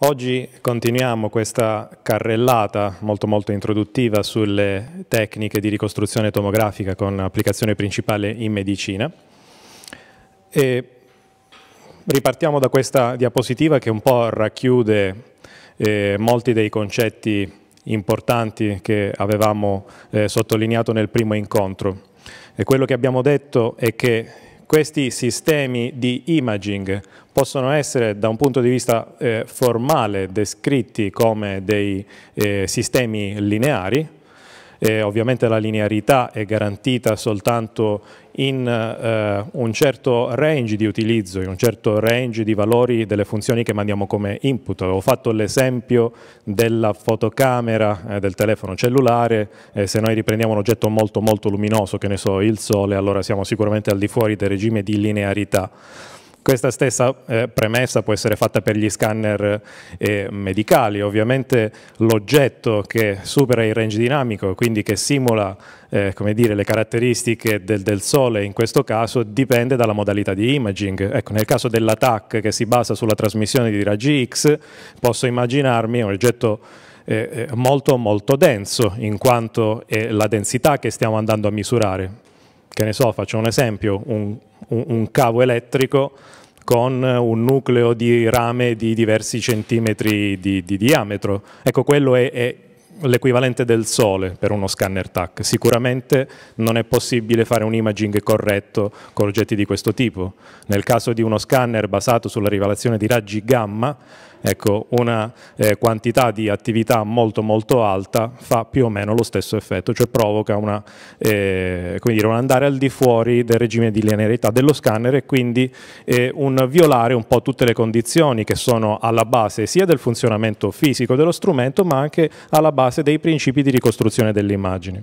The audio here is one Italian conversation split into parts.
Oggi continuiamo questa carrellata molto molto introduttiva sulle tecniche di ricostruzione tomografica con applicazione principale in medicina. E ripartiamo da questa diapositiva che un po' racchiude eh, molti dei concetti importanti che avevamo eh, sottolineato nel primo incontro. E quello che abbiamo detto è che questi sistemi di imaging possono essere da un punto di vista eh, formale descritti come dei eh, sistemi lineari, eh, ovviamente la linearità è garantita soltanto in eh, un certo range di utilizzo, in un certo range di valori delle funzioni che mandiamo come input. Ho fatto l'esempio della fotocamera eh, del telefono cellulare, eh, se noi riprendiamo un oggetto molto molto luminoso, che ne so, il sole, allora siamo sicuramente al di fuori del regime di linearità. Questa stessa eh, premessa può essere fatta per gli scanner eh, medicali, ovviamente l'oggetto che supera il range dinamico, quindi che simula eh, dire, le caratteristiche del, del, sole in questo caso, dipende dalla modalità di imaging. Ecco, nel caso dell'ATAC che si basa sulla trasmissione di raggi X, posso immaginarmi un oggetto eh, eh, molto molto denso in quanto è la densità che stiamo andando a misurare che ne so, faccio un esempio, un, un, un cavo elettrico con un nucleo di rame di diversi centimetri di, di diametro. Ecco, quello è, è l'equivalente del sole per uno scanner TAC. Sicuramente non è possibile fare un imaging corretto con oggetti di questo tipo. Nel caso di uno scanner basato sulla rivelazione di raggi gamma, Ecco, una eh, quantità di attività molto molto alta fa più o meno lo stesso effetto, cioè provoca una, eh, dire, un andare al di fuori del regime di linearità dello scanner e quindi eh, un violare un po' tutte le condizioni che sono alla base sia del funzionamento fisico dello strumento ma anche alla base dei principi di ricostruzione delle immagini.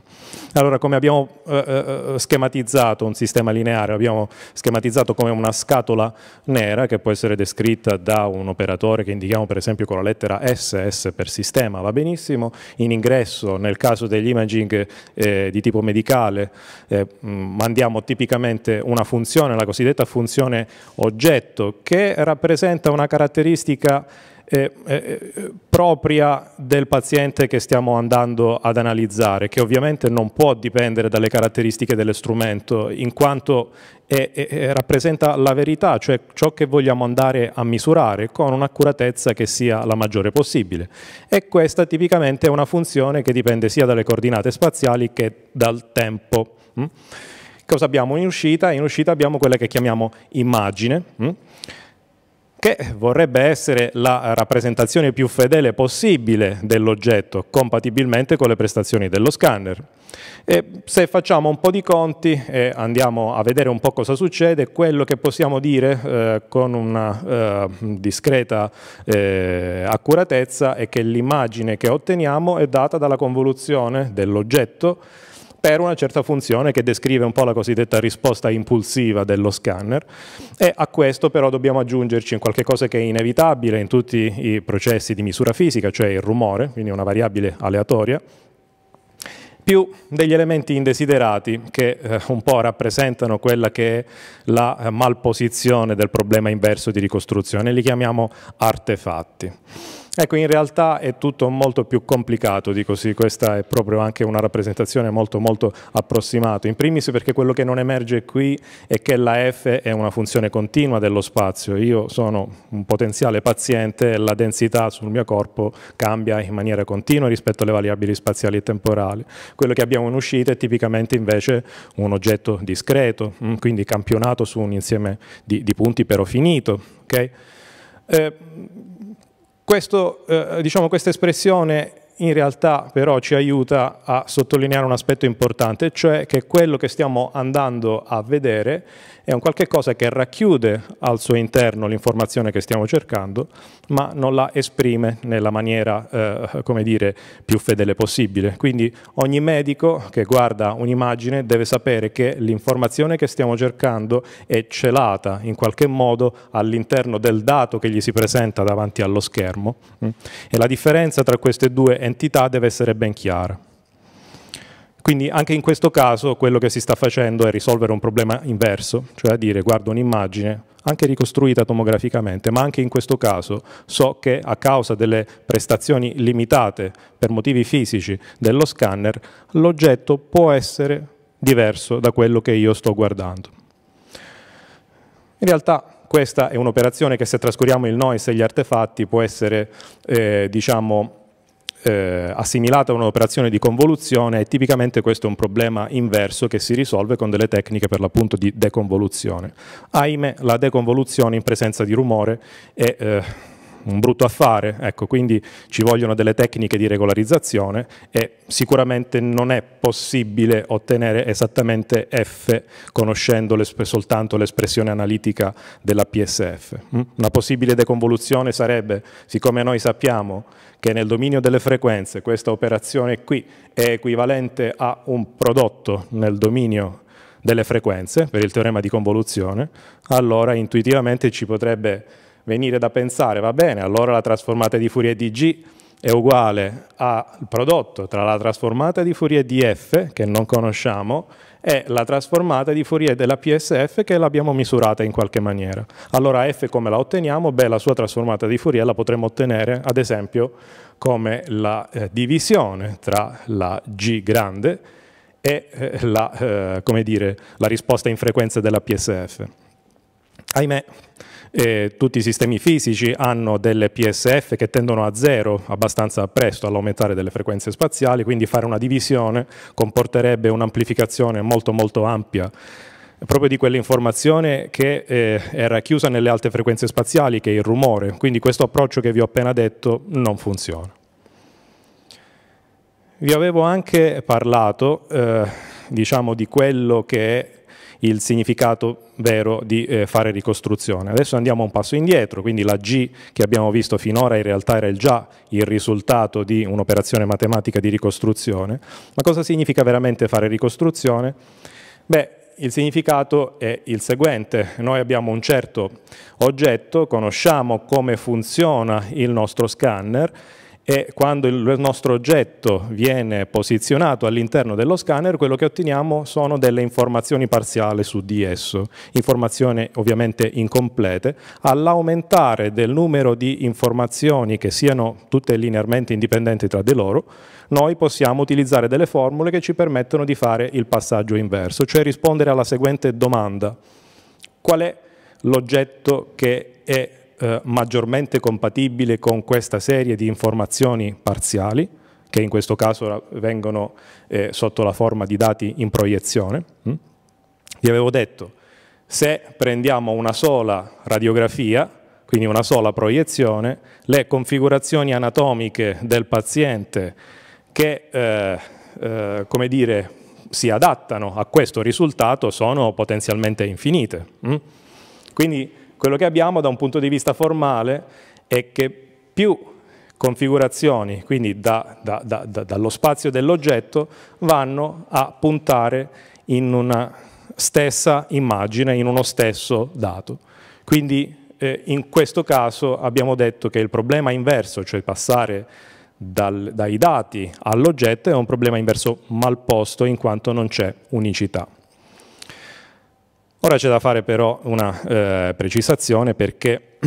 Allora, come abbiamo eh, eh, eh, schematizzato un sistema lineare, abbiamo schematizzato come una scatola nera che può essere descritta da un operatore che indica identifichiamo per esempio con la lettera S, per sistema, va benissimo, in ingresso nel caso degli imaging eh, di tipo medicale eh, mm, mandiamo tipicamente una funzione, la cosiddetta funzione oggetto, che rappresenta una caratteristica eh, eh, eh, propria del paziente che stiamo andando ad analizzare, che ovviamente non può dipendere dalle caratteristiche dello strumento, in quanto è, rappresenta la verità, cioè ciò che vogliamo andare a misurare con un'accuratezza che sia la maggiore possibile. E questa tipicamente è una funzione che dipende sia dalle coordinate spaziali che dal tempo. Mm? Cosa abbiamo in uscita? In uscita abbiamo quella che chiamiamo immagine mm? che vorrebbe essere la rappresentazione più fedele possibile dell'oggetto, compatibilmente con le prestazioni dello scanner. E se facciamo un po' di conti e andiamo a vedere un po' cosa succede, quello che possiamo dire eh, con una eh, discreta eh, accuratezza è che l'immagine che otteniamo è data dalla convoluzione dell'oggetto per una certa funzione che descrive un po' la cosiddetta risposta impulsiva dello scanner e a questo però dobbiamo aggiungerci qualche cosa che è inevitabile in tutti i processi di misura fisica, cioè il rumore, quindi una variabile aleatoria, più degli elementi indesiderati che eh, un po' rappresentano quella che è la eh, malposizione del problema inverso di ricostruzione, li chiamiamo artefatti. Ecco, in realtà è tutto molto più complicato di così, questa è proprio anche una rappresentazione molto molto approssimata, in primis perché quello che non emerge qui è che la F è una funzione continua dello spazio, io sono un potenziale paziente e la densità sul mio corpo cambia in maniera continua rispetto alle variabili spaziali e temporali, quello che abbiamo in uscita è tipicamente invece un oggetto discreto, mm, quindi campionato su un insieme di, di punti però finito. Okay? Eh, questo, eh, diciamo, questa espressione in realtà però ci aiuta a sottolineare un aspetto importante, cioè che quello che stiamo andando a vedere è un qualche cosa che racchiude al suo interno l'informazione che stiamo cercando, ma non la esprime nella maniera, eh, come dire, più fedele possibile. Quindi ogni medico che guarda un'immagine deve sapere che l'informazione che stiamo cercando è celata in qualche modo all'interno del dato che gli si presenta davanti allo schermo. Mm. E la differenza tra queste due è l'identità deve essere ben chiara. Quindi anche in questo caso quello che si sta facendo è risolvere un problema inverso, cioè a dire guardo un'immagine, anche ricostruita tomograficamente, ma anche in questo caso so che a causa delle prestazioni limitate per motivi fisici dello scanner, l'oggetto può essere diverso da quello che io sto guardando. In realtà questa è un'operazione che se trascuriamo il noise e gli artefatti può essere eh, diciamo, eh, assimilata a un'operazione di convoluzione e tipicamente questo è un problema inverso che si risolve con delle tecniche per l'appunto di deconvoluzione. Ahimè, la deconvoluzione in presenza di rumore è... Eh, un brutto affare, ecco, quindi ci vogliono delle tecniche di regolarizzazione e sicuramente non è possibile ottenere esattamente F conoscendo soltanto l'espressione analitica della PSF. Mm? Una possibile deconvoluzione sarebbe, siccome noi sappiamo che nel dominio delle frequenze questa operazione qui è equivalente a un prodotto nel dominio delle frequenze per il teorema di convoluzione, allora intuitivamente ci potrebbe venire da pensare, va bene, allora la trasformata di Fourier di G è uguale al prodotto tra la trasformata di Fourier di F, che non conosciamo, è la trasformata di Fourier della PSF che l'abbiamo misurata in qualche maniera. Allora F come la otteniamo? Beh, la sua trasformata di Fourier la potremmo ottenere, ad esempio, come la eh, divisione tra la G grande e eh, la, eh, dire, la risposta in frequenza della PSF. Ahimè, eh, tutti i sistemi fisici hanno delle PSF che tendono a zero abbastanza presto all'aumentare delle frequenze spaziali, quindi fare una divisione comporterebbe un'amplificazione molto molto ampia proprio di quell'informazione che eh, era chiusa nelle alte frequenze spaziali, che è il rumore. Quindi questo approccio che vi ho appena detto non funziona. Vi avevo anche parlato eh, diciamo, di quello che è il significato vero di eh, fare ricostruzione. Adesso andiamo un passo indietro, quindi la G che abbiamo visto finora in realtà era già il risultato di un'operazione matematica di ricostruzione, ma cosa significa veramente fare ricostruzione? Beh, il significato è il seguente, noi abbiamo un certo oggetto, conosciamo come funziona il nostro scanner, e quando il nostro oggetto viene posizionato all'interno dello scanner, quello che otteniamo sono delle informazioni parziali su di esso, informazioni ovviamente incomplete. All'aumentare del numero di informazioni che siano tutte linearmente indipendenti tra di loro, noi possiamo utilizzare delle formule che ci permettono di fare il passaggio inverso, cioè rispondere alla seguente domanda. Qual è l'oggetto che è eh, maggiormente compatibile con questa serie di informazioni parziali, che in questo caso vengono eh, sotto la forma di dati in proiezione. Mm? Vi avevo detto, se prendiamo una sola radiografia, quindi una sola proiezione, le configurazioni anatomiche del paziente che eh, eh, come dire, si adattano a questo risultato sono potenzialmente infinite. Mm? Quindi quello che abbiamo da un punto di vista formale è che più configurazioni, quindi da, da, da, dallo spazio dell'oggetto, vanno a puntare in una stessa immagine, in uno stesso dato. Quindi eh, in questo caso abbiamo detto che il problema inverso, cioè passare dal, dai dati all'oggetto, è un problema inverso mal posto in quanto non c'è unicità. Ora c'è da fare però una eh, precisazione perché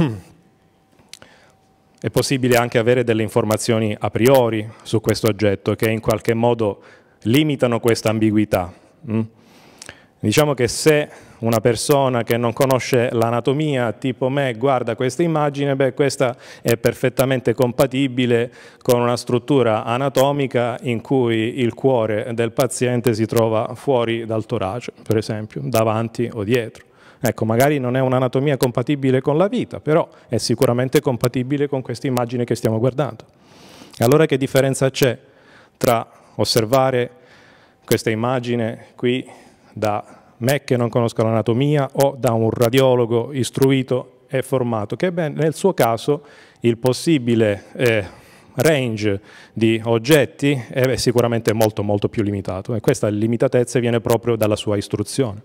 è possibile anche avere delle informazioni a priori su questo oggetto che in qualche modo limitano questa ambiguità. Mm? Diciamo che se una persona che non conosce l'anatomia, tipo me, guarda questa immagine, beh, questa è perfettamente compatibile con una struttura anatomica in cui il cuore del paziente si trova fuori dal torace, per esempio, davanti o dietro. Ecco, magari non è un'anatomia compatibile con la vita, però è sicuramente compatibile con questa immagine che stiamo guardando. Allora che differenza c'è tra osservare questa immagine qui da me che non conosco l'anatomia o da un radiologo istruito e formato, che ben, nel suo caso il possibile eh, range di oggetti è sicuramente molto molto più limitato e questa limitatezza viene proprio dalla sua istruzione.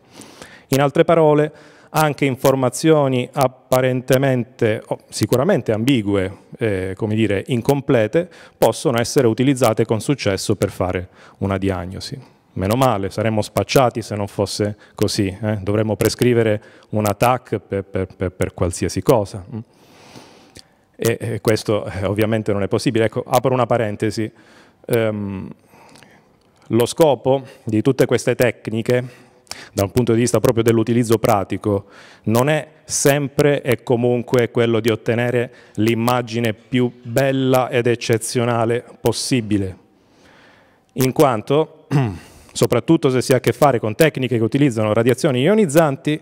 In altre parole, anche informazioni apparentemente, oh, sicuramente ambigue, eh, come dire, incomplete, possono essere utilizzate con successo per fare una diagnosi. Meno male, saremmo spacciati se non fosse così. Eh? Dovremmo prescrivere un attack per, per, per, per qualsiasi cosa. E, e questo eh, ovviamente non è possibile. Ecco, apro una parentesi. Um, lo scopo di tutte queste tecniche dal punto di vista proprio dell'utilizzo pratico, non è sempre e comunque quello di ottenere l'immagine più bella ed eccezionale possibile, in quanto soprattutto se si ha a che fare con tecniche che utilizzano radiazioni ionizzanti,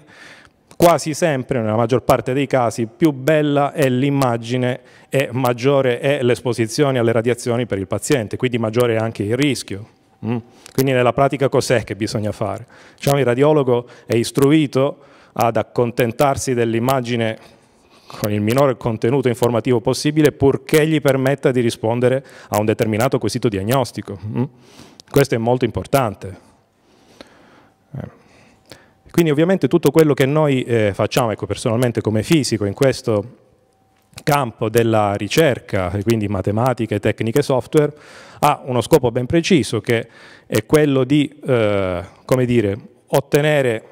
quasi sempre, nella maggior parte dei casi, più bella è l'immagine e maggiore è l'esposizione alle radiazioni per il paziente, quindi maggiore è anche il rischio. Mm? Quindi nella pratica cos'è che bisogna fare? Diciamo, il radiologo è istruito ad accontentarsi dell'immagine con il minore contenuto informativo possibile purché gli permetta di rispondere a un determinato quesito diagnostico. Mm? Questo è molto importante. Eh. Quindi ovviamente tutto quello che noi eh, facciamo, ecco, personalmente come fisico, in questo campo della ricerca, quindi matematiche, tecniche, software, ha uno scopo ben preciso che è quello di eh, dire, ottenere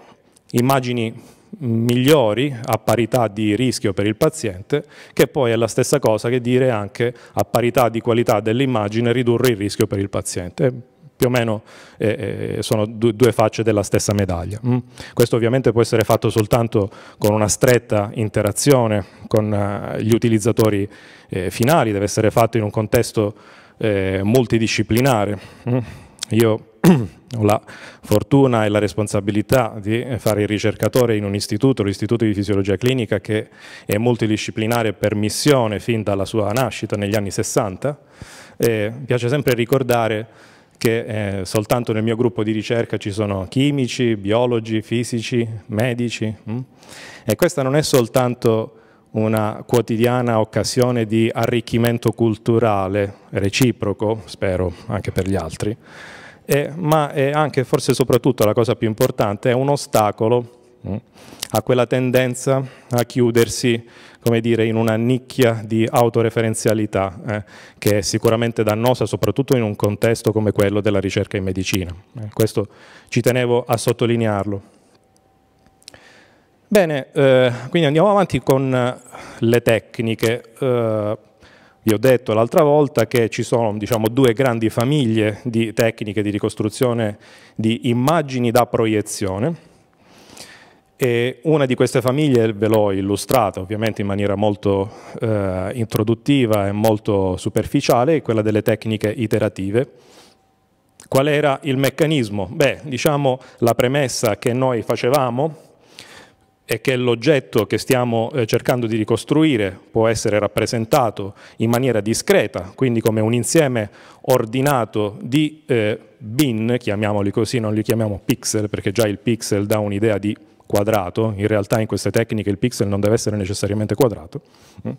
immagini migliori a parità di rischio per il paziente, che poi è la stessa cosa che dire anche a parità di qualità dell'immagine ridurre il rischio per il paziente più o meno eh, eh, sono due, due, facce della stessa medaglia. Mm. Questo ovviamente può essere fatto soltanto con una stretta interazione con eh, gli utilizzatori eh, finali, deve essere fatto in un contesto eh, multidisciplinare. Mm. Io ho la fortuna e la responsabilità di fare il ricercatore in un istituto, l'Istituto di Fisiologia Clinica, che è multidisciplinare per missione fin dalla sua nascita negli anni 60. mi piace sempre ricordare che eh, soltanto nel mio gruppo di ricerca ci sono chimici, biologi, fisici, medici. Mm? E questa non è soltanto una quotidiana occasione di arricchimento culturale, reciproco, spero, anche per gli altri, e, eh, ma è anche, forse soprattutto la cosa più importante, è un ostacolo mh, mm, a quella tendenza a chiudersi come dire, in una nicchia di autoreferenzialità eh, che è sicuramente dannosa soprattutto in un contesto come quello della ricerca in medicina. Eh, questo ci tenevo a sottolinearlo. Bene, eh, quindi andiamo avanti con eh, le tecniche. Eh, vi ho detto l'altra volta che ci sono diciamo, due grandi famiglie di tecniche di ricostruzione di immagini da proiezione e una di queste famiglie ve l'ho illustrata ovviamente in maniera molto eh, introduttiva e molto superficiale, è quella delle tecniche iterative. Qual era il meccanismo? Beh, diciamo la premessa che noi facevamo e che l'oggetto che stiamo eh, cercando di ricostruire può essere rappresentato in maniera discreta, quindi come un insieme ordinato di eh, bin, chiamiamoli così, non li chiamiamo pixel perché già il pixel dà un'idea di quadrato, in realtà in queste tecniche il pixel non deve essere necessariamente quadrato, mm,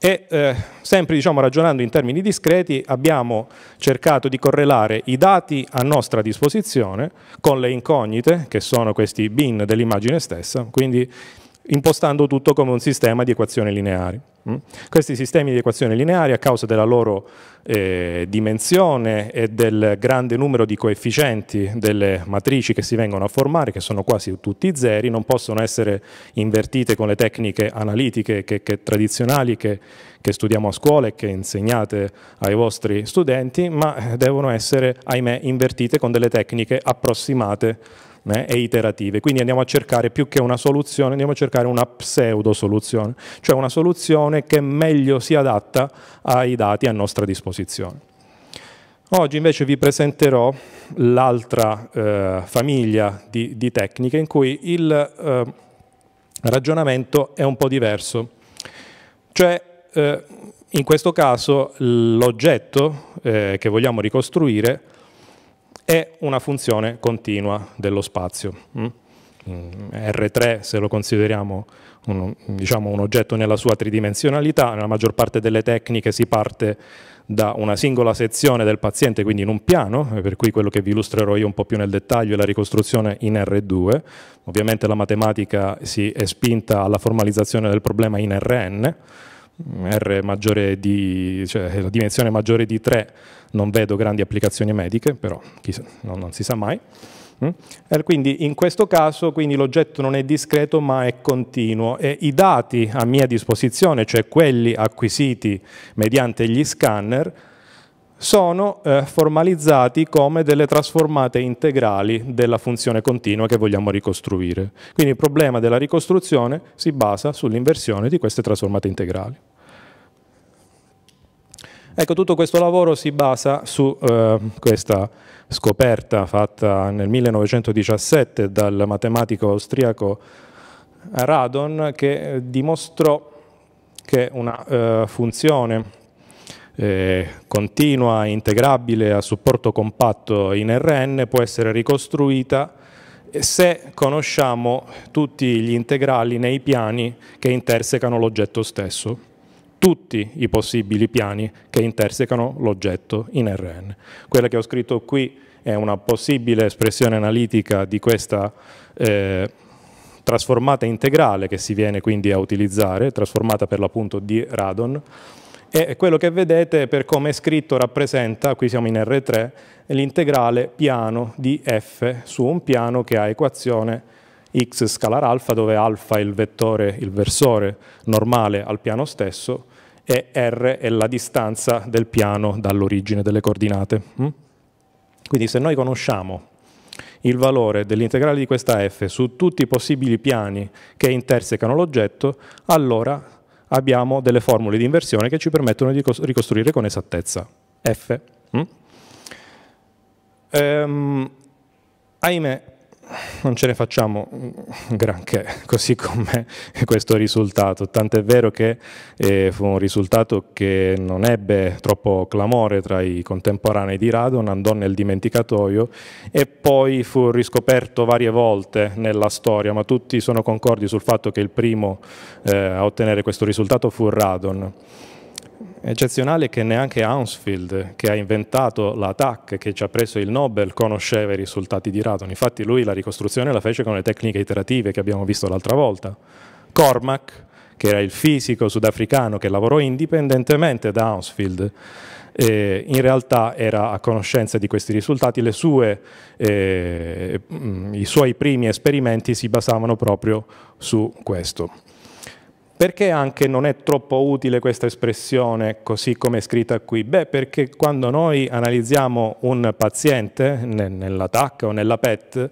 e eh, sempre diciamo, ragionando in termini discreti abbiamo cercato di correlare i dati a nostra disposizione con le incognite, che sono questi bin dell'immagine stessa, quindi impostando tutto come un sistema di equazioni lineari. Mm? Questi sistemi di equazione lineari a causa della loro eh, dimensione e del grande numero di coefficienti delle matrici che si vengono a formare, che sono quasi tutti zeri, non possono essere invertite con le tecniche analitiche che, che tradizionali che, che studiamo a scuola e che insegnate ai vostri studenti, ma eh, devono essere, ahimè, invertite con delle tecniche approssimate eh, e iterative. Quindi andiamo a cercare più che una soluzione, andiamo a cercare una pseudo soluzione, cioè una soluzione che meglio si adatta ai dati a nostra disposizione. Oggi invece vi presenterò l'altra eh, famiglia di, di, tecniche in cui il eh, ragionamento è un po' diverso. Cioè, eh, in questo caso l'oggetto eh, che vogliamo ricostruire è una funzione continua dello spazio. Mm? Mm, R3, se lo consideriamo un, diciamo, un oggetto nella sua tridimensionalità, nella maggior parte delle tecniche si parte da una singola sezione del paziente, quindi in un piano, per cui quello che vi illustrerò io un po' più nel dettaglio è la ricostruzione in R2. Ovviamente la matematica si è spinta alla formalizzazione del problema in Rn, R maggiore di, cioè la dimensione maggiore di 3 non vedo grandi applicazioni mediche, però sa, no, non si sa mai. Mm? Eh, quindi in questo caso l'oggetto non è discreto ma è continuo e i dati a mia disposizione, cioè quelli acquisiti mediante gli scanner, sono eh, formalizzati come delle trasformate integrali della funzione continua che vogliamo ricostruire. Quindi il problema della ricostruzione si basa sull'inversione di queste trasformate integrali. Ecco, tutto questo lavoro si basa su eh, questa scoperta fatta nel 1917 dal matematico austriaco Radon che eh, dimostrò che una eh, funzione eh, continua, integrabile a supporto compatto in Rn può essere ricostruita se conosciamo tutti gli integrali nei piani che intersecano l'oggetto stesso tutti i possibili piani che intersecano l'oggetto in Rn. Quella che ho scritto qui è una possibile espressione analitica di questa eh, trasformata integrale che si viene quindi a utilizzare, trasformata per l'appunto di radon, e quello che vedete per come è scritto rappresenta, qui siamo in R3, l'integrale piano di f su un piano che ha equazione x scalar alfa dove alfa è il vettore, il versore normale al piano stesso e r è la distanza del piano dall'origine delle coordinate. Mm? Quindi se noi conosciamo il valore dell'integrale di questa f su tutti i possibili piani che intersecano l'oggetto, allora abbiamo delle formule di inversione che ci permettono di ricostruire con esattezza F. Mm? Ehm, ahimè, non ce ne facciamo granché così com'è questo risultato, tant'è vero che eh, fu un risultato che non ebbe troppo clamore tra i contemporanei di Radon, andò nel dimenticatoio e poi fu riscoperto varie volte nella storia, ma tutti sono concordi sul fatto che il primo eh, a ottenere questo risultato fu Radon eccezionale che neanche Hounsfield, che ha inventato la TAC, che ci ha preso il Nobel, conosceva i risultati di Raton. Infatti lui la ricostruzione la fece con le tecniche iterative che abbiamo visto l'altra volta. Cormac, che era il fisico sudafricano che lavorò indipendentemente da Hounsfield, eh, in realtà era a conoscenza di questi risultati, sue, eh, mm, i suoi primi esperimenti si basavano proprio su questo. Perché anche non è troppo utile questa espressione così come è scritta qui? Beh, perché quando noi analizziamo un paziente nella TAC o nella PET,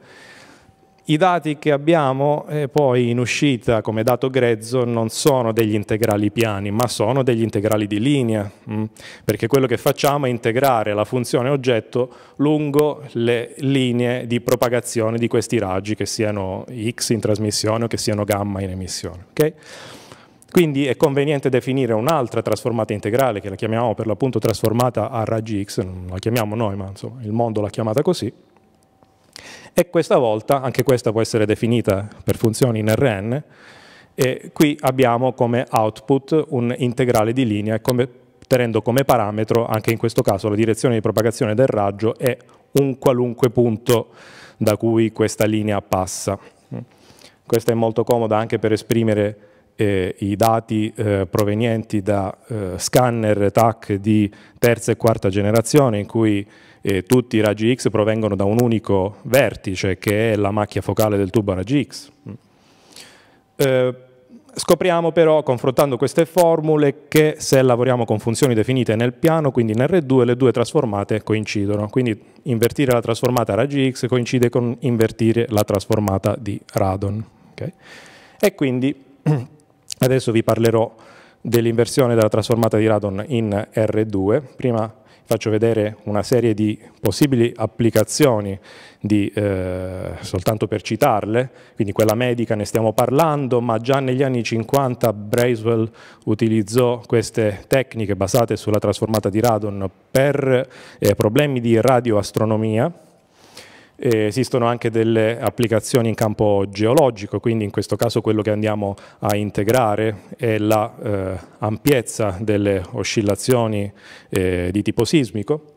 i dati che abbiamo eh, poi in uscita come dato grezzo non sono degli integrali piani, ma sono degli integrali di linea, mm? perché quello che facciamo è integrare la funzione oggetto lungo le linee di propagazione di questi raggi, che siano X in trasmissione o che siano gamma in emissione. Okay? Quindi è conveniente definire un'altra trasformata integrale, che la chiamiamo per l'appunto trasformata a raggi x, non la chiamiamo noi, ma insomma, il mondo l'ha chiamata così, e questa volta, anche questa può essere definita per funzioni in Rn, e qui abbiamo come output un integrale di linea, come, tenendo come parametro, anche in questo caso, la direzione di propagazione del raggio e un qualunque punto da cui questa linea passa. Questa è molto comoda anche per esprimere eh, i dati eh, provenienti da eh, scanner TAC di terza e quarta generazione in cui eh, tutti i raggi X provengono da un unico vertice che è la macchia focale del tubo a raggi X. Mm. Eh, scopriamo però, confrontando queste formule, che se lavoriamo con funzioni definite nel piano, quindi in R2, le due trasformate coincidono. Quindi invertire la trasformata raggi X coincide con invertire la trasformata di radon. Okay? E quindi Adesso vi parlerò dell'inversione della trasformata di radon in R2. Prima faccio vedere una serie di possibili applicazioni, di, eh, soltanto per citarle, quindi quella medica ne stiamo parlando, ma già negli anni 50 Bracewell utilizzò queste tecniche basate sulla trasformata di radon per eh, problemi di radioastronomia, eh, esistono anche delle applicazioni in campo geologico, quindi in questo caso quello che andiamo a integrare è la eh, ampiezza delle oscillazioni eh, di tipo sismico.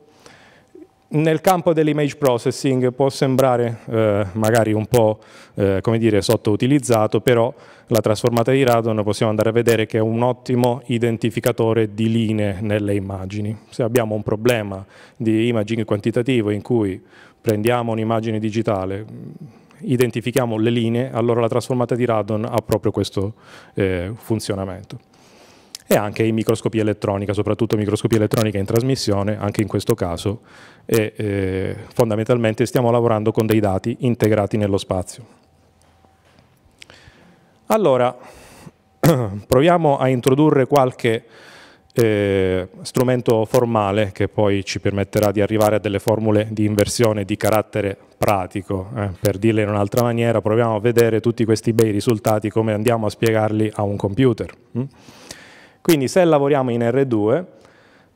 Nel campo dell'image processing può sembrare eh, magari un po' eh, dire, sottoutilizzato, però la trasformata di radon possiamo andare a vedere che è un ottimo identificatore di linee nelle immagini. Se abbiamo un problema di imaging quantitativo in cui Prendiamo un'immagine digitale, identifichiamo le linee, allora la trasformata di radon ha proprio questo eh, funzionamento. E anche in microscopia elettronica, soprattutto in microscopia elettronica in trasmissione, anche in questo caso, e, eh, fondamentalmente stiamo lavorando con dei dati integrati nello spazio. Allora, proviamo a introdurre qualche eh, strumento formale che poi ci permetterà di arrivare a delle formule di inversione di carattere pratico. Eh. Per dirle in un'altra maniera, proviamo a vedere tutti questi bei risultati come andiamo a spiegarli a un computer. Mm? Quindi se lavoriamo in R2,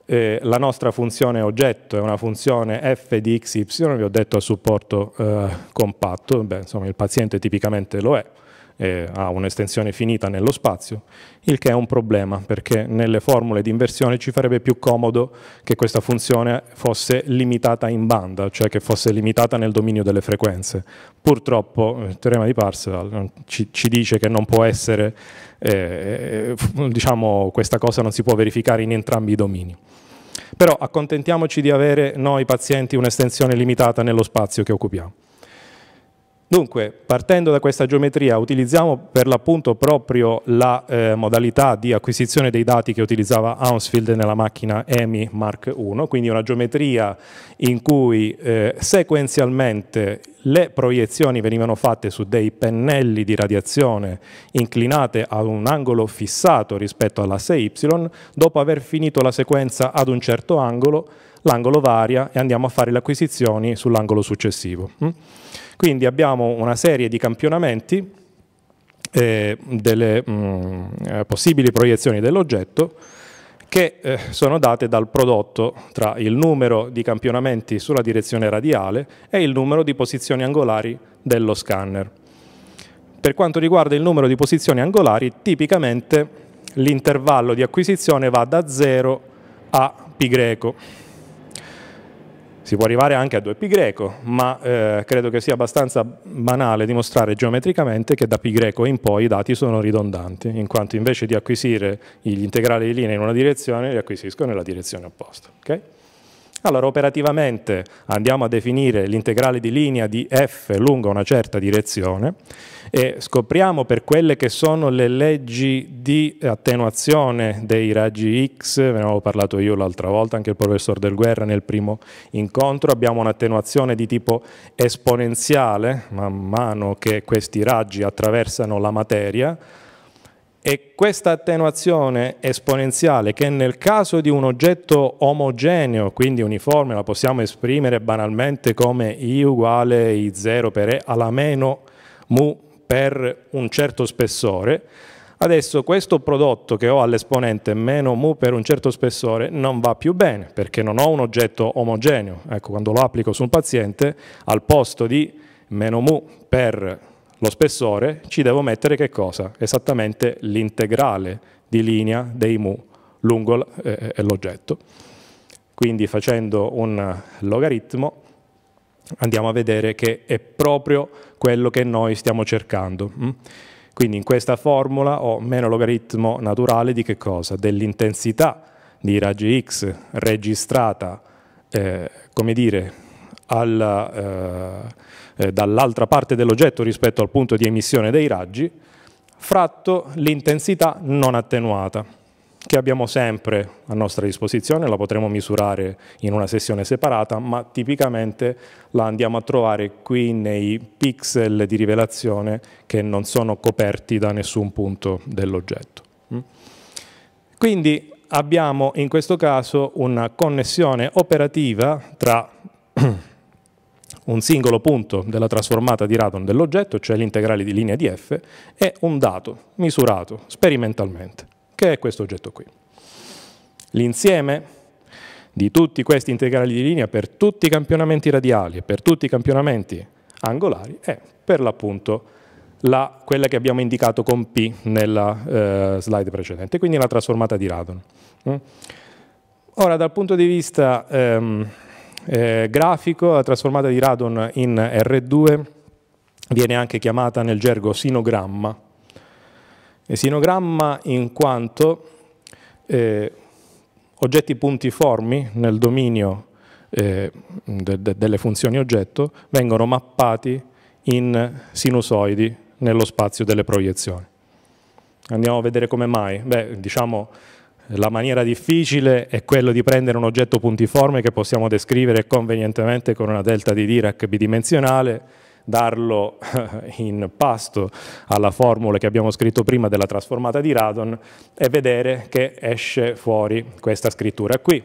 eh, la nostra funzione oggetto è una funzione f di x, y, vi ho detto a supporto eh, compatto, Beh, insomma il paziente tipicamente lo è, eh, ha un'estensione finita nello spazio, il che è un problema perché nelle formule di inversione ci farebbe più comodo che questa funzione fosse limitata in banda, cioè che fosse limitata nel dominio delle frequenze. Purtroppo il eh, teorema di Parseval eh, ci, ci dice che non può essere, eh, eh, diciamo, questa cosa non si può verificare in entrambi i domini. Però accontentiamoci di avere noi pazienti un'estensione limitata nello spazio che occupiamo. Dunque, partendo da questa geometria, utilizziamo per l'appunto proprio la eh, modalità di acquisizione dei dati che utilizzava Hounsfield nella macchina EMI Mark I, quindi una geometria in cui eh, sequenzialmente le proiezioni venivano fatte su dei pennelli di radiazione inclinate a un angolo fissato rispetto all'asse Y, dopo aver finito la sequenza ad un certo angolo, l'angolo varia e andiamo a fare le acquisizioni sull'angolo successivo. Mm? Quindi abbiamo una serie di campionamenti eh, delle mh, mm, eh, possibili proiezioni dell'oggetto che eh, sono date dal prodotto tra il numero di campionamenti sulla direzione radiale e il numero di posizioni angolari dello scanner. Per quanto riguarda il numero di posizioni angolari, tipicamente l'intervallo di acquisizione va da 0 a π greco. Si può arrivare anche a 2π ma eh, credo che sia abbastanza banale dimostrare geometricamente che da π in poi i dati sono ridondanti, in quanto invece di acquisire gli integrali di linea in una direzione, li acquisisco nella direzione opposta. Okay? Allora operativamente andiamo a definire l'integrale di linea di f lungo una certa direzione e scopriamo per quelle che sono le leggi di attenuazione dei raggi X, ve ne avevo parlato io l'altra volta, anche il professor Del Guerra nel primo incontro, abbiamo un'attenuazione di tipo esponenziale man mano che questi raggi attraversano la materia, e questa attenuazione esponenziale, che nel caso di un oggetto omogeneo, quindi uniforme, la possiamo esprimere banalmente come I uguale I0 per E alla meno mu per un certo spessore, adesso questo prodotto che ho all'esponente meno mu per un certo spessore non va più bene, perché non ho un oggetto omogeneo. Ecco, quando lo applico su un paziente, al posto di meno mu per lo spessore, ci devo mettere che cosa? Esattamente l'integrale di linea dei mu lungo eh, eh, eh, l'oggetto. Quindi facendo un logaritmo andiamo a vedere che è proprio quello che noi stiamo cercando. Mm? Quindi in questa formula ho meno logaritmo naturale di che cosa? Dell'intensità di raggi X registrata, eh, come dire, al... Eh, eh, dall'altra parte dell'oggetto rispetto al punto di emissione dei raggi, fratto l'intensità non attenuata, che abbiamo sempre a nostra disposizione, la potremo misurare in una sessione separata, ma tipicamente la andiamo a trovare qui nei pixel di rivelazione che non sono coperti da nessun punto dell'oggetto. Mm? Quindi abbiamo in questo caso una connessione operativa tra un singolo punto della trasformata di Radon dell'oggetto, cioè l'integrale di linea di f, e un dato misurato sperimentalmente, che è questo oggetto qui. L'insieme di tutti questi integrali di linea per tutti i campionamenti radiali e per tutti i campionamenti angolari è per l'appunto la, quella che abbiamo indicato con P nella eh, slide precedente, quindi la trasformata di Radon. Mm? Ora, dal punto di vista... Ehm, eh, grafico, la trasformata di radon in R2 viene anche chiamata nel gergo sinogramma. E sinogramma in quanto eh, oggetti puntiformi nel dominio eh, de de delle funzioni oggetto vengono mappati in sinusoidi nello spazio delle proiezioni. Andiamo a vedere come mai. Beh, diciamo la maniera difficile è quello di prendere un oggetto puntiforme che possiamo descrivere convenientemente con una delta di Dirac bidimensionale, darlo in pasto alla formula che abbiamo scritto prima della trasformata di Radon e vedere che esce fuori questa scrittura qui.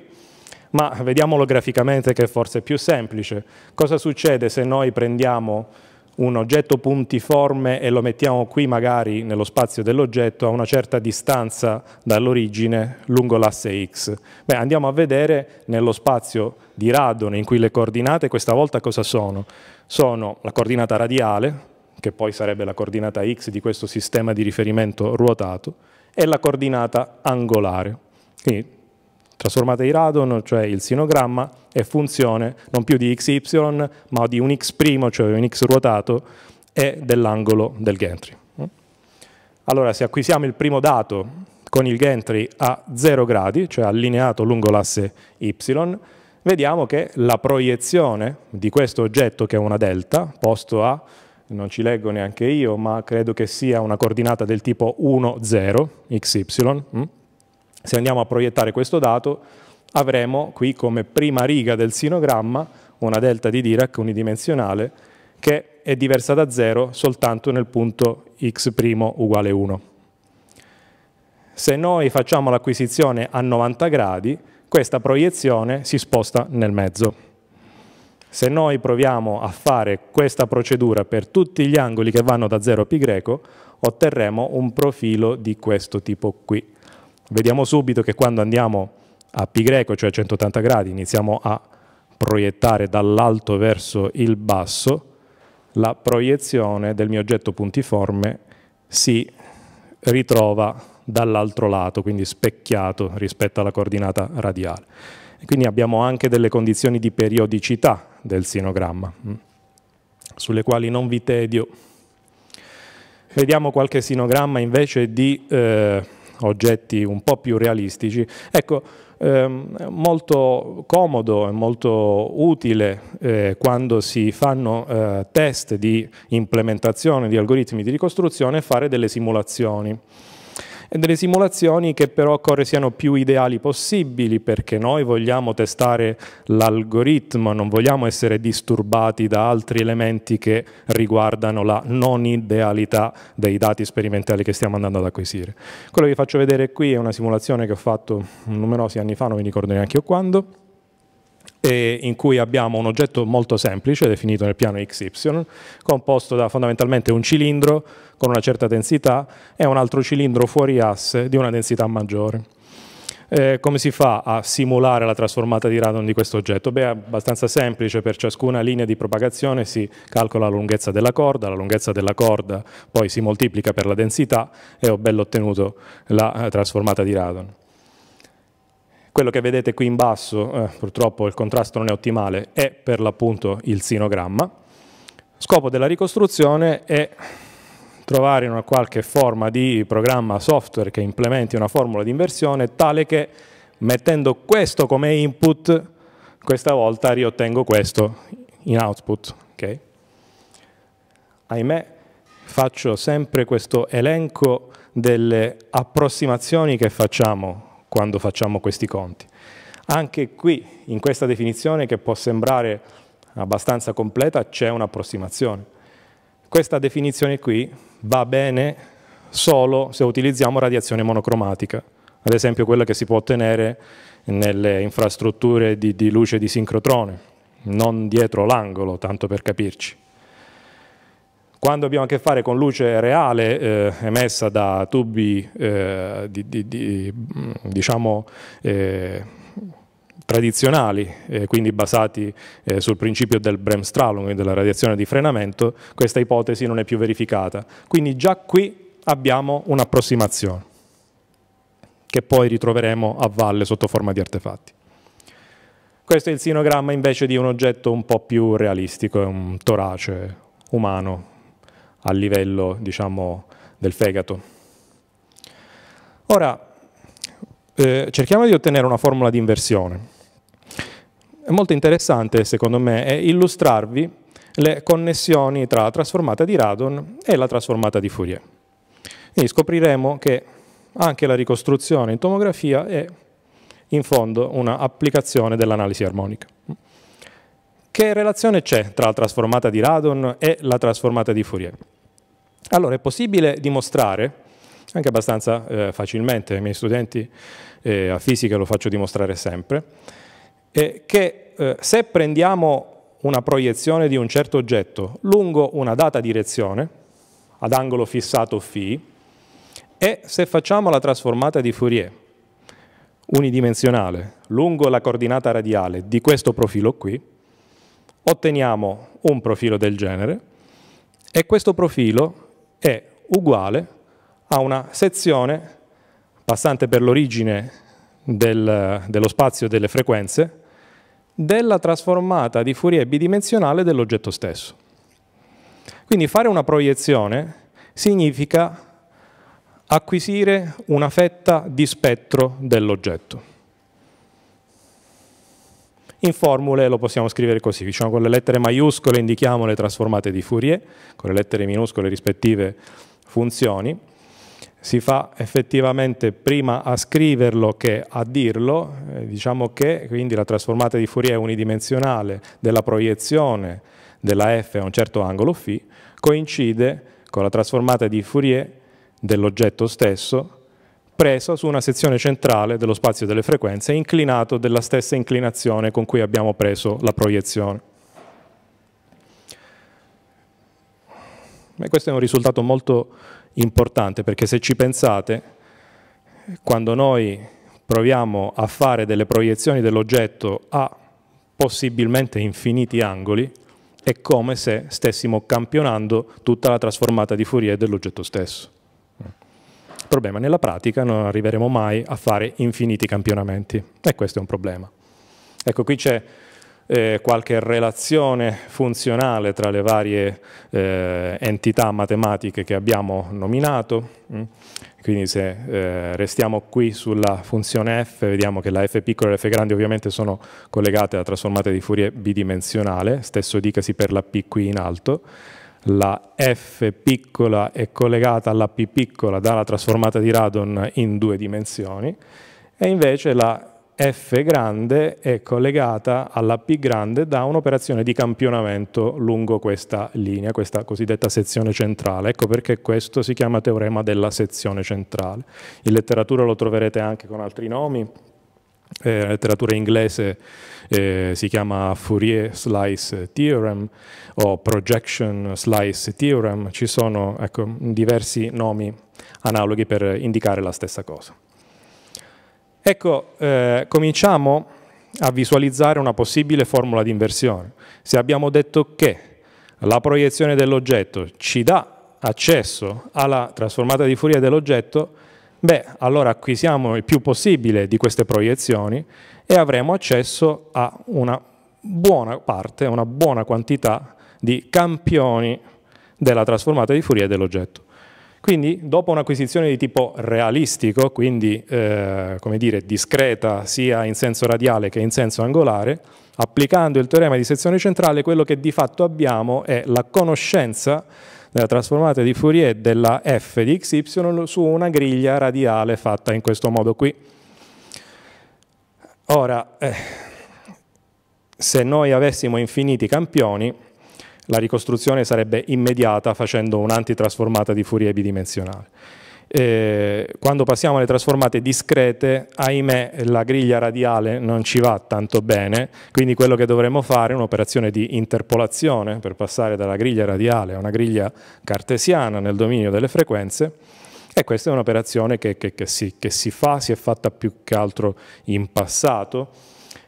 Ma vediamolo graficamente che è forse più semplice. Cosa succede se noi prendiamo un oggetto puntiforme e lo mettiamo qui magari nello spazio dell'oggetto a una certa distanza dall'origine lungo l'asse x. Beh, andiamo a vedere nello spazio di radon in cui le coordinate questa volta cosa sono? Sono la coordinata radiale, che poi sarebbe la coordinata x di questo sistema di riferimento ruotato, e la coordinata angolare. Quindi trasformate in radon, cioè il sinogramma, è funzione non più di xy, ma di un x', cioè un x ruotato, e dell'angolo del gantry. Allora, se acquisiamo il primo dato con il gantry a 0 gradi, cioè allineato lungo l'asse y, vediamo che la proiezione di questo oggetto, che è una delta, posto a, non ci leggo neanche io, ma credo che sia una coordinata del tipo 1, 0, xy, se andiamo a proiettare questo dato, avremo qui come prima riga del sinogramma una delta di Dirac unidimensionale che è diversa da 0 soltanto nel punto x' uguale 1. Se noi facciamo l'acquisizione a 90 gradi, questa proiezione si sposta nel mezzo. Se noi proviamo a fare questa procedura per tutti gli angoli che vanno da 0 a π, otterremo un profilo di questo tipo qui. Vediamo subito che quando andiamo a a pi greco, cioè 180 gradi, iniziamo a proiettare dall'alto verso il basso, la proiezione del mio oggetto puntiforme si ritrova dall'altro lato, quindi specchiato rispetto alla coordinata radiale. E Quindi abbiamo anche delle condizioni di periodicità del sinogramma, mm, sulle quali non vi tedio. Vediamo qualche sinogramma invece di eh, oggetti un po' più realistici. Ecco, Ehm, molto comodo e molto utile eh, quando si fanno eh, test di implementazione di algoritmi di ricostruzione fare delle simulazioni e delle simulazioni che però occorre siano più ideali possibili perché noi vogliamo testare l'algoritmo, non vogliamo essere disturbati da altri elementi che riguardano la non idealità dei dati sperimentali che stiamo andando ad acquisire. Quello che vi faccio vedere qui è una simulazione che ho fatto numerosi anni fa, non mi ricordo neanche io quando, in cui abbiamo un oggetto molto semplice definito nel piano XY, composto da fondamentalmente un cilindro con una certa densità e un altro cilindro fuori asse di una densità maggiore. Eh, come si fa a simulare la trasformata di radon di questo oggetto? Beh, è abbastanza semplice, per ciascuna linea di propagazione si calcola la lunghezza della corda, la lunghezza della corda poi si moltiplica per la densità e ho bello ottenuto la eh, trasformata di radon. Quello che vedete qui in basso, eh, purtroppo il contrasto non è ottimale, è per l'appunto il sinogramma. Scopo della ricostruzione è trovare una qualche forma di programma software che implementi una formula di inversione tale che mettendo questo come input, questa volta riottengo questo in output. Okay? Ahimè, faccio sempre questo elenco delle approssimazioni che facciamo quando facciamo questi conti. Anche qui, in questa definizione che può sembrare abbastanza completa, c'è un'approssimazione. Questa definizione qui va bene solo se utilizziamo radiazione monocromatica, ad esempio quella che si può ottenere nelle infrastrutture di, di luce di sincrotrone, non dietro l'angolo, tanto per capirci. Quando abbiamo a che fare con luce reale eh, emessa da tubi eh, di, di, di, mm, diciamo, eh, tradizionali, eh, quindi basati eh, sul principio del bremsstrahlung, quindi della radiazione di frenamento, questa ipotesi non è più verificata. Quindi già qui abbiamo un'approssimazione che poi ritroveremo a valle sotto forma di artefatti. Questo è il sinogramma invece di un oggetto un po' più realistico, è un torace umano a livello diciamo, del fegato. Ora, eh, cerchiamo di ottenere una formula di inversione. È molto interessante, secondo me, illustrarvi le connessioni tra la trasformata di Radon e la trasformata di Fourier. Quindi scopriremo che anche la ricostruzione in tomografia è in fondo un'applicazione dell'analisi armonica. Che relazione c'è tra la trasformata di Radon e la trasformata di Fourier? Allora, è possibile dimostrare, anche abbastanza eh, facilmente, ai miei studenti eh, a fisica lo faccio dimostrare sempre, eh, che eh, se prendiamo una proiezione di un certo oggetto lungo una data direzione, ad angolo fissato φ, e se facciamo la trasformata di Fourier unidimensionale lungo la coordinata radiale di questo profilo qui, otteniamo un profilo del genere e questo profilo è uguale a una sezione passante per l'origine del, dello spazio delle frequenze della trasformata di Fourier bidimensionale dell'oggetto stesso. Quindi fare una proiezione significa acquisire una fetta di spettro dell'oggetto in formule lo possiamo scrivere così, diciamo con le lettere maiuscole indichiamo le trasformate di Fourier, con le lettere minuscole rispettive funzioni, si fa effettivamente prima a scriverlo che a dirlo, eh, diciamo che quindi la trasformata di Fourier unidimensionale della proiezione della f a un certo angolo φ coincide con la trasformata di Fourier dell'oggetto stesso preso su una sezione centrale dello spazio delle frequenze inclinato della stessa inclinazione con cui abbiamo preso la proiezione. E questo è un risultato molto importante perché se ci pensate, quando noi proviamo a fare delle proiezioni dell'oggetto a possibilmente infiniti angoli, è come se stessimo campionando tutta la trasformata di Fourier dell'oggetto stesso. Problema, nella pratica non arriveremo mai a fare infiniti campionamenti e questo è un problema. Ecco, qui c'è eh, qualche relazione funzionale tra le varie eh, entità matematiche che abbiamo nominato, mm. quindi se eh, restiamo qui sulla funzione f, vediamo che la f piccola e la f grande ovviamente sono collegate alla trasformata di Fourier bidimensionale, stesso dicasi per la p qui in alto, la F piccola è collegata alla P piccola dalla trasformata di radon in due dimensioni e invece la F grande è collegata alla P grande da un'operazione di campionamento lungo questa linea, questa cosiddetta sezione centrale. Ecco perché questo si chiama teorema della sezione centrale. In letteratura lo troverete anche con altri nomi, eh, la letteratura inglese eh, si chiama Fourier Slice Theorem o Projection Slice Theorem, ci sono ecco, diversi nomi analoghi per indicare la stessa cosa. Ecco, eh, cominciamo a visualizzare una possibile formula di inversione. Se abbiamo detto che la proiezione dell'oggetto ci dà accesso alla trasformata di Fourier dell'oggetto, beh, allora acquisiamo il più possibile di queste proiezioni e avremo accesso a una buona parte, una buona quantità di campioni della trasformata di Fourier dell'oggetto. Quindi dopo un'acquisizione di tipo realistico, quindi eh, come dire, discreta sia in senso radiale che in senso angolare, applicando il teorema di sezione centrale quello che di fatto abbiamo è la conoscenza della trasformata di Fourier della f di xy su una griglia radiale fatta in questo modo qui. Ora, eh, se noi avessimo infiniti campioni, la ricostruzione sarebbe immediata facendo un'antitrasformata di Fourier bidimensionale. Eh, quando passiamo alle trasformate discrete, ahimè la griglia radiale non ci va tanto bene, quindi quello che dovremmo fare è un'operazione di interpolazione per passare dalla griglia radiale a una griglia cartesiana nel dominio delle frequenze e questa è un'operazione che, che, che, che si fa, si è fatta più che altro in passato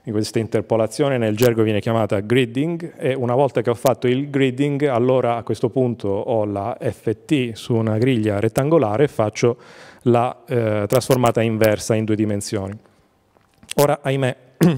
in questa interpolazione nel gergo viene chiamata gridding e una volta che ho fatto il gridding allora a questo punto ho la FT su una griglia rettangolare e faccio la eh, trasformata inversa in due dimensioni. Ora, ahimè,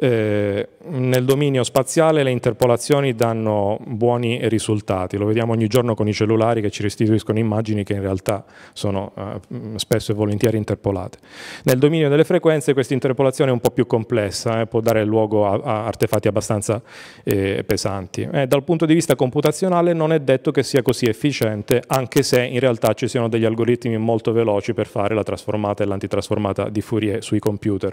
Eh, nel dominio spaziale le interpolazioni danno buoni risultati, lo vediamo ogni giorno con i cellulari che ci restituiscono immagini che in realtà sono eh, spesso e volentieri interpolate. Nel dominio delle frequenze questa interpolazione è un po' più complessa, eh, può dare luogo a, a artefatti abbastanza eh, pesanti. Eh, dal punto di vista computazionale non è detto che sia così efficiente, anche se in realtà ci siano degli algoritmi molto veloci per fare la trasformata e l'antitrasformata di Fourier sui computer.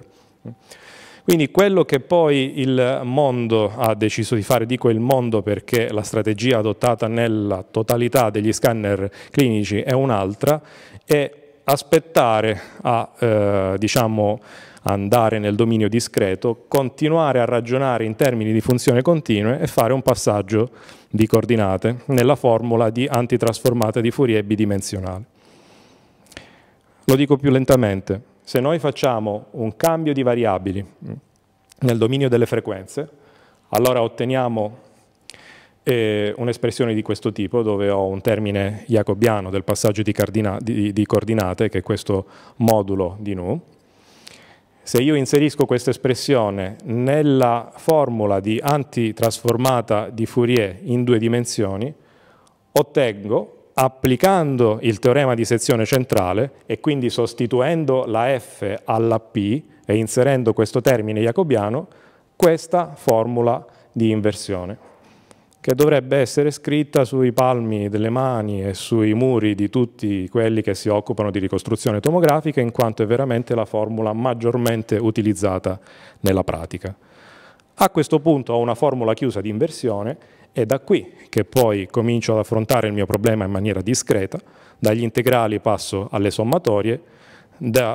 Quindi quello che poi il mondo ha deciso di fare, dico il mondo perché la strategia adottata nella totalità degli scanner clinici è un'altra, è aspettare a eh, diciamo, andare nel dominio discreto, continuare a ragionare in termini di funzione continue e fare un passaggio di coordinate nella formula di antitrasformata di Fourier bidimensionale. Lo dico più lentamente se noi facciamo un cambio di variabili mm, nel dominio delle frequenze, allora otteniamo eh, un'espressione di questo tipo, dove ho un termine jacobiano del passaggio di, di, di coordinate, che è questo modulo di nu. Se io inserisco questa espressione nella formula di antitrasformata di Fourier in due dimensioni, ottengo applicando il teorema di sezione centrale e quindi sostituendo la F alla P e inserendo questo termine jacobiano, questa formula di inversione che dovrebbe essere scritta sui palmi delle mani e sui muri di tutti quelli che si occupano di ricostruzione tomografica, in quanto è veramente la formula maggiormente utilizzata nella pratica. A questo punto ho una formula chiusa di inversione è da qui che poi comincio ad affrontare il mio problema in maniera discreta, dagli integrali passo alle sommatorie, dalle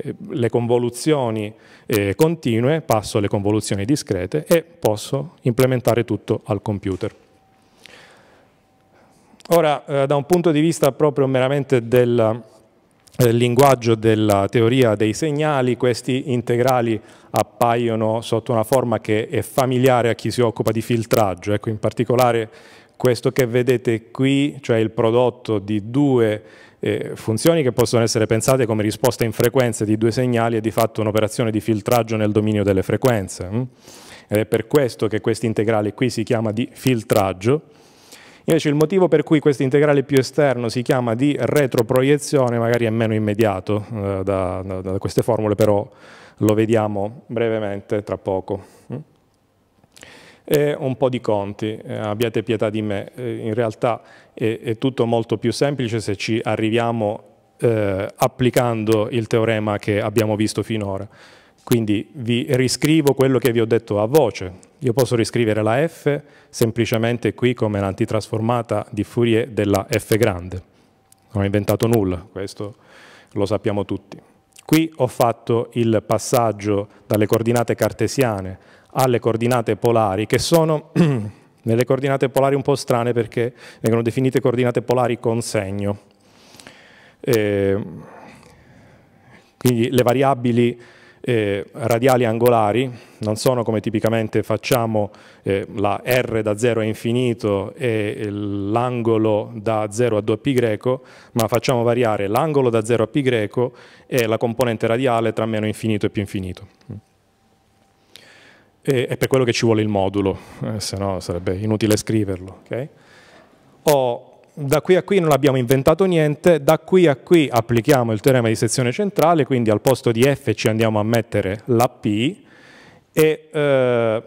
eh, convoluzioni eh, continue passo alle convoluzioni discrete e posso implementare tutto al computer. Ora, eh, da un punto di vista proprio meramente del, eh, linguaggio della teoria dei segnali, questi integrali appaiono sotto una forma che è familiare a chi si occupa di filtraggio. Ecco, in particolare questo che vedete qui, cioè il prodotto di due eh, funzioni che possono essere pensate come risposta in frequenza di due segnali, è di fatto un'operazione di filtraggio nel dominio delle frequenze. Mm? Ed è per questo che questi integrali qui si chiama di filtraggio. Invece il motivo per cui questo integrale più esterno si chiama di retroproiezione magari è meno immediato eh, da, da, da queste formule, però lo vediamo brevemente tra poco e mm? un po' di conti, eh, abbiate pietà di me. Eh, in realtà è, è, tutto molto più semplice se ci arriviamo eh, applicando il teorema che abbiamo visto finora. Quindi vi riscrivo quello che vi ho detto a voce. Io posso riscrivere la f semplicemente qui come l'antitrasformata di Fourier della f grande. Non ho inventato nulla, questo lo sappiamo tutti. Qui ho fatto il passaggio dalle coordinate cartesiane alle coordinate polari, che sono nelle coordinate polari un po' strane perché vengono definite coordinate polari con segno. E ehm, quindi le variabili eh, radiali angolari, non sono come tipicamente facciamo eh, la r da 0 a infinito e l'angolo da 0 a 2π, ma facciamo variare l'angolo da 0 a π e la componente radiale tra meno infinito e più infinito. E, è per quello che ci vuole il modulo, eh, se no sarebbe inutile scriverlo. Okay? Ho da qui a qui non abbiamo inventato niente, da qui a qui applichiamo il teorema di sezione centrale, quindi al posto di f ci andiamo a mettere la p e eh,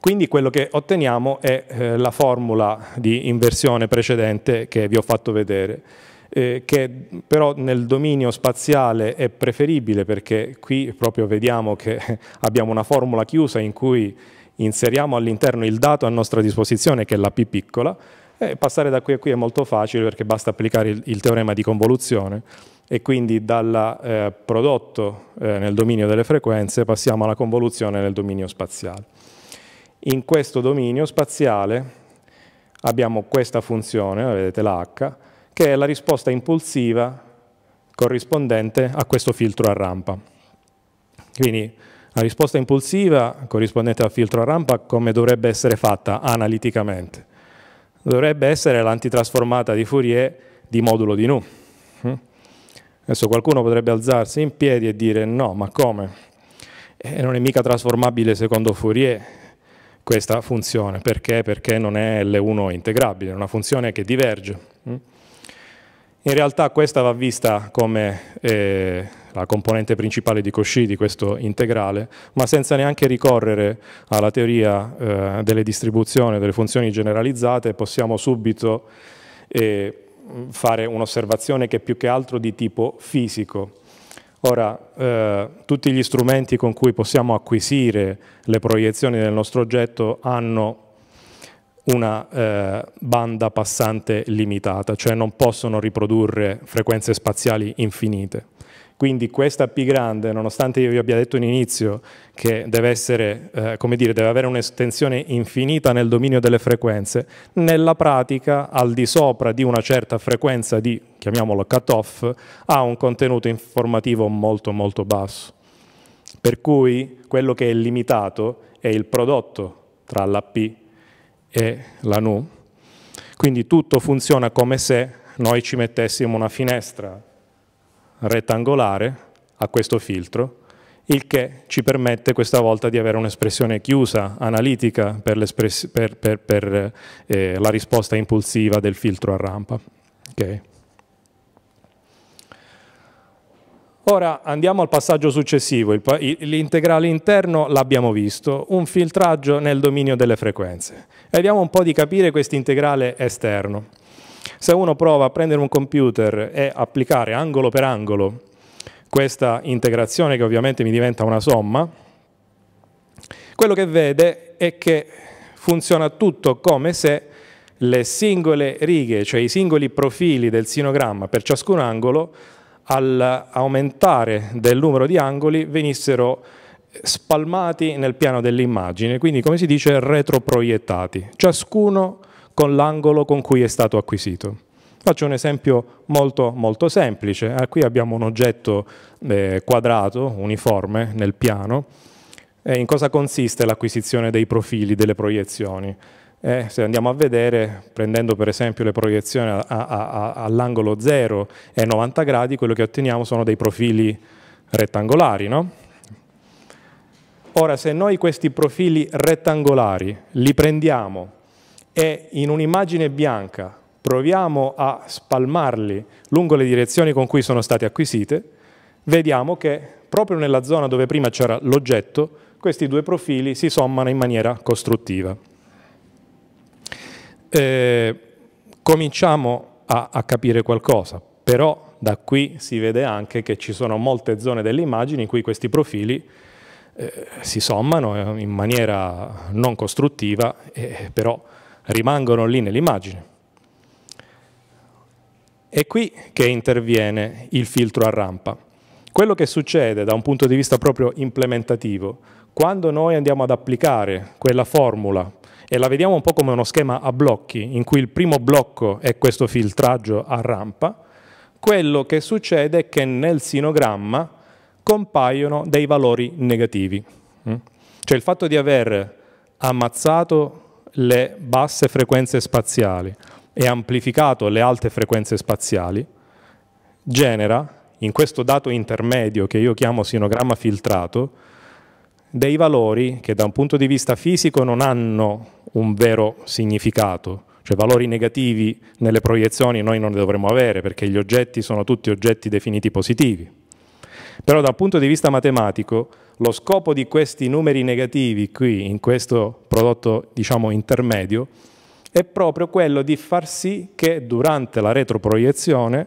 quindi quello che otteniamo è eh, la formula di inversione precedente che vi ho fatto vedere. Eh, che però nel dominio spaziale è preferibile perché qui proprio vediamo che abbiamo una formula chiusa in cui inseriamo all'interno il dato a nostra disposizione che è la p piccola, e eh, passare da qui a qui è molto facile perché basta applicare il, il teorema di convoluzione e quindi dal eh, prodotto eh, nel dominio delle frequenze passiamo alla convoluzione nel dominio spaziale. In questo dominio spaziale abbiamo questa funzione, vedete la h, che è la risposta impulsiva corrispondente a questo filtro a rampa. Quindi la risposta impulsiva corrispondente al filtro a rampa come dovrebbe essere fatta analiticamente? dovrebbe essere l'antitrasformata di Fourier di modulo di nu. Mm? Adesso qualcuno potrebbe alzarsi in piedi e dire no, ma come? E eh, non è mica trasformabile secondo Fourier questa funzione, perché? Perché non è L1 integrabile, è una funzione che diverge. Mm? In realtà questa va vista come eh, la componente principale di Cauchy di questo integrale, ma senza neanche ricorrere alla teoria eh, delle distribuzioni, delle funzioni generalizzate, possiamo subito eh, fare un'osservazione che è più che altro di tipo fisico. Ora, eh, tutti gli strumenti con cui possiamo acquisire le proiezioni del nostro oggetto hanno una eh, banda passante limitata, cioè non possono riprodurre frequenze spaziali infinite. Quindi questa P grande, nonostante io vi abbia detto in inizio che deve, essere, eh, dire, deve avere un'estensione infinita nel dominio delle frequenze, nella pratica al di sopra di una certa frequenza di, chiamiamolo cutoff, ha un contenuto informativo molto molto basso. Per cui quello che è limitato è il prodotto tra la P e la NU. Quindi tutto funziona come se noi ci mettessimo una finestra rettangolare a questo filtro, il che ci permette questa volta di avere un'espressione chiusa, analitica per, per, per, per eh, la risposta impulsiva del filtro a rampa. Okay. Ora andiamo al passaggio successivo, l'integrale interno l'abbiamo visto, un filtraggio nel dominio delle frequenze. E vediamo un po' di capire questo integrale esterno. Se uno prova a prendere un computer e applicare angolo per angolo questa integrazione che ovviamente mi diventa una somma, quello che vede è che funziona tutto come se le singole righe, cioè i singoli profili del sinogramma per ciascun angolo, all'aumentare del numero di angoli venissero spalmati nel piano dell'immagine, quindi come si dice retroproiettati. Ciascuno con l'angolo con cui è stato acquisito. Faccio un esempio molto, molto semplice. Eh, qui abbiamo un oggetto eh, quadrato, uniforme, nel piano. Eh, in cosa consiste l'acquisizione dei profili, delle proiezioni? Eh, se andiamo a vedere, prendendo per esempio le proiezioni all'angolo 0 e 90 gradi, quello che otteniamo sono dei profili rettangolari. No? Ora, se noi questi profili rettangolari li prendiamo e in un'immagine bianca proviamo a spalmarli lungo le direzioni con cui sono state acquisite, vediamo che proprio nella zona dove prima c'era l'oggetto, questi due profili si sommano in maniera costruttiva. Eh, cominciamo a, a capire qualcosa, però da qui si vede anche che ci sono molte zone delle immagini in cui questi profili eh, si sommano eh, in maniera non costruttiva, eh, però rimangono lì nell'immagine. È qui che interviene il filtro a rampa. Quello che succede da un punto di vista proprio implementativo, quando noi andiamo ad applicare quella formula e la vediamo un po' come uno schema a blocchi, in cui il primo blocco è questo filtraggio a rampa, quello che succede è che nel sinogramma compaiono dei valori negativi. Mm? Cioè il fatto di aver ammazzato le basse frequenze spaziali e amplificato le alte frequenze spaziali, genera, in questo dato intermedio che io chiamo sinogramma filtrato, dei valori che da un punto di vista fisico non hanno un vero significato, cioè valori negativi nelle proiezioni noi non ne dovremmo avere perché gli oggetti sono tutti oggetti definiti positivi. Però dal punto di vista matematico lo scopo di questi numeri negativi qui, in questo prodotto diciamo intermedio, è proprio quello di far sì che durante la retroproiezione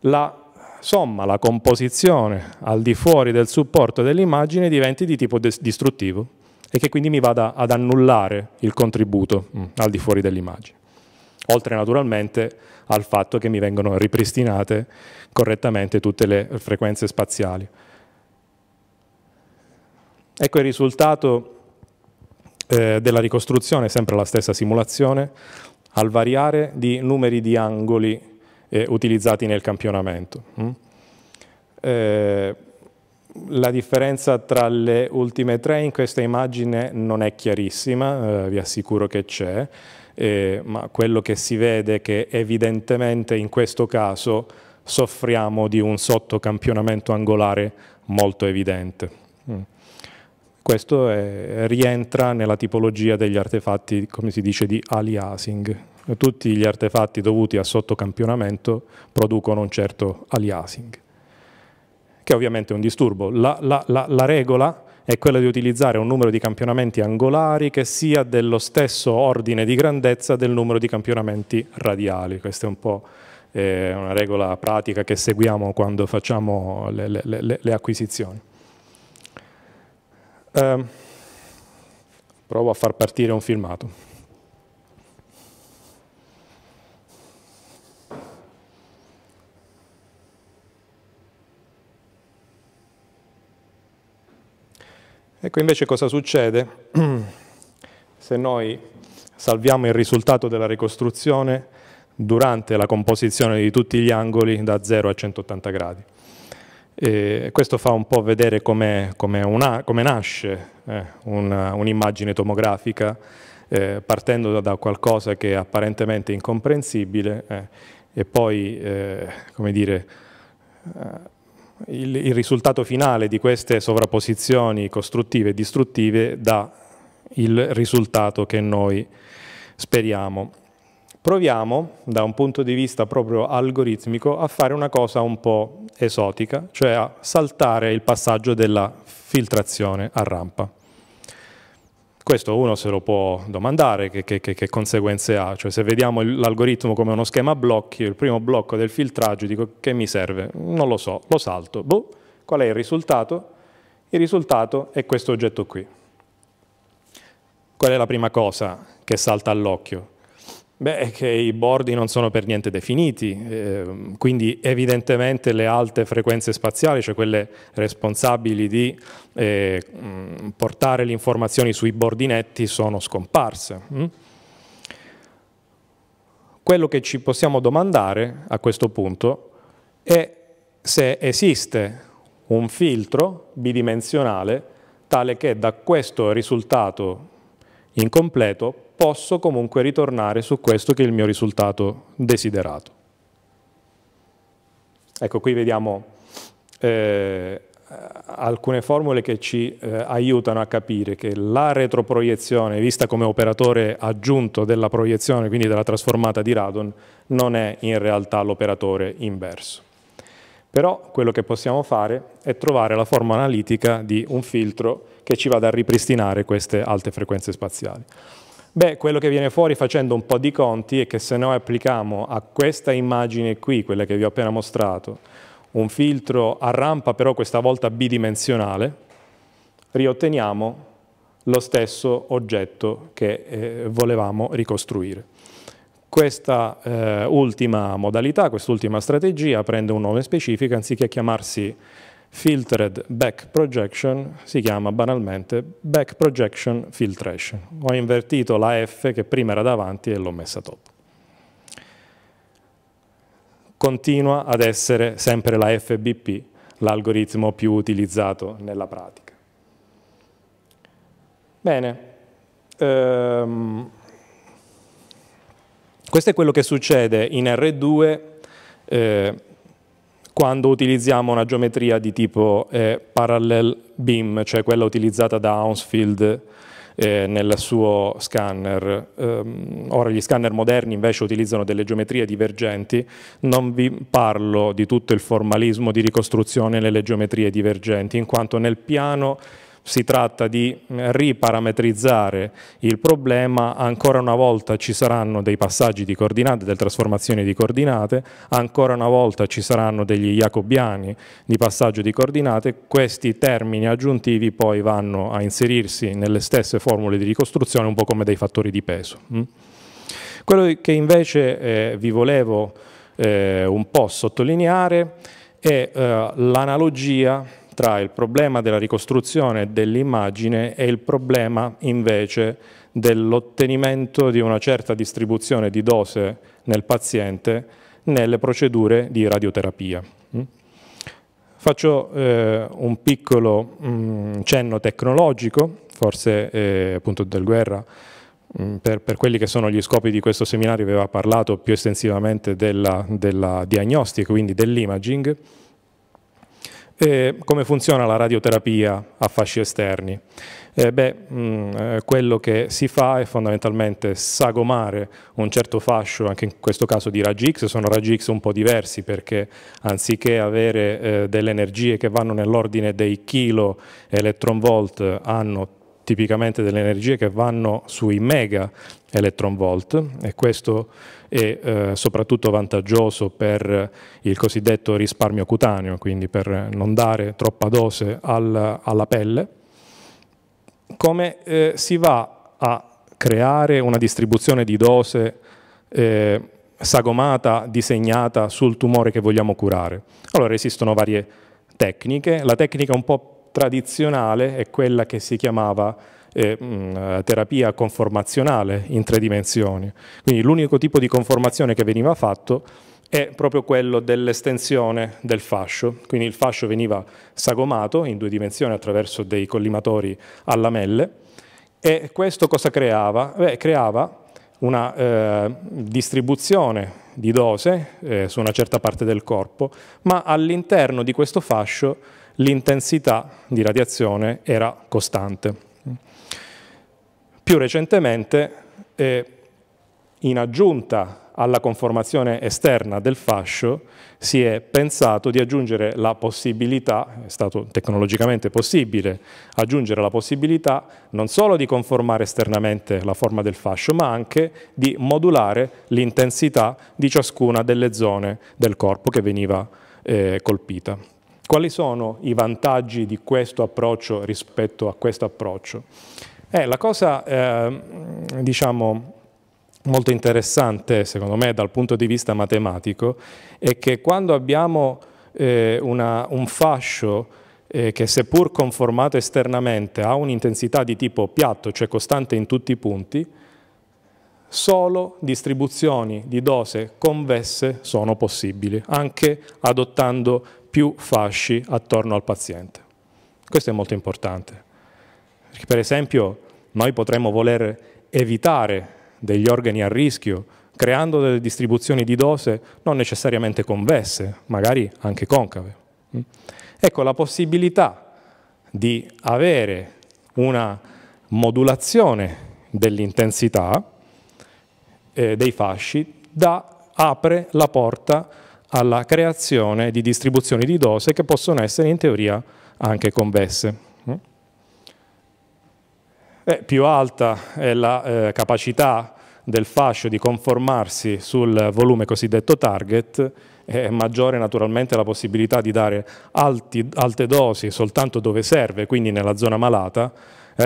la somma, la composizione al di fuori del supporto dell'immagine diventi di tipo distruttivo e che quindi mi vada ad annullare il contributo mh, mm, al di fuori dell'immagine. Oltre naturalmente al fatto che mi vengono ripristinate correttamente tutte le frequenze spaziali. Ecco il risultato eh, della ricostruzione, sempre la stessa simulazione, al variare di numeri di angoli eh, utilizzati nel campionamento. Mm? Eh, la differenza tra le ultime tre in questa immagine non è chiarissima, eh, vi assicuro che c'è, eh, ma quello che si vede è che evidentemente in questo caso soffriamo di un sottocampionamento angolare molto evidente. Questo è, rientra nella tipologia degli artefatti, come si dice, di aliasing. Tutti gli artefatti dovuti a sottocampionamento producono un certo aliasing, che ovviamente è un disturbo. La, la, la, la regola è quella di utilizzare un numero di campionamenti angolari che sia dello stesso ordine di grandezza del numero di campionamenti radiali. Questa è un po' eh, una regola pratica che seguiamo quando facciamo le, le, le, le acquisizioni. Eh, provo a far partire un filmato. Ecco invece cosa succede se noi salviamo il risultato della ricostruzione durante la composizione di tutti gli angoli da 0 a 180 gradi questo fa un po' vedere come, come, una, nasce eh, un'immagine un tomografica eh, partendo da qualcosa che è apparentemente incomprensibile eh, e poi, eh, come dire, eh, il, il, risultato finale di queste sovrapposizioni costruttive e distruttive dà il risultato che noi speriamo. Proviamo, da un punto di vista proprio algoritmico, a fare una cosa un po' esotica, cioè a saltare il passaggio della filtrazione a rampa. Questo uno se lo può domandare, che, che, che conseguenze ha? Cioè se vediamo l'algoritmo come uno schema a blocchi, il primo blocco del filtraggio, dico che mi serve? Non lo so, lo salto. Boh, qual è il risultato? Il risultato è questo oggetto qui. Qual è la prima cosa che salta all'occhio? Beh, che i bordi non sono per niente definiti, eh, quindi evidentemente le alte frequenze spaziali, cioè quelle responsabili di eh, mm, portare le informazioni sui bordinetti, sono scomparse. Mm? Quello che ci possiamo domandare a questo punto è se esiste un filtro bidimensionale tale che da questo risultato incompleto posso comunque ritornare su questo che è il mio risultato desiderato. Ecco, qui vediamo eh, alcune formule che ci eh, aiutano a capire che la retroproiezione vista come operatore aggiunto della proiezione, quindi della trasformata di radon, non è in realtà l'operatore inverso. Però quello che possiamo fare è trovare la forma analitica di un filtro che ci vada a ripristinare queste alte frequenze spaziali. Beh, quello che viene fuori facendo un po' di conti è che se noi applichiamo a questa immagine qui, quella che vi ho appena mostrato, un filtro a rampa però questa volta bidimensionale, riotteniamo lo stesso oggetto che eh, volevamo ricostruire. Questa eh, ultima modalità, quest'ultima strategia prende un nome specifico, anziché chiamarsi filtered back projection si chiama banalmente back projection filtration. Ho invertito la F che prima era davanti e l'ho messa dopo. Continua ad essere sempre la FBP l'algoritmo più utilizzato nella pratica. Bene, ehm, questo è quello che succede in R2 eh, quando utilizziamo una geometria di tipo eh, parallel beam, cioè quella utilizzata da Hounsfield eh, nel suo scanner. Um, ora gli scanner moderni invece utilizzano delle geometrie divergenti, non vi parlo di tutto il formalismo di ricostruzione nelle geometrie divergenti, in quanto nel piano si tratta di mm, riparametrizzare il problema, ancora una volta ci saranno dei passaggi di coordinate, delle trasformazioni di coordinate, ancora una volta ci saranno degli jacobiani di passaggio di coordinate, questi termini aggiuntivi poi vanno a inserirsi nelle stesse formule di ricostruzione un po' come dei fattori di peso. Mm. Quello che invece eh, vi volevo eh, un po' sottolineare è eh, l'analogia tra il problema della ricostruzione dell'immagine e il problema invece dell'ottenimento di una certa distribuzione di dose nel paziente nelle procedure di radioterapia. Mm? Faccio eh, un piccolo mh, mm, cenno tecnologico, forse eh, appunto del guerra, mh, mm, per, per, quelli che sono gli scopi di questo seminario aveva parlato più estensivamente della, della diagnostica, quindi dell'imaging, e come funziona la radioterapia a fasci esterni? Eh, beh, mh, mm, eh, quello che si fa è fondamentalmente sagomare un certo fascio, anche in questo caso di raggi X, sono raggi X un po' diversi perché anziché avere eh, delle energie che vanno nell'ordine dei kilo elettron volt hanno tipicamente delle energie che vanno sui mega electron volt e questo è eh, soprattutto vantaggioso per il cosiddetto risparmio cutaneo, quindi per non dare troppa dose al, alla pelle. Come eh, si va a creare una distribuzione di dose eh, sagomata, disegnata sul tumore che vogliamo curare? Allora esistono varie tecniche, la tecnica un po' tradizionale è quella che si chiamava eh, mh, mm, eh, terapia conformazionale in tre dimensioni. Quindi l'unico tipo di conformazione che veniva fatto è proprio quello dell'estensione del fascio, quindi il fascio veniva sagomato in due dimensioni attraverso dei collimatori a lamelle e questo cosa creava? Beh, creava una eh, distribuzione di dose eh, su una certa parte del corpo, ma all'interno di questo fascio l'intensità di radiazione era costante. Più recentemente, eh, in aggiunta alla conformazione esterna del fascio, si è pensato di aggiungere la possibilità, è stato tecnologicamente possibile, aggiungere la possibilità non solo di conformare esternamente la forma del fascio, ma anche di modulare l'intensità di ciascuna delle zone del corpo che veniva eh, colpita. Quali sono i vantaggi di questo approccio rispetto a questo approccio? Eh, la cosa, eh, diciamo, molto interessante, secondo me, dal punto di vista matematico, è che quando abbiamo eh, una, un fascio eh, che seppur conformato esternamente ha un'intensità di tipo piatto, cioè costante in tutti i punti, solo distribuzioni di dose convesse sono possibili, anche adottando più fasci attorno al paziente. Questo è molto importante, perché per esempio noi potremmo voler evitare degli organi a rischio creando delle distribuzioni di dose non necessariamente convesse, magari anche concave. Ecco, la possibilità di avere una modulazione dell'intensità eh, dei fasci da, apre la porta a alla creazione di distribuzioni di dose che possono essere in teoria anche convesse. Mm? E eh, più alta è la eh, capacità del fascio di conformarsi sul volume cosiddetto target, è maggiore naturalmente la possibilità di dare alti, alte dosi soltanto dove serve, quindi nella zona malata,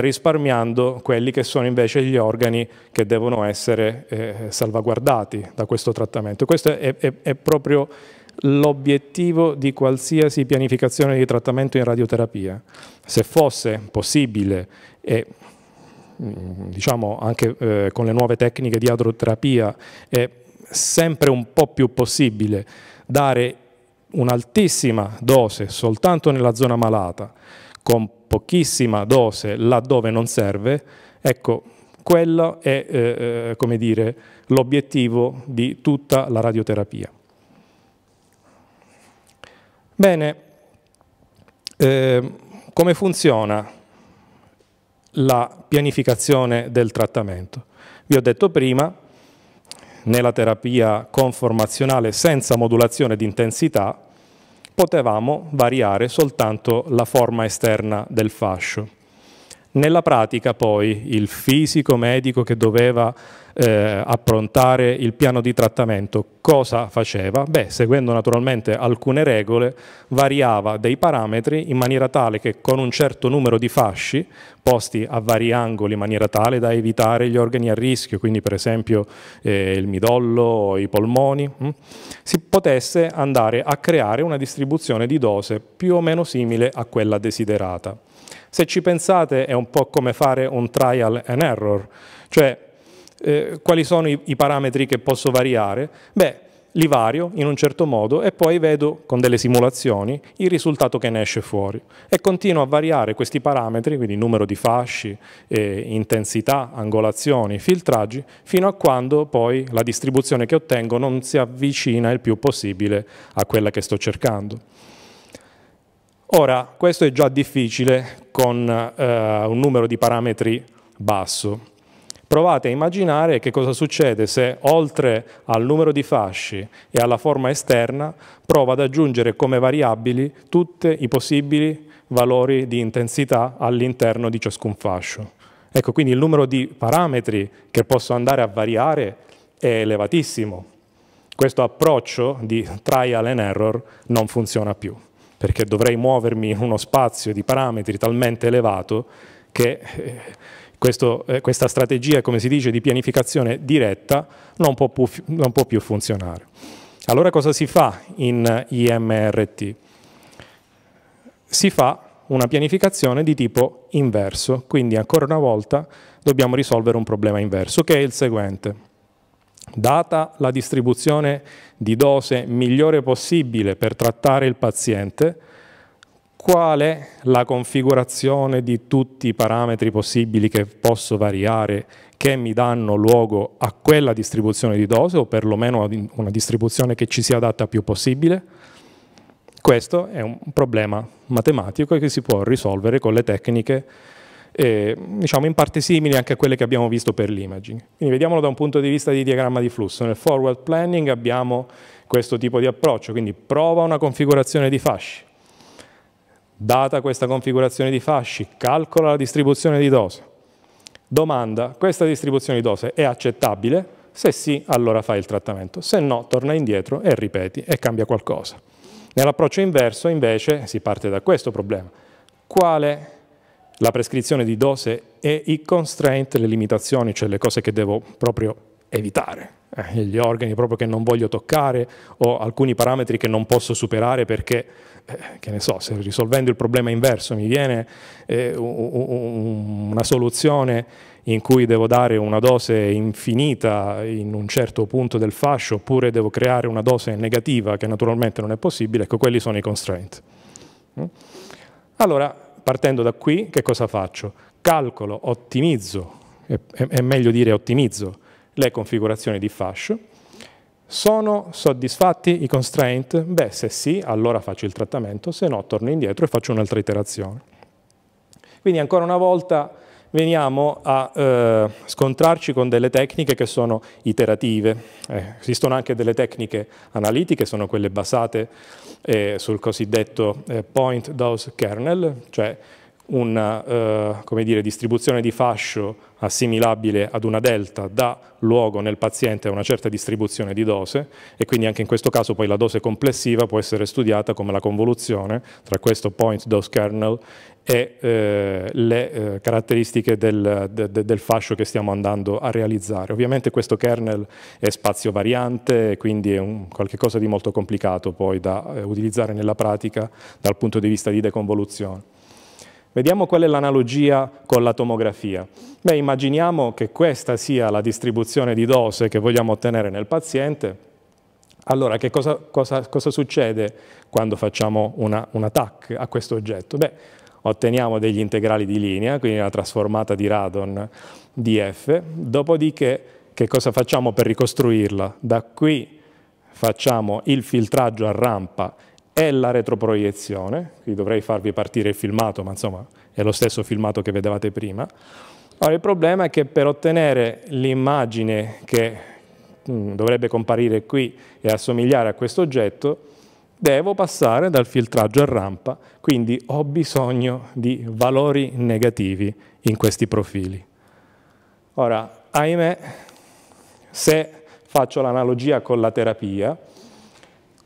risparmiando quelli che sono invece gli organi che devono essere eh, salvaguardati da questo trattamento. Questo è, è, è proprio l'obiettivo di qualsiasi pianificazione di trattamento in radioterapia. Se fosse possibile e mm, diciamo anche eh, con le nuove tecniche di adroterapia è sempre un po' più possibile dare un'altissima dose soltanto nella zona malata con pochissima dose laddove non serve, ecco, quello è eh, eh come dire, l'obiettivo di tutta la radioterapia. Bene, eh, come funziona la pianificazione del trattamento? Vi ho detto prima, nella terapia conformazionale senza modulazione di intensità, potevamo variare soltanto la forma esterna del fascio. Nella pratica poi il fisico medico che doveva eh, approntare il piano di trattamento, cosa faceva? Beh, seguendo naturalmente alcune regole, variava dei parametri in maniera tale che con un certo numero di fasci, posti a vari angoli in maniera tale da evitare gli organi a rischio, quindi per esempio eh, il midollo, i polmoni, mh, mm, si potesse andare a creare una distribuzione di dose più o meno simile a quella desiderata. Se ci pensate è un po' come fare un trial and error, cioè eh, quali sono i, i parametri che posso variare? Beh, li vario in un certo modo e poi vedo con delle simulazioni il risultato che ne esce fuori e continuo a variare questi parametri, quindi numero di fasci, eh, intensità, angolazioni, filtraggi, fino a quando poi la distribuzione che ottengo non si avvicina il più possibile a quella che sto cercando. Ora, questo è già difficile con eh, un numero di parametri basso, Provate a immaginare che cosa succede se oltre al numero di fasci e alla forma esterna prova ad aggiungere come variabili tutti i possibili valori di intensità all'interno di ciascun fascio. Ecco, quindi il numero di parametri che posso andare a variare è elevatissimo. Questo approccio di trial and error non funziona più, perché dovrei muovermi in uno spazio di parametri talmente elevato che eh, questo, eh, questa strategia, come si dice, di pianificazione diretta non può, pu non può più funzionare. Allora cosa si fa in IMRT? Si fa una pianificazione di tipo inverso, quindi ancora una volta dobbiamo risolvere un problema inverso, che è il seguente. Data la distribuzione di dose migliore possibile per trattare il paziente, qual è la configurazione di tutti i parametri possibili che posso variare che mi danno luogo a quella distribuzione di dose o perlomeno a una distribuzione che ci sia adatta più possibile? Questo è un problema matematico che si può risolvere con le tecniche eh, diciamo in parte simili anche a quelle che abbiamo visto per l'imaging. Quindi vediamolo da un punto di vista di diagramma di flusso. Nel forward planning abbiamo questo tipo di approccio, quindi prova una configurazione di fasci, Data questa configurazione di fasci, calcola la distribuzione di dose. Domanda, questa distribuzione di dose è accettabile? Se sì, allora fai il trattamento, se no torna indietro e ripeti e cambia qualcosa. Nell'approccio inverso invece si parte da questo problema. Quale la prescrizione di dose e i constraint, le limitazioni, cioè le cose che devo proprio evitare? Eh, gli organi proprio che non voglio toccare o alcuni parametri che non posso superare perché, eh, che ne so, se risolvendo il problema inverso mi viene eh, una soluzione in cui devo dare una dose infinita in un certo punto del fascio oppure devo creare una dose negativa che naturalmente non è possibile, ecco quelli sono i constraint. Mm? Allora, partendo da qui, che cosa faccio? Calcolo, ottimizzo, è, è meglio dire ottimizzo, le configurazioni di fascio. Sono soddisfatti i constraint? Beh, se sì, allora faccio il trattamento, se no torno indietro e faccio un'altra iterazione. Quindi ancora una volta veniamo a eh, scontrarci con delle tecniche che sono iterative. Eh, esistono anche delle tecniche analitiche, sono quelle basate eh, sul cosiddetto eh, point dose kernel, cioè una eh, dire, distribuzione di fascio assimilabile ad una delta dà luogo nel paziente a una certa distribuzione di dose e quindi anche in questo caso poi la dose complessiva può essere studiata come la convoluzione tra questo point dose kernel e eh, le eh, caratteristiche del, de, de, del, fascio che stiamo andando a realizzare. Ovviamente questo kernel è spazio variante, quindi è un, qualcosa di molto complicato poi da eh, utilizzare nella pratica dal punto di vista di deconvoluzione. Vediamo qual è l'analogia con la tomografia. Beh, immaginiamo che questa sia la distribuzione di dose che vogliamo ottenere nel paziente. Allora, che cosa, cosa, cosa succede quando facciamo una, un TAC a questo oggetto? Beh, otteniamo degli integrali di linea, quindi una trasformata di radon di F, dopodiché che cosa facciamo per ricostruirla? Da qui facciamo il filtraggio a rampa è la retroproiezione, qui dovrei farvi partire il filmato, ma insomma è lo stesso filmato che vedevate prima. Ora il problema è che per ottenere l'immagine che mm, dovrebbe comparire qui e assomigliare a questo oggetto, devo passare dal filtraggio a rampa, quindi ho bisogno di valori negativi in questi profili. Ora, ahimè, se faccio l'analogia con la terapia,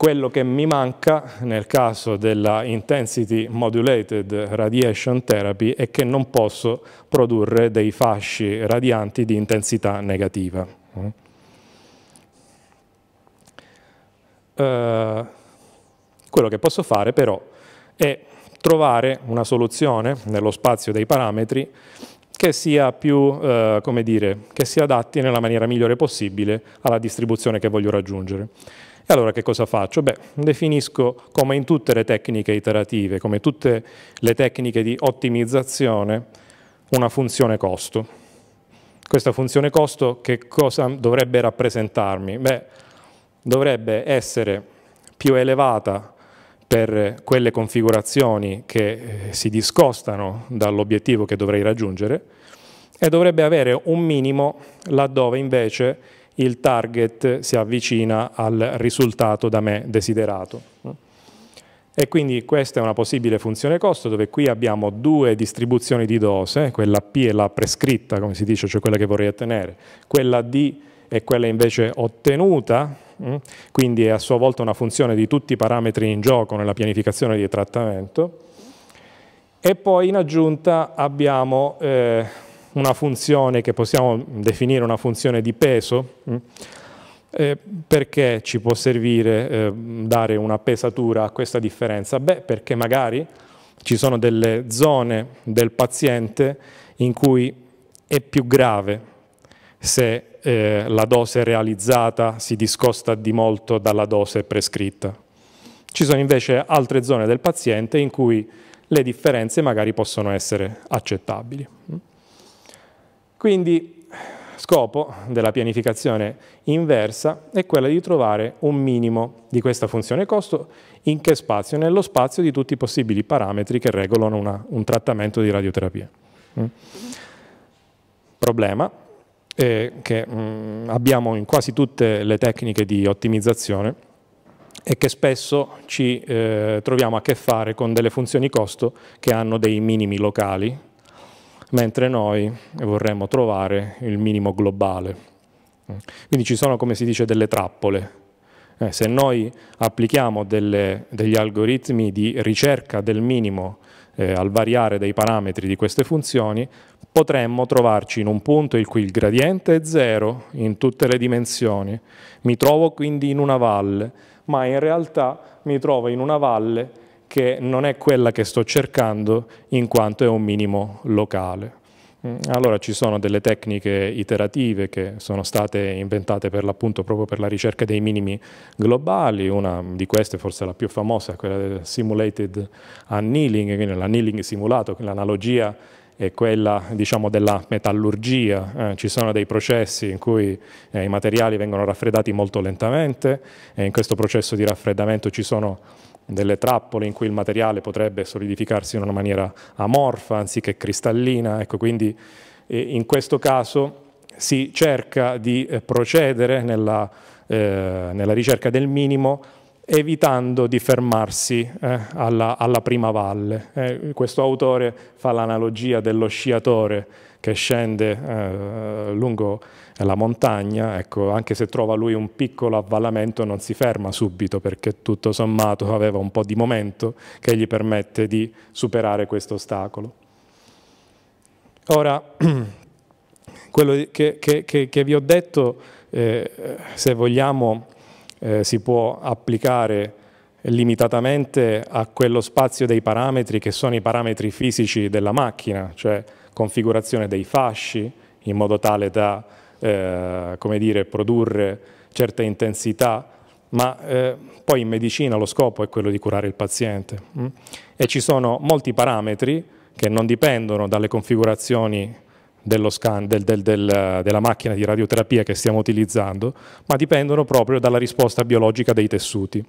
quello che mi manca nel caso della intensity modulated radiation therapy è che non posso produrre dei fasci radianti di intensità negativa. Eh, quello che posso fare però è trovare una soluzione nello spazio dei parametri che sia più, eh, come dire, che si adatti nella maniera migliore possibile alla distribuzione che voglio raggiungere. E allora che cosa faccio? Beh, definisco come in tutte le tecniche iterative, come tutte le tecniche di ottimizzazione, una funzione costo. Questa funzione costo che cosa dovrebbe rappresentarmi? Beh, dovrebbe essere più elevata per quelle configurazioni che eh, si discostano dall'obiettivo che dovrei raggiungere e dovrebbe avere un minimo laddove invece il target si avvicina al risultato da me desiderato. E quindi questa è una possibile funzione costo dove qui abbiamo due distribuzioni di dose, quella P è la prescritta, come si dice, cioè quella che vorrei ottenere, quella D è quella invece ottenuta, mm, quindi è a sua volta una funzione di tutti i parametri in gioco nella pianificazione di trattamento. E poi in aggiunta abbiamo eh, una funzione che possiamo definire una funzione di peso, mm, eh, perché ci può servire eh, dare una pesatura a questa differenza? Beh, perché magari ci sono delle zone del paziente in cui è più grave se eh, la dose realizzata si discosta di molto dalla dose prescritta. Ci sono invece altre zone del paziente in cui le differenze magari possono essere accettabili. Mm. Quindi scopo della pianificazione inversa è quella di trovare un minimo di questa funzione costo in che spazio? Nello spazio di tutti i possibili parametri che regolano una, un trattamento di radioterapia. Mm. Problema eh, che mm, abbiamo in quasi tutte le tecniche di ottimizzazione e che spesso ci eh, troviamo a che fare con delle funzioni costo che hanno dei minimi locali mentre noi vorremmo trovare il minimo globale. Quindi ci sono, come si dice, delle trappole. Eh, se noi applichiamo delle, degli algoritmi di ricerca del minimo eh, al variare dei parametri di queste funzioni, potremmo trovarci in un punto in cui il gradiente è zero in tutte le dimensioni. Mi trovo quindi in una valle, ma in realtà mi trovo in una valle che non è quella che sto cercando in quanto è un minimo locale. Mm, allora ci sono delle tecniche iterative che sono state inventate per l'appunto proprio per la ricerca dei minimi globali, una di queste forse la più famosa è quella del simulated annealing, quindi l'annealing simulato, l'analogia è quella diciamo, della metallurgia, eh, ci sono dei processi in cui eh, i materiali vengono raffreddati molto lentamente e in questo processo di raffreddamento ci sono delle trappole in cui il materiale potrebbe solidificarsi in una maniera amorfa anziché cristallina. Ecco, quindi eh, in questo caso si cerca di eh, procedere nella, eh, nella, ricerca del minimo evitando di fermarsi eh, alla, alla, prima valle. Eh, questo autore fa l'analogia dello sciatore che scende eh, lungo la montagna, ecco, anche se trova lui un piccolo avvallamento non si ferma subito perché tutto sommato aveva un po' di momento che gli permette di superare questo ostacolo. Ora, quello che, che, che, che vi ho detto, eh, se vogliamo, eh, si può applicare limitatamente a quello spazio dei parametri che sono i parametri fisici della macchina, cioè configurazione dei fasci in modo tale da eh, come dire, produrre certe intensità, ma eh, poi in medicina lo scopo è quello di curare il paziente. Mh? Mm? E ci sono molti parametri che non dipendono dalle configurazioni dello scan, del, del, del, della macchina di radioterapia che stiamo utilizzando, ma dipendono proprio dalla risposta biologica dei tessuti.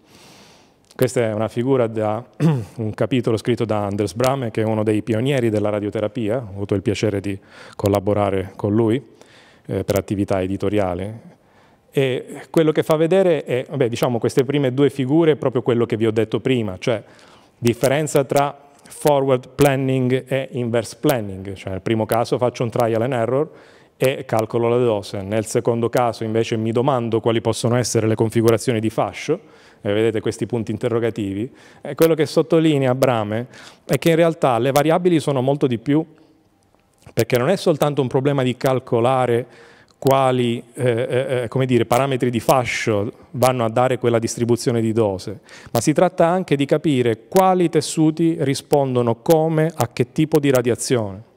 Questa è una figura da un capitolo scritto da Anders Brame, che è uno dei pionieri della radioterapia, ho avuto il piacere di collaborare con lui eh, per attività editoriale. E quello che fa vedere è, vabbè, diciamo, queste prime due figure, è proprio quello che vi ho detto prima, cioè differenza tra forward planning e inverse planning, cioè nel primo caso faccio un trial and error e calcolo la dose, nel secondo caso invece mi domando quali possono essere le configurazioni di fascio, e eh, vedete questi punti interrogativi, e quello che sottolinea Brame è che in realtà le variabili sono molto di più perché non è soltanto un problema di calcolare quali eh, eh, eh dire, parametri di fascio vanno a dare quella distribuzione di dose, ma si tratta anche di capire quali tessuti rispondono come a che tipo di radiazione.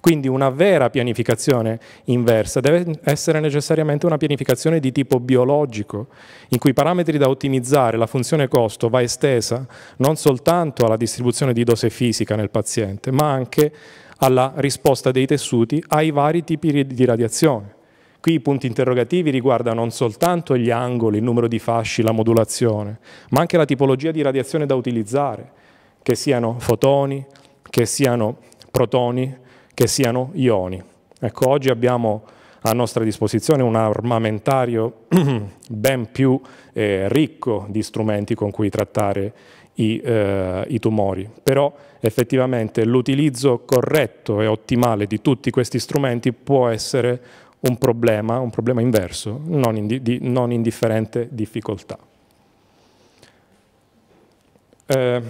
Quindi una vera pianificazione inversa deve essere necessariamente una pianificazione di tipo biologico, in cui i parametri da ottimizzare, la funzione costo, va estesa non soltanto alla distribuzione di dose fisica nel paziente, ma anche alla risposta dei tessuti ai vari tipi di radiazione. Qui i punti interrogativi riguardano non soltanto gli angoli, il numero di fasci, la modulazione, ma anche la tipologia di radiazione da utilizzare, che siano fotoni, che siano protoni, che siano ioni. Ecco, oggi abbiamo a nostra disposizione un armamentario ben più eh, ricco di strumenti con cui trattare i, eh, i tumori, però effettivamente l'utilizzo corretto e ottimale di tutti questi strumenti può essere un problema, un problema inverso, non, indi, di non indifferente difficoltà. Eh,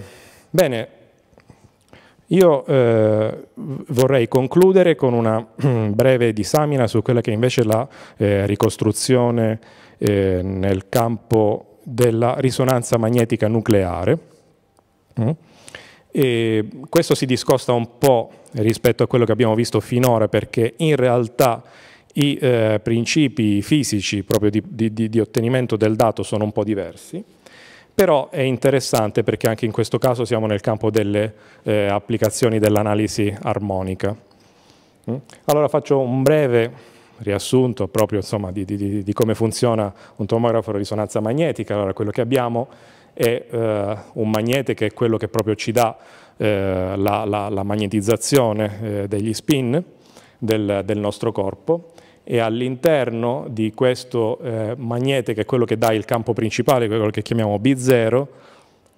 bene, io eh, vorrei concludere con una breve disamina su quella che invece è la eh, ricostruzione ehm, nel campo della risonanza magnetica nucleare. Mm e questo si discosta un po' rispetto a quello che abbiamo visto finora perché in realtà i eh, principi fisici proprio di, di, di, ottenimento del dato sono un po' diversi, però è interessante perché anche in questo caso siamo nel campo delle eh, applicazioni dell'analisi armonica. Mm? Allora faccio un breve riassunto proprio insomma, di, di come funziona un tomografo a risonanza magnetica, allora quello che abbiamo è eh, un magnete che è quello che proprio ci dà eh, la, la, la, magnetizzazione eh, degli spin del, del, nostro corpo e all'interno di questo eh, magnete che è quello che dà il campo principale, quello che chiamiamo B0,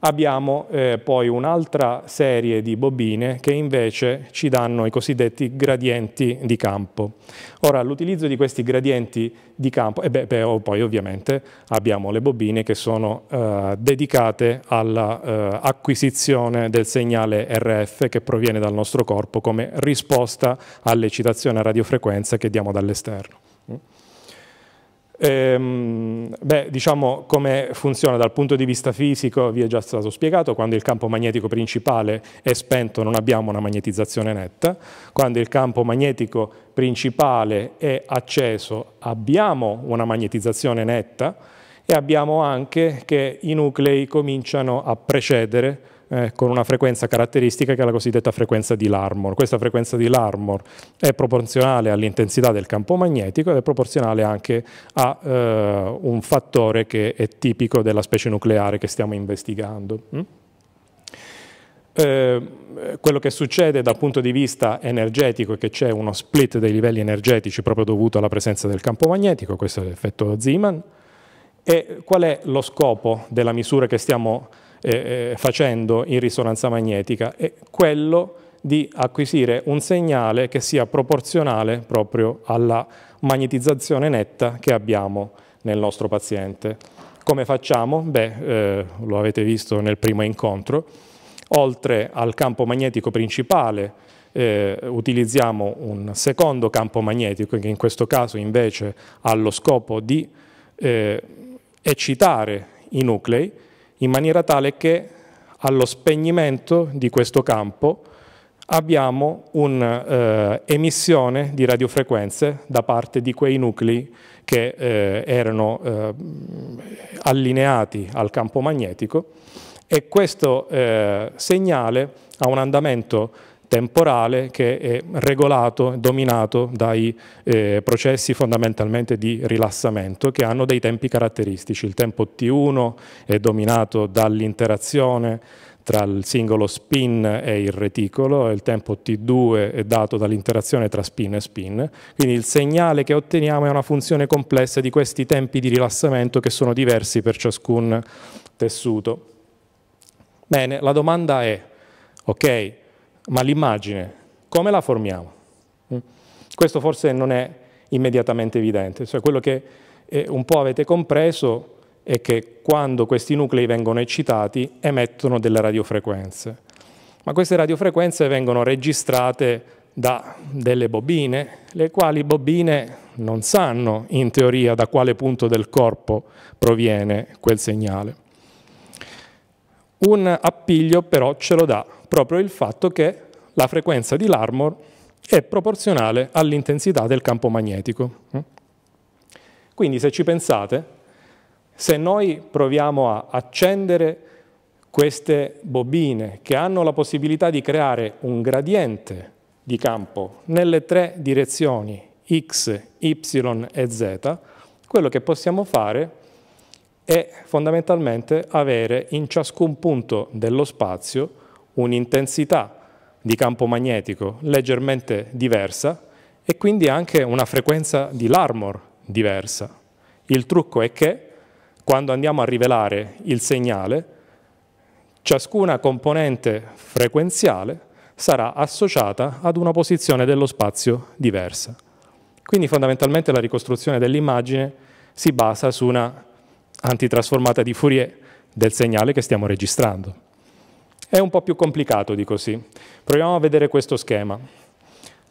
Abbiamo eh, poi un'altra serie di bobine che invece ci danno i cosiddetti gradienti di campo. Ora, l'utilizzo di questi gradienti di campo, e beh, beh, poi ovviamente abbiamo le bobine che sono eh, dedicate all'acquisizione eh, del segnale RF che proviene dal nostro corpo come risposta all'eccitazione a radiofrequenza che diamo dall'esterno. Ehm, beh, diciamo come funziona dal punto di vista fisico, vi è già stato spiegato, quando il campo magnetico principale è spento non abbiamo una magnetizzazione netta, quando il campo magnetico principale è acceso abbiamo una magnetizzazione netta e abbiamo anche che i nuclei cominciano a precedere eh, con una frequenza caratteristica che è la cosiddetta frequenza di Larmor. Questa frequenza di Larmor è proporzionale all'intensità del campo magnetico ed è proporzionale anche a eh, un fattore che è tipico della specie nucleare che stiamo investigando. Mm? Eh, quello che succede dal punto di vista energetico è che c'è uno split dei livelli energetici proprio dovuto alla presenza del campo magnetico, questo è l'effetto Zeeman. E qual è lo scopo della misura che stiamo eh, eh, facendo in risonanza magnetica è quello di acquisire un segnale che sia proporzionale proprio alla magnetizzazione netta che abbiamo nel nostro paziente. Come facciamo? Beh, eh, lo avete visto nel primo incontro, oltre al campo magnetico principale eh, utilizziamo un secondo campo magnetico che in questo caso invece ha lo scopo di eh, eccitare i nuclei in maniera tale che allo spegnimento di questo campo abbiamo un'emissione eh, di radiofrequenze da parte di quei nuclei che eh, erano eh, allineati al campo magnetico e questo eh, segnale ha un andamento temporale che è regolato, dominato dai eh, processi fondamentalmente di rilassamento che hanno dei tempi caratteristici. Il tempo T1 è dominato dall'interazione tra il singolo spin e il reticolo, il tempo T2 è dato dall'interazione tra spin e spin, quindi il segnale che otteniamo è una funzione complessa di questi tempi di rilassamento che sono diversi per ciascun tessuto. Bene, la domanda è, ok, ma l'immagine, come la formiamo? Mm? Questo forse non è immediatamente evidente, cioè quello che eh, un po' avete compreso è che quando questi nuclei vengono eccitati emettono delle radiofrequenze, ma queste radiofrequenze vengono registrate da delle bobine, le quali bobine non sanno in teoria da quale punto del corpo proviene quel segnale. Un appiglio però ce lo dà proprio il fatto che la frequenza di Larmor è proporzionale all'intensità del campo magnetico. Quindi se ci pensate, se noi proviamo a accendere queste bobine che hanno la possibilità di creare un gradiente di campo nelle tre direzioni x, y e z, quello che possiamo fare è è fondamentalmente avere in ciascun punto dello spazio un'intensità di campo magnetico leggermente diversa e quindi anche una frequenza di Larmor diversa. Il trucco è che quando andiamo a rivelare il segnale, ciascuna componente frequenziale sarà associata ad una posizione dello spazio diversa. Quindi fondamentalmente la ricostruzione dell'immagine si basa su una antitrasformata di Fourier del segnale che stiamo registrando. È un po' più complicato di così. Proviamo a vedere questo schema.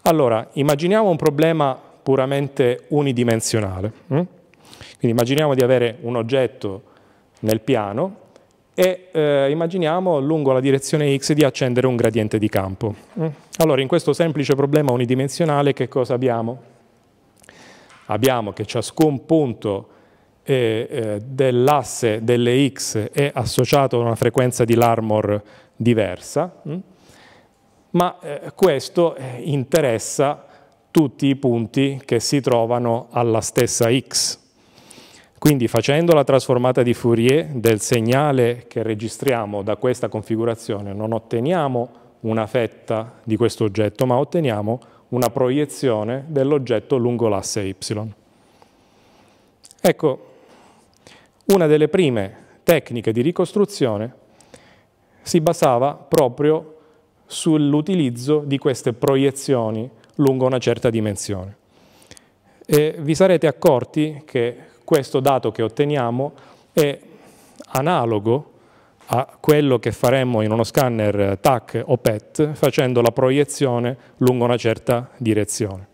Allora, immaginiamo un problema puramente unidimensionale. Mm? Quindi immaginiamo di avere un oggetto nel piano e eh, immaginiamo lungo la direzione x di accendere un gradiente di campo. Mm? Allora, in questo semplice problema unidimensionale che cosa abbiamo? Abbiamo che ciascun punto eh, dell'asse delle x è associato a una frequenza di Larmor diversa, mh? Mm? ma eh, questo eh, interessa tutti i punti che si trovano alla stessa x. Quindi facendo la trasformata di Fourier del segnale che registriamo da questa configurazione non otteniamo una fetta di questo oggetto, ma otteniamo una proiezione dell'oggetto lungo l'asse y. Ecco, una delle prime tecniche di ricostruzione si basava proprio sull'utilizzo di queste proiezioni lungo una certa dimensione. E vi sarete accorti che questo dato che otteniamo è analogo a quello che faremmo in uno scanner TAC o PET facendo la proiezione lungo una certa direzione.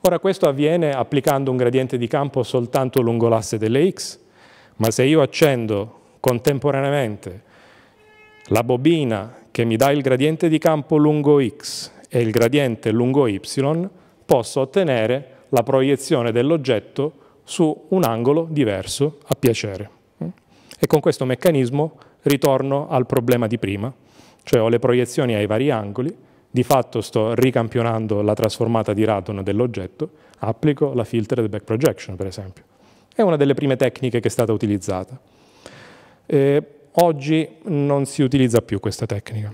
Ora questo avviene applicando un gradiente di campo soltanto lungo l'asse delle X ma se io accendo contemporaneamente la bobina che mi dà il gradiente di campo lungo x e il gradiente lungo y, posso ottenere la proiezione dell'oggetto su un angolo diverso a piacere. E con questo meccanismo ritorno al problema di prima, cioè ho le proiezioni ai vari angoli, di fatto sto ricampionando la trasformata di Radon dell'oggetto, applico la filter back projection per esempio. È una delle prime tecniche che è stata utilizzata. Eh, oggi non si utilizza più questa tecnica.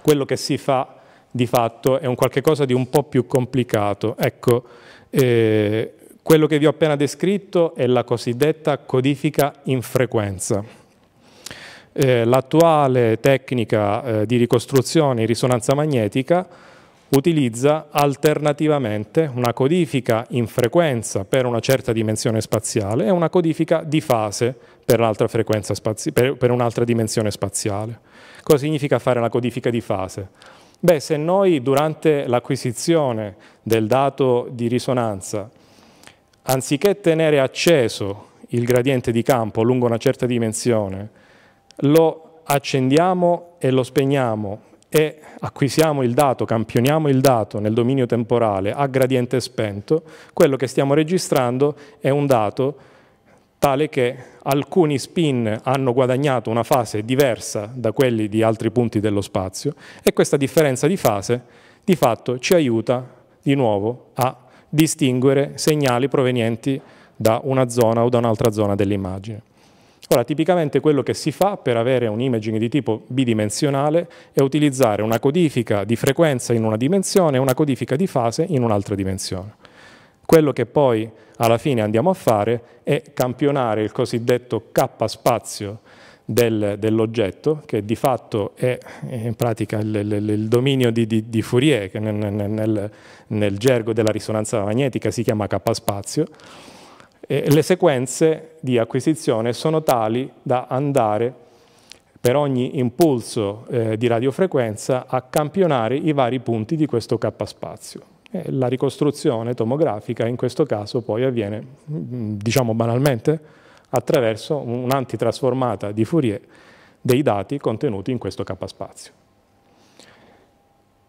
Quello che si fa di fatto è un qualche cosa di un po' più complicato. Ecco, eh, quello che vi ho appena descritto è la cosiddetta codifica in frequenza. Eh, l'attuale tecnica eh, di ricostruzione in risonanza magnetica utilizza alternativamente una codifica in frequenza per una certa dimensione spaziale e una codifica di fase per un'altra, per, per un'altra dimensione spaziale. Cosa significa fare la codifica di fase? Beh, se noi durante l'acquisizione del dato di risonanza, anziché tenere acceso il gradiente di campo lungo una certa dimensione, lo accendiamo e lo spegniamo e acquisiamo il dato, campioniamo il dato nel dominio temporale a gradiente spento, quello che stiamo registrando è un dato tale che alcuni spin hanno guadagnato una fase diversa da quelli di altri punti dello spazio e questa differenza di fase di fatto ci aiuta di nuovo a distinguere segnali provenienti da una zona o da un'altra zona dell'immagine. Ora, tipicamente quello che si fa per avere un imaging di tipo bidimensionale è utilizzare una codifica di frequenza in una dimensione e una codifica di fase in un'altra dimensione. Quello che poi alla fine andiamo a fare è campionare il cosiddetto K spazio del, dell'oggetto, che di fatto è in pratica il, il, il dominio di, di, di, Fourier, che nel, nel, nel gergo della risonanza magnetica si chiama K spazio, eh, le sequenze di acquisizione sono tali da andare per ogni impulso eh, di radiofrequenza a campionare i vari punti di questo K-spazio. la ricostruzione tomografica in questo caso poi avviene, mm, diciamo banalmente, attraverso un'antitrasformata di Fourier dei dati contenuti in questo K-spazio.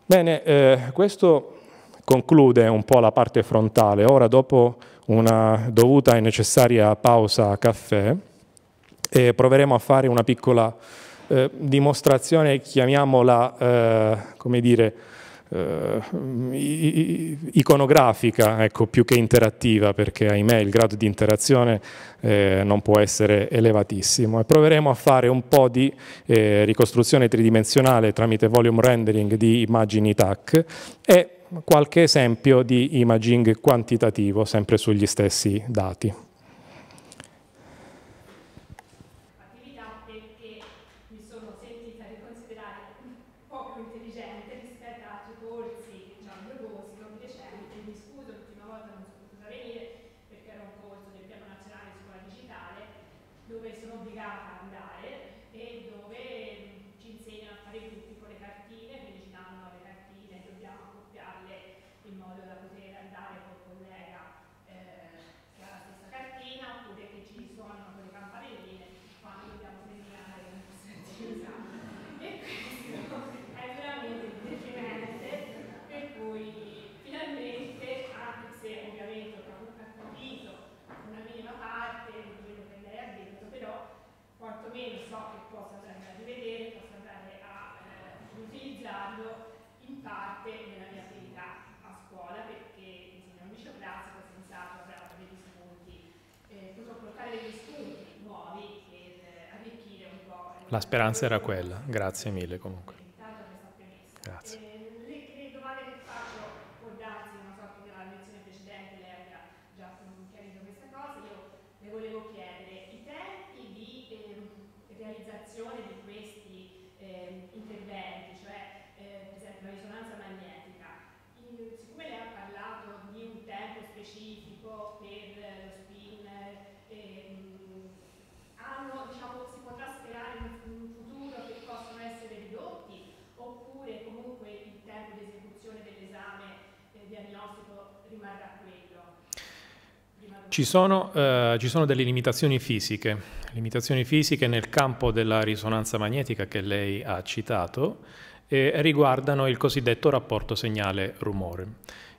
Bene, eh, questo conclude un po' la parte frontale. Ora, dopo una dovuta e necessaria pausa a caffè e proveremo a fare una piccola eh, dimostrazione, chiamiamola, eh, come dire, eh, iconografica, ecco, più che interattiva, perché ahimè il grado di interazione eh, non può essere elevatissimo. E proveremo a fare un po' di eh, ricostruzione tridimensionale tramite volume rendering di immagini TAC e qualche esempio di imaging quantitativo sempre sugli stessi dati. La speranza era quella, grazie mille comunque. Ci sono, eh, ci sono, delle limitazioni fisiche, limitazioni fisiche nel campo della risonanza magnetica che lei ha citato e riguardano il cosiddetto rapporto segnale-rumore,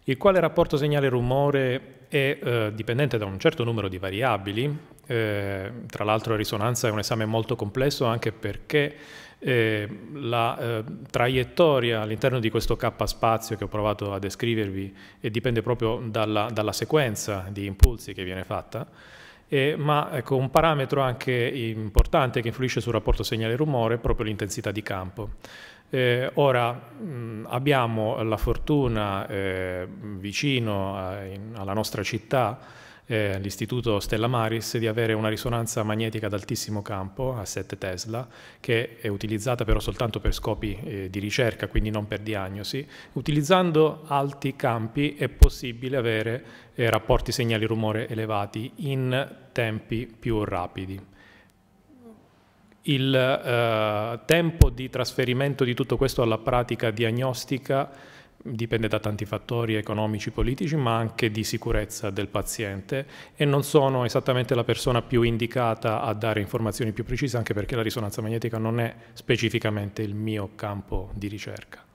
il quale rapporto segnale-rumore è eh, dipendente da un certo numero di variabili, eh, tra l'altro la risonanza è un esame molto complesso anche perché eh, la eh, traiettoria all'interno di questo K spazio che ho provato a descrivervi eh, dipende proprio dalla, dalla, sequenza di impulsi che viene fatta, eh, ma ecco, un parametro anche importante che influisce sul rapporto segnale-rumore è proprio l'intensità di campo. Eh, ora mh, abbiamo la fortuna eh, vicino a, eh, in, alla nostra città eh, all'Istituto Stella Maris di avere una risonanza magnetica ad altissimo campo a 7 Tesla che è utilizzata però soltanto per scopi eh, di ricerca, quindi non per diagnosi. Utilizzando alti campi è possibile avere eh, rapporti segnali rumore elevati in tempi più rapidi il eh, tempo di trasferimento di tutto questo alla pratica diagnostica dipende da tanti fattori economici, politici, ma anche di sicurezza del paziente e non sono esattamente la persona più indicata a dare informazioni più precise anche perché la risonanza magnetica non è specificamente il mio campo di ricerca.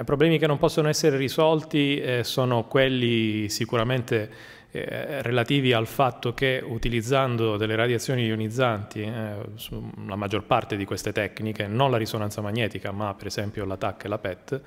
Eh, problemi che non possono essere risolti eh, sono quelli sicuramente eh, relativi al fatto che utilizzando delle radiazioni ionizzanti, eh, la maggior parte di queste tecniche, non la risonanza magnetica ma per esempio la TAC e la PET,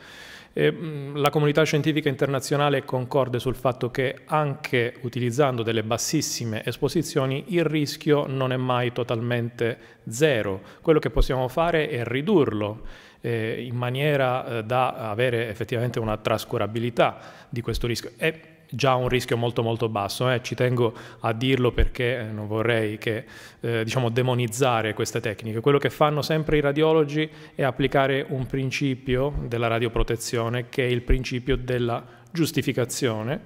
eh, mm, la comunità scientifica internazionale concorde sul fatto che anche utilizzando delle bassissime esposizioni il rischio non è mai totalmente zero. Quello che possiamo fare è ridurlo eh, in maniera eh, da avere effettivamente una trascurabilità di questo rischio. È già un rischio molto molto basso, eh? ci tengo a dirlo perché eh, non vorrei che, eh, diciamo, demonizzare queste tecniche. Quello che fanno sempre i radiologi è applicare un principio della radioprotezione che è il principio della giustificazione,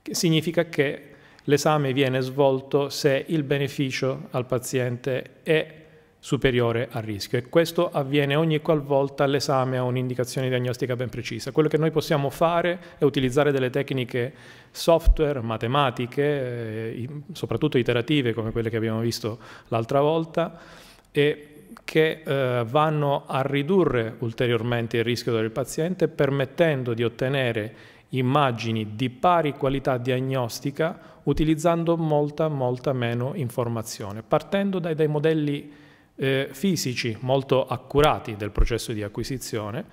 che significa che l'esame viene svolto se il beneficio al paziente è superiore al rischio e questo avviene ogni qualvolta l'esame ha un'indicazione diagnostica ben precisa. Quello che noi possiamo fare è utilizzare delle tecniche software, matematiche, eh, soprattutto iterative come quelle che abbiamo visto l'altra volta e che eh, vanno a ridurre ulteriormente il rischio del paziente permettendo di ottenere immagini di pari qualità diagnostica utilizzando molta molta meno informazione, partendo dai, dai modelli eh, fisici molto accurati del processo di acquisizione.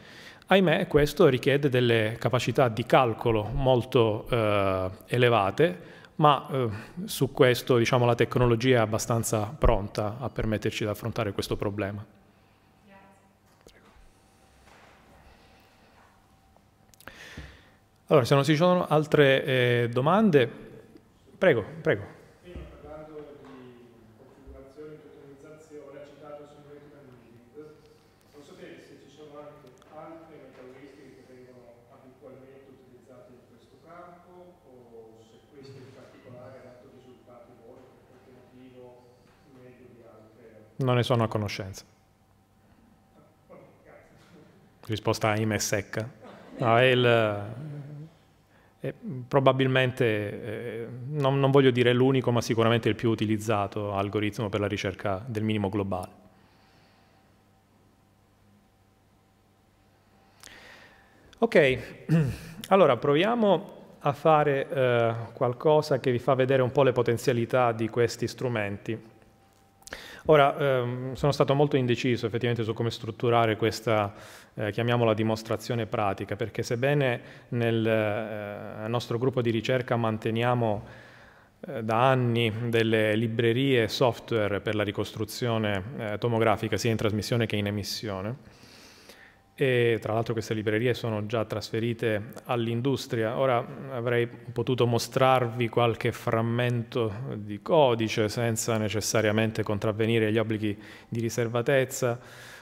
Ahimè, questo richiede delle capacità di calcolo molto eh, elevate, ma eh, su questo diciamo, la tecnologia è abbastanza pronta a permetterci di affrontare questo problema. Allora, se non ci sono altre eh, domande, prego, prego. Non ne sono a conoscenza. Risposta ahimè secca. No, è il, è probabilmente, eh, non, non voglio dire l'unico, ma sicuramente il più utilizzato algoritmo per la ricerca del minimo globale. Ok, allora proviamo a fare eh, qualcosa che vi fa vedere un po' le potenzialità di questi strumenti. Ora, ehm, sono stato molto indeciso effettivamente su come strutturare questa, eh, chiamiamola dimostrazione pratica, perché sebbene nel eh, nostro gruppo di ricerca manteniamo eh, da anni delle librerie software per la ricostruzione eh, tomografica sia in trasmissione che in emissione, e tra l'altro queste librerie sono già trasferite all'industria. Ora avrei potuto mostrarvi qualche frammento di codice senza necessariamente contravvenire agli obblighi di riservatezza.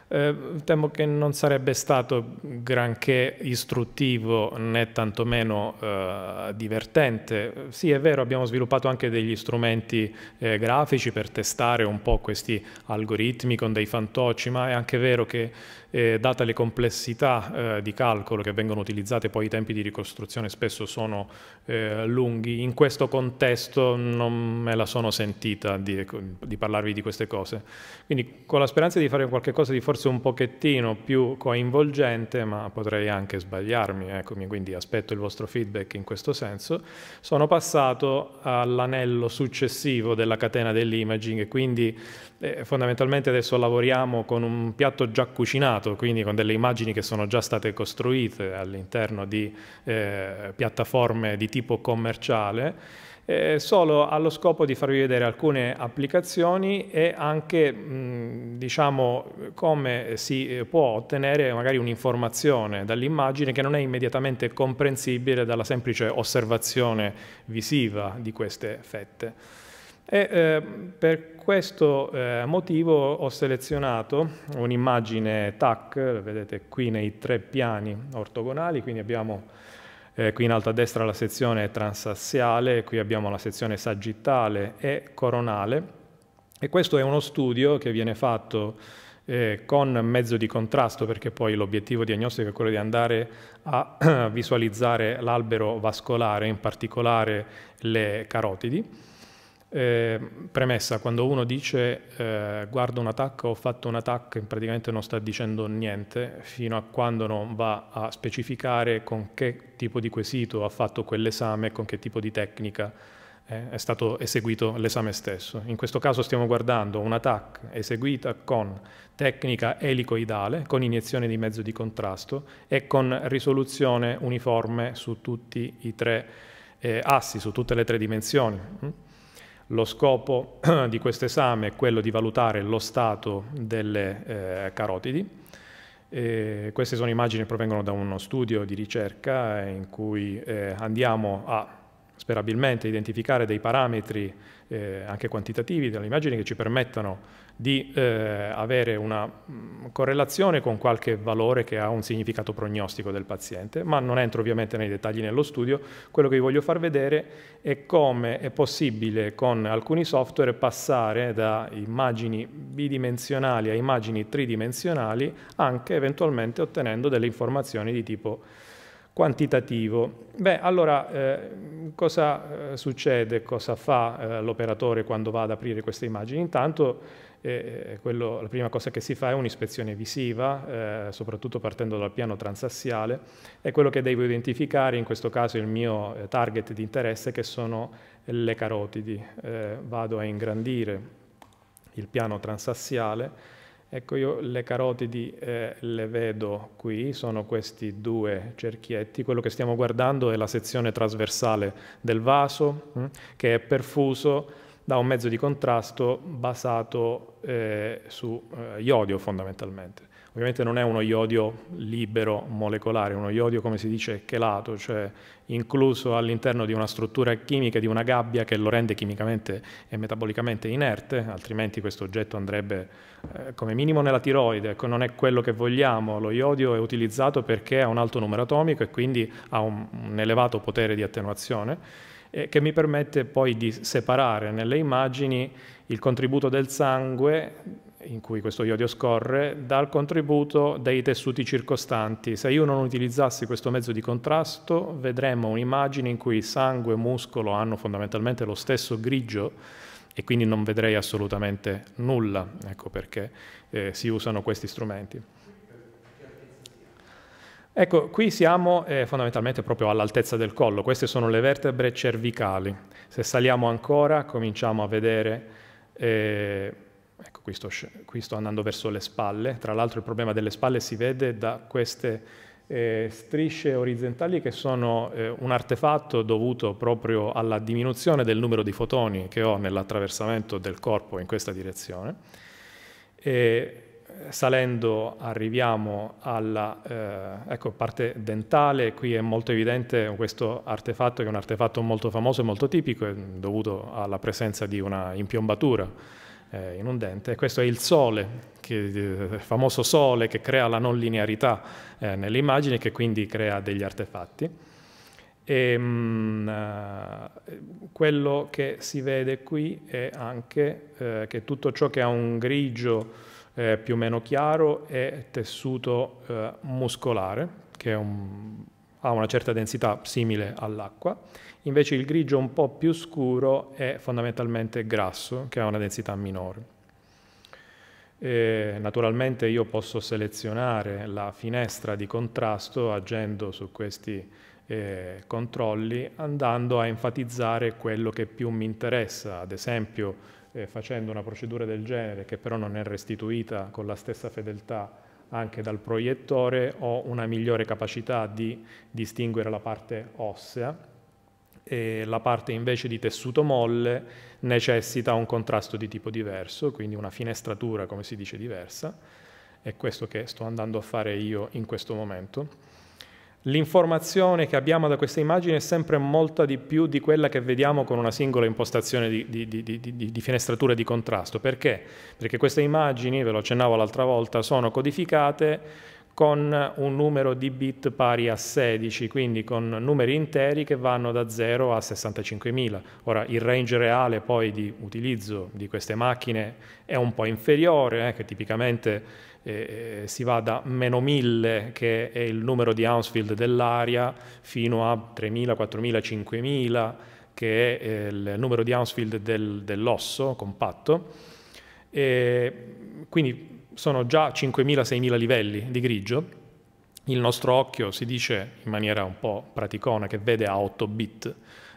Eh, temo che non sarebbe stato granché istruttivo né tantomeno eh, divertente. Sì, è vero, abbiamo sviluppato anche degli strumenti eh, grafici per testare un po' questi algoritmi con dei fantocci, ma è anche vero che eh, data le complessità eh, di calcolo che vengono utilizzate, poi i tempi di ricostruzione spesso sono eh, lunghi. In questo contesto non me la sono sentita di, ecco, di, parlarvi di queste cose. Quindi con la speranza di fare qualcosa di forse un pochettino più coinvolgente, ma potrei anche sbagliarmi, eccomi, quindi aspetto il vostro feedback in questo senso, sono passato all'anello successivo della catena dell'imaging e quindi eh, fondamentalmente adesso lavoriamo con un piatto già cucinato, quindi con delle immagini che sono già state costruite all'interno di eh, piattaforme di tipo commerciale, eh, solo allo scopo di farvi vedere alcune applicazioni e anche mh, diciamo come si eh, può ottenere magari un'informazione dall'immagine che non è immediatamente comprensibile dalla semplice osservazione visiva di queste fette. E eh, per questo eh, motivo ho selezionato un'immagine TAC, vedete qui nei tre piani ortogonali, quindi abbiamo eh, qui in alto a destra la sezione transassiale, qui abbiamo la sezione sagittale e coronale. E questo è uno studio che viene fatto eh, con mezzo di contrasto, perché poi l'obiettivo diagnostico è quello di andare a visualizzare l'albero vascolare, in particolare le carotidi eh, premessa, quando uno dice eh, guardo un attacco, ho fatto un attacco, praticamente non sta dicendo niente fino a quando non va a specificare con che tipo di quesito ha fatto quell'esame, con che tipo di tecnica eh, è stato eseguito l'esame stesso. In questo caso stiamo guardando un attacco eseguita con tecnica elicoidale, con iniezione di mezzo di contrasto e con risoluzione uniforme su tutti i tre eh, assi, su tutte le tre dimensioni. Mm? Lo scopo di questo esame è quello di valutare lo stato delle eh, carotidi. E queste sono immagini che provengono da uno studio di ricerca eh, in cui eh, andiamo a sperabilmente identificare dei parametri eh, anche quantitativi delle immagini che ci permettano di eh, avere una mm, correlazione con qualche valore che ha un significato prognostico del paziente, ma non entro ovviamente nei dettagli nello studio, quello che vi voglio far vedere è come è possibile con alcuni software passare da immagini bidimensionali a immagini tridimensionali, anche eventualmente ottenendo delle informazioni di tipo quantitativo. Beh, allora eh, cosa eh, succede, cosa fa eh, l'operatore quando va ad aprire queste immagini? Intanto quello, la prima cosa che si fa è un'ispezione visiva, eh, soprattutto partendo dal piano transassiale, e quello che devo identificare, in questo caso il mio eh, target di interesse, che sono le carotidi. Eh, vado a ingrandire il piano transassiale, ecco io le carotidi eh, le vedo qui, sono questi due cerchietti, quello che stiamo guardando è la sezione trasversale del vaso, mh, mm, che è perfuso, da un mezzo di contrasto basato eh, su eh, iodio fondamentalmente. Ovviamente non è uno iodio libero molecolare, è uno iodio come si dice chelato, cioè incluso all'interno di una struttura chimica, di una gabbia che lo rende chimicamente e metabolicamente inerte, altrimenti questo oggetto andrebbe eh, come minimo nella tiroide, ecco, non è quello che vogliamo, lo iodio è utilizzato perché ha un alto numero atomico e quindi ha un, un elevato potere di attenuazione eh, che mi permette poi di separare nelle immagini il contributo del sangue in cui questo iodio scorre, dal contributo dei tessuti circostanti. Se io non utilizzassi questo mezzo di contrasto, vedremmo un'immagine in cui sangue e muscolo hanno fondamentalmente lo stesso grigio e quindi non vedrei assolutamente nulla, ecco perché eh, si usano questi strumenti. Ecco, qui siamo eh, fondamentalmente proprio all'altezza del collo, queste sono le vertebre cervicali. Se saliamo ancora cominciamo a vedere, eh, ecco qui sto, qui sto, andando verso le spalle, tra l'altro il problema delle spalle si vede da queste eh, strisce orizzontali che sono eh, un artefatto dovuto proprio alla diminuzione del numero di fotoni che ho nell'attraversamento del corpo in questa direzione. E salendo arriviamo alla eh, ecco, parte dentale, qui è molto evidente questo artefatto che è un artefatto molto famoso e molto tipico, eh, dovuto alla presenza di una impiombatura eh, in un dente, e questo è il sole, che, il eh, famoso sole che crea la non linearità eh, nelle immagini e che quindi crea degli artefatti. E, ehm, mh, eh, quello che si vede qui è anche che tutto ciò che ha un grigio eh, più o meno chiaro è tessuto eh, muscolare, che un, ha una certa densità simile all'acqua, invece il grigio un po' più scuro è fondamentalmente grasso, che ha una densità minore. E, naturalmente io posso selezionare la finestra di contrasto agendo su questi eh, controlli andando a enfatizzare quello che più mi interessa, ad esempio eh, facendo una procedura del genere che però non è restituita con la stessa fedeltà anche dal proiettore ho una migliore capacità di distinguere la parte ossea e la parte invece di tessuto molle necessita un contrasto di tipo diverso, quindi una finestratura, come si dice, diversa. È questo che sto andando a fare io in questo momento l'informazione che abbiamo da questa immagine è sempre molta di più di quella che vediamo con una singola impostazione di, di, di, di finestratura di contrasto. Perché? Perché queste immagini, ve lo accennavo l'altra volta, sono codificate con un numero di bit pari a 16, quindi con numeri interi che vanno da 0 a 65.000. Ora il range reale poi di utilizzo di queste macchine è un po' inferiore, eh, che tipicamente eh, eh, si va da meno 1000 che è il numero di Hounsfield dell'aria, fino a 3000, 4000, 5000 che è eh, il numero di Hounsfield del, dell'osso compatto. E quindi sono già 5.000-6.000 livelli di grigio. Il nostro occhio si dice in maniera un po' praticona che vede a 8 bit,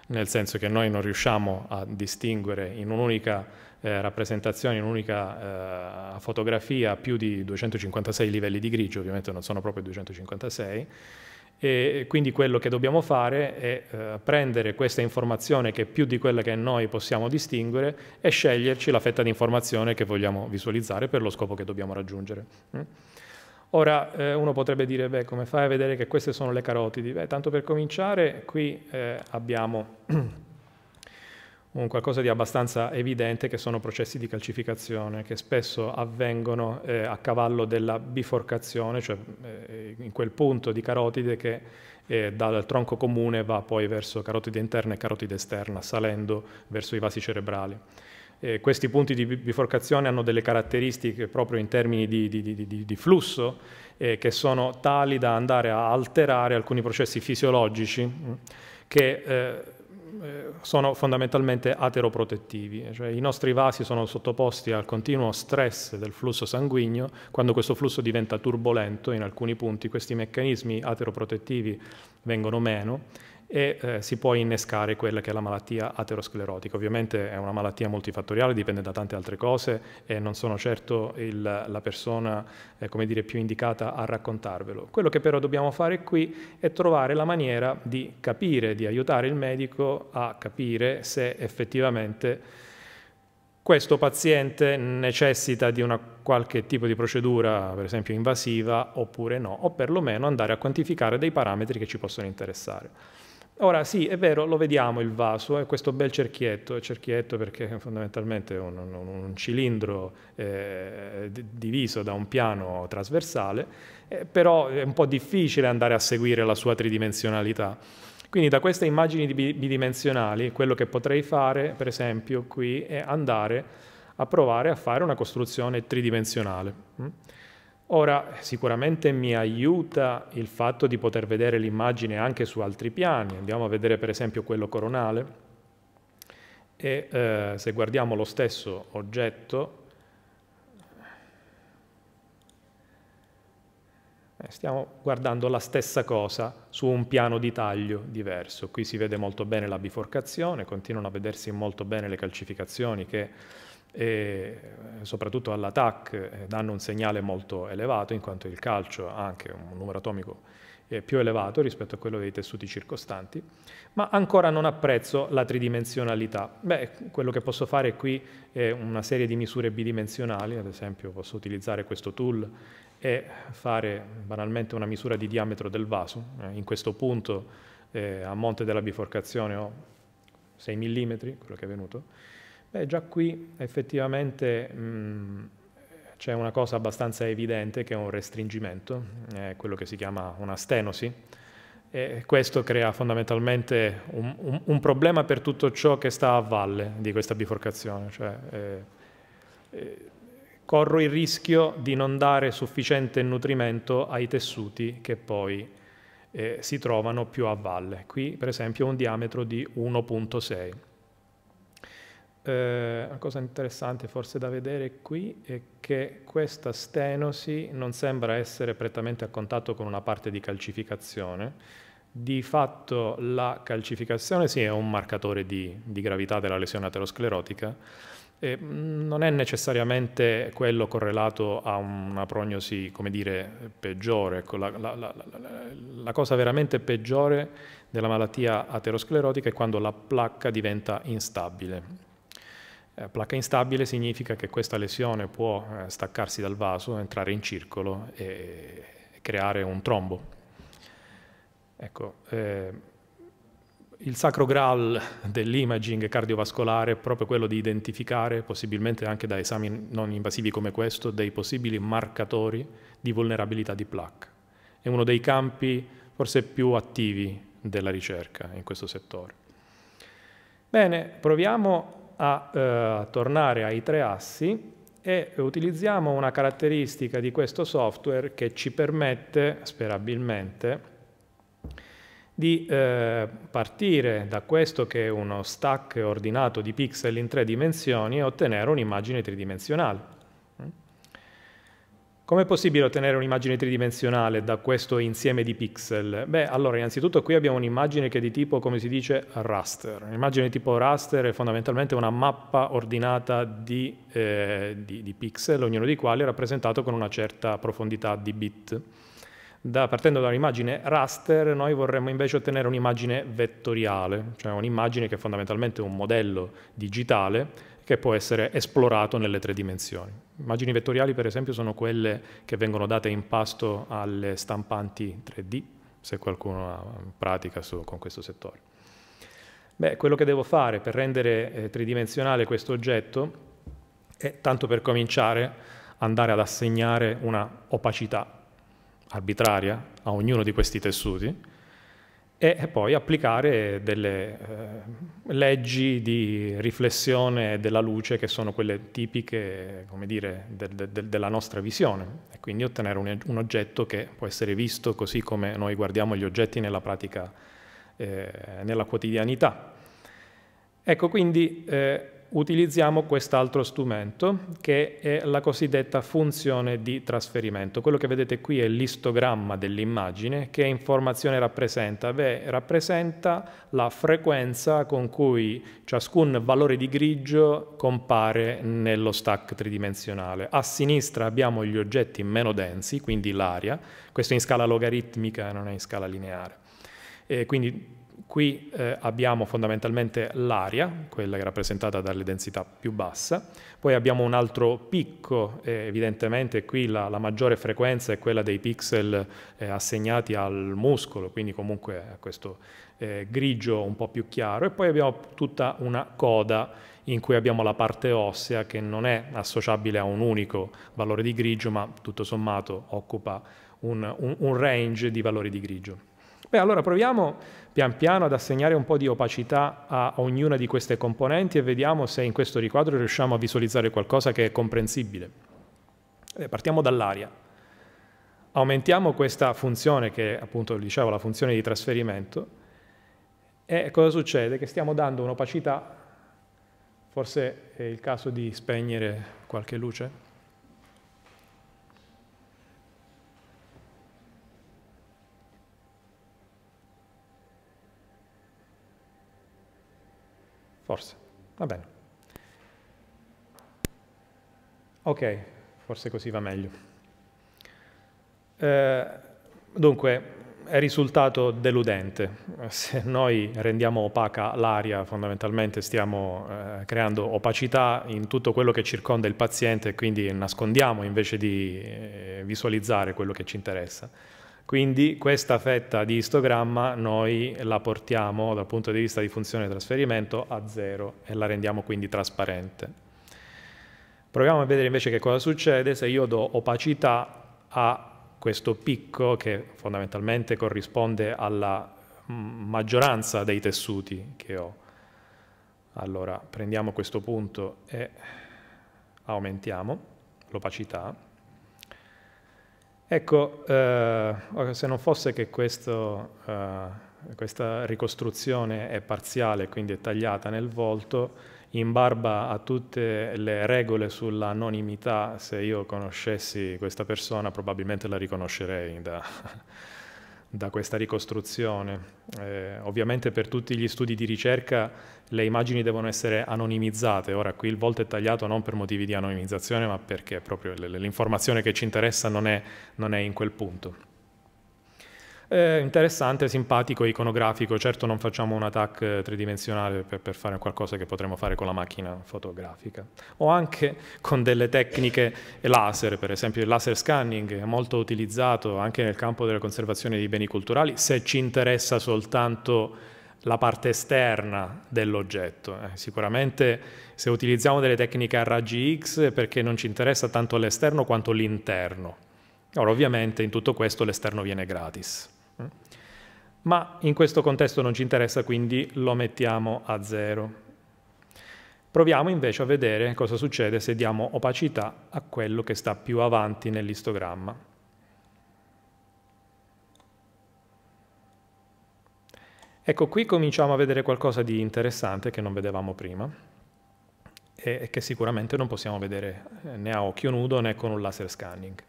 nel senso che noi non riusciamo a distinguere in un'unica eh, rappresentazioni in un'unica eh, fotografia più di 256 livelli di grigio, ovviamente non sono proprio 256, e quindi quello che dobbiamo fare è eh, prendere questa informazione che è più di quella che noi possiamo distinguere e sceglierci la fetta di informazione che vogliamo visualizzare per lo scopo che dobbiamo raggiungere. Mm? Ora eh, uno potrebbe dire, beh, come fai a vedere che queste sono le carotidi? Beh, tanto per cominciare, qui eh, abbiamo un qualcosa di abbastanza evidente che sono processi di calcificazione che spesso avvengono eh, a cavallo della biforcazione, cioè eh, in quel punto di carotide che eh, dal tronco comune va poi verso carotide interna e carotide esterna, salendo verso i vasi cerebrali. Eh, questi punti di biforcazione hanno delle caratteristiche proprio in termini di, di, di, di flusso eh, che sono tali da andare a alterare alcuni processi fisiologici mm, che eh, eh, sono fondamentalmente ateroprotettivi, eh, cioè i nostri vasi sono sottoposti al continuo stress del flusso sanguigno, quando questo flusso diventa turbolento in alcuni punti questi meccanismi ateroprotettivi vengono meno e eh, si può innescare quella che è la malattia aterosclerotica. Ovviamente è una malattia multifattoriale, dipende da tante altre cose e non sono certo il, la persona eh, dire, più indicata a raccontarvelo. Quello che però dobbiamo fare qui è trovare la maniera di capire, di aiutare il medico a capire se effettivamente questo paziente necessita di una qualche tipo di procedura, per esempio invasiva, oppure no, o perlomeno andare a quantificare dei parametri che ci possono interessare. Ora sì, è vero, lo vediamo il vaso, è eh, questo bel cerchietto, è cerchietto perché fondamentalmente è un, un, un cilindro eh, diviso da un piano trasversale, eh, però è un po' difficile andare a seguire la sua tridimensionalità. Quindi da queste immagini bidimensionali quello che potrei fare, per esempio, qui è andare a provare a fare una costruzione tridimensionale. Mm? Ora, sicuramente mi aiuta il fatto di poter vedere l'immagine anche su altri piani. Andiamo a vedere per esempio quello coronale e eh, se guardiamo lo stesso oggetto, eh, stiamo guardando la stessa cosa su un piano di taglio diverso. Qui si vede molto bene la biforcazione, continuano a vedersi molto bene le calcificazioni che e eh, soprattutto all'attack eh, danno un segnale molto elevato in quanto il calcio ha anche un numero atomico eh, più elevato rispetto a quello dei tessuti circostanti, ma ancora non apprezzo la tridimensionalità. Beh, quello che posso fare qui è una serie di misure bidimensionali, ad esempio posso utilizzare questo tool e fare banalmente una misura di diametro del vaso. In questo punto, eh, a monte della biforcazione, ho 6 mm, quello che è venuto, Beh, già qui effettivamente mh, mm, c'è una cosa abbastanza evidente che è un restringimento, è quello che si chiama una stenosi, e questo crea fondamentalmente un, un, un, problema per tutto ciò che sta a valle di questa biforcazione, cioè, eh, eh, corro il rischio di non dare sufficiente nutrimento ai tessuti che poi eh, si trovano più a valle. Qui per esempio un diametro di 1.6 eh, una cosa interessante forse da vedere qui è che questa stenosi non sembra essere prettamente a contatto con una parte di calcificazione. Di fatto la calcificazione sì è un marcatore di, di gravità della lesione aterosclerotica, eh, non è necessariamente quello correlato a una prognosi, come dire, peggiore. Ecco, la, la, la, la, cosa veramente peggiore della malattia aterosclerotica è quando la placca diventa instabile. Eh, placca instabile significa che questa lesione può eh, staccarsi dal vaso, entrare in circolo e creare un trombo. Ecco, eh, il sacro graal dell'imaging cardiovascolare è proprio quello di identificare, possibilmente anche da esami non invasivi come questo, dei possibili marcatori di vulnerabilità di placca. È uno dei campi forse più attivi della ricerca in questo settore. Bene, proviamo a eh, tornare ai tre assi e utilizziamo una caratteristica di questo software che ci permette, sperabilmente, di eh, partire da questo che è uno stack ordinato di pixel in tre dimensioni e ottenere un'immagine tridimensionale. Com'è possibile ottenere un'immagine tridimensionale da questo insieme di pixel? Beh, allora, innanzitutto qui abbiamo un'immagine che è di tipo, come si dice, raster. Un'immagine tipo raster è fondamentalmente una mappa ordinata di, eh, di, di pixel, ognuno di quali è rappresentato con una certa profondità di bit. Da, partendo dall'immagine raster, noi vorremmo invece ottenere un'immagine vettoriale, cioè un'immagine che è fondamentalmente un modello digitale che può essere esplorato nelle tre dimensioni. Immagini vettoriali, per esempio, sono quelle che vengono date in pasto alle stampanti 3D, se qualcuno ha pratica su, con questo settore. Beh, quello che devo fare per rendere eh, tridimensionale questo oggetto è, tanto per cominciare, andare ad assegnare una opacità arbitraria a ognuno di questi tessuti, e poi applicare delle eh, leggi di riflessione della luce che sono quelle tipiche come dire, de, de, della nostra visione e quindi ottenere un, un, oggetto che può essere visto così come noi guardiamo gli oggetti nella pratica, eh, nella quotidianità. Ecco quindi eh, utilizziamo quest'altro strumento che è la cosiddetta funzione di trasferimento. Quello che vedete qui è l'istogramma dell'immagine che informazione rappresenta? Beh, rappresenta la frequenza con cui ciascun valore di grigio compare nello stack tridimensionale. A sinistra abbiamo gli oggetti meno densi, quindi l'aria, questo in scala logaritmica, non è in scala lineare. E quindi Qui eh, abbiamo fondamentalmente l'aria, quella che è rappresentata dalle densità più basse, poi abbiamo un altro picco, eh, evidentemente qui la, la, maggiore frequenza è quella dei pixel eh, assegnati al muscolo, quindi comunque a questo eh, grigio un po' più chiaro, e poi abbiamo tutta una coda in cui abbiamo la parte ossea che non è associabile a un unico valore di grigio, ma tutto sommato occupa un, un, un range di valori di grigio. Beh, allora proviamo pian piano ad assegnare un po' di opacità a ognuna di queste componenti e vediamo se in questo riquadro riusciamo a visualizzare qualcosa che è comprensibile. Eh, partiamo dall'aria. Aumentiamo questa funzione che è appunto dicevo la funzione di trasferimento e cosa succede? Che stiamo dando un'opacità, forse è il caso di spegnere qualche luce. Forse, va bene. Ok, forse così va meglio. Eh, dunque, è risultato deludente. Se noi rendiamo opaca l'aria, fondamentalmente stiamo eh, creando opacità in tutto quello che circonda il paziente e quindi nascondiamo invece di eh, visualizzare quello che ci interessa. Quindi questa fetta di istogramma noi la portiamo dal punto di vista di funzione di trasferimento a zero e la rendiamo quindi trasparente. Proviamo a vedere invece che cosa succede se io do opacità a questo picco che fondamentalmente corrisponde alla mm, maggioranza dei tessuti che ho. Allora prendiamo questo punto e aumentiamo l'opacità. Ecco, eh, se non fosse che questo, eh, questa ricostruzione è parziale, quindi è tagliata nel volto, in barba a tutte le regole sull'anonimità, se io conoscessi questa persona probabilmente la riconoscerei da, da questa ricostruzione. Eh, ovviamente per tutti gli studi di ricerca le immagini devono essere anonimizzate, ora qui il volto è tagliato non per motivi di anonimizzazione ma perché proprio l'informazione che ci interessa non è, non è in quel punto. Eh, interessante, simpatico, iconografico, certo non facciamo un attack eh, tridimensionale per, per, fare qualcosa che potremmo fare con la macchina fotografica o anche con delle tecniche laser, per esempio il laser scanning è molto utilizzato anche nel campo della conservazione dei beni culturali se ci interessa soltanto la parte esterna dell'oggetto. Eh, sicuramente se utilizziamo delle tecniche a raggi X è perché non ci interessa tanto l'esterno quanto l'interno. Ora ovviamente in tutto questo l'esterno viene gratis. Mm. Ma in questo contesto non ci interessa, quindi lo mettiamo a zero. Proviamo invece a vedere cosa succede se diamo opacità a quello che sta più avanti nell'istogramma. Ecco, qui cominciamo a vedere qualcosa di interessante che non vedevamo prima e che sicuramente non possiamo vedere eh, né a occhio nudo né con un laser scanning.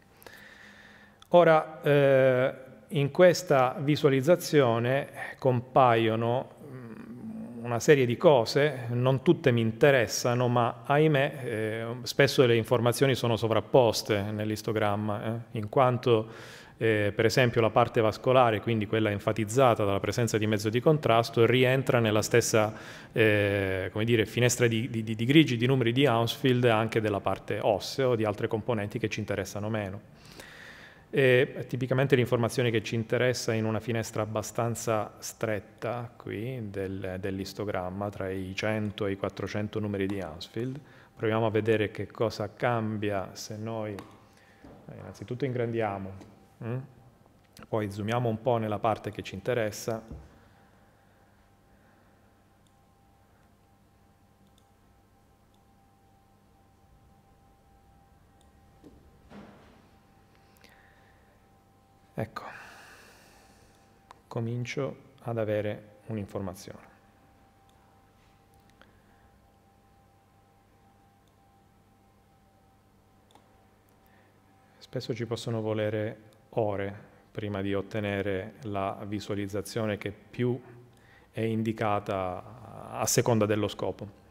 Ora, eh, in questa visualizzazione compaiono mm, una serie di cose, non tutte mi interessano, ma ahimè eh, spesso le informazioni sono sovrapposte nell'istogramma, eh, in quanto eh, per esempio la parte vascolare, quindi quella enfatizzata dalla presenza di mezzo di contrasto, rientra nella stessa eh, dire, finestra di, di, di grigi di numeri di Hounsfield anche della parte osseo o di altre componenti che ci interessano meno. E tipicamente l'informazione che ci interessa in una finestra abbastanza stretta qui del, dell'istogramma tra i 100 e i 400 numeri di Hansfield. Proviamo a vedere che cosa cambia se noi eh, innanzitutto ingrandiamo, hm? poi zoomiamo un po' nella parte che ci interessa Ecco, comincio ad avere un'informazione. Spesso ci possono volere ore prima di ottenere la visualizzazione che più è indicata a seconda dello scopo.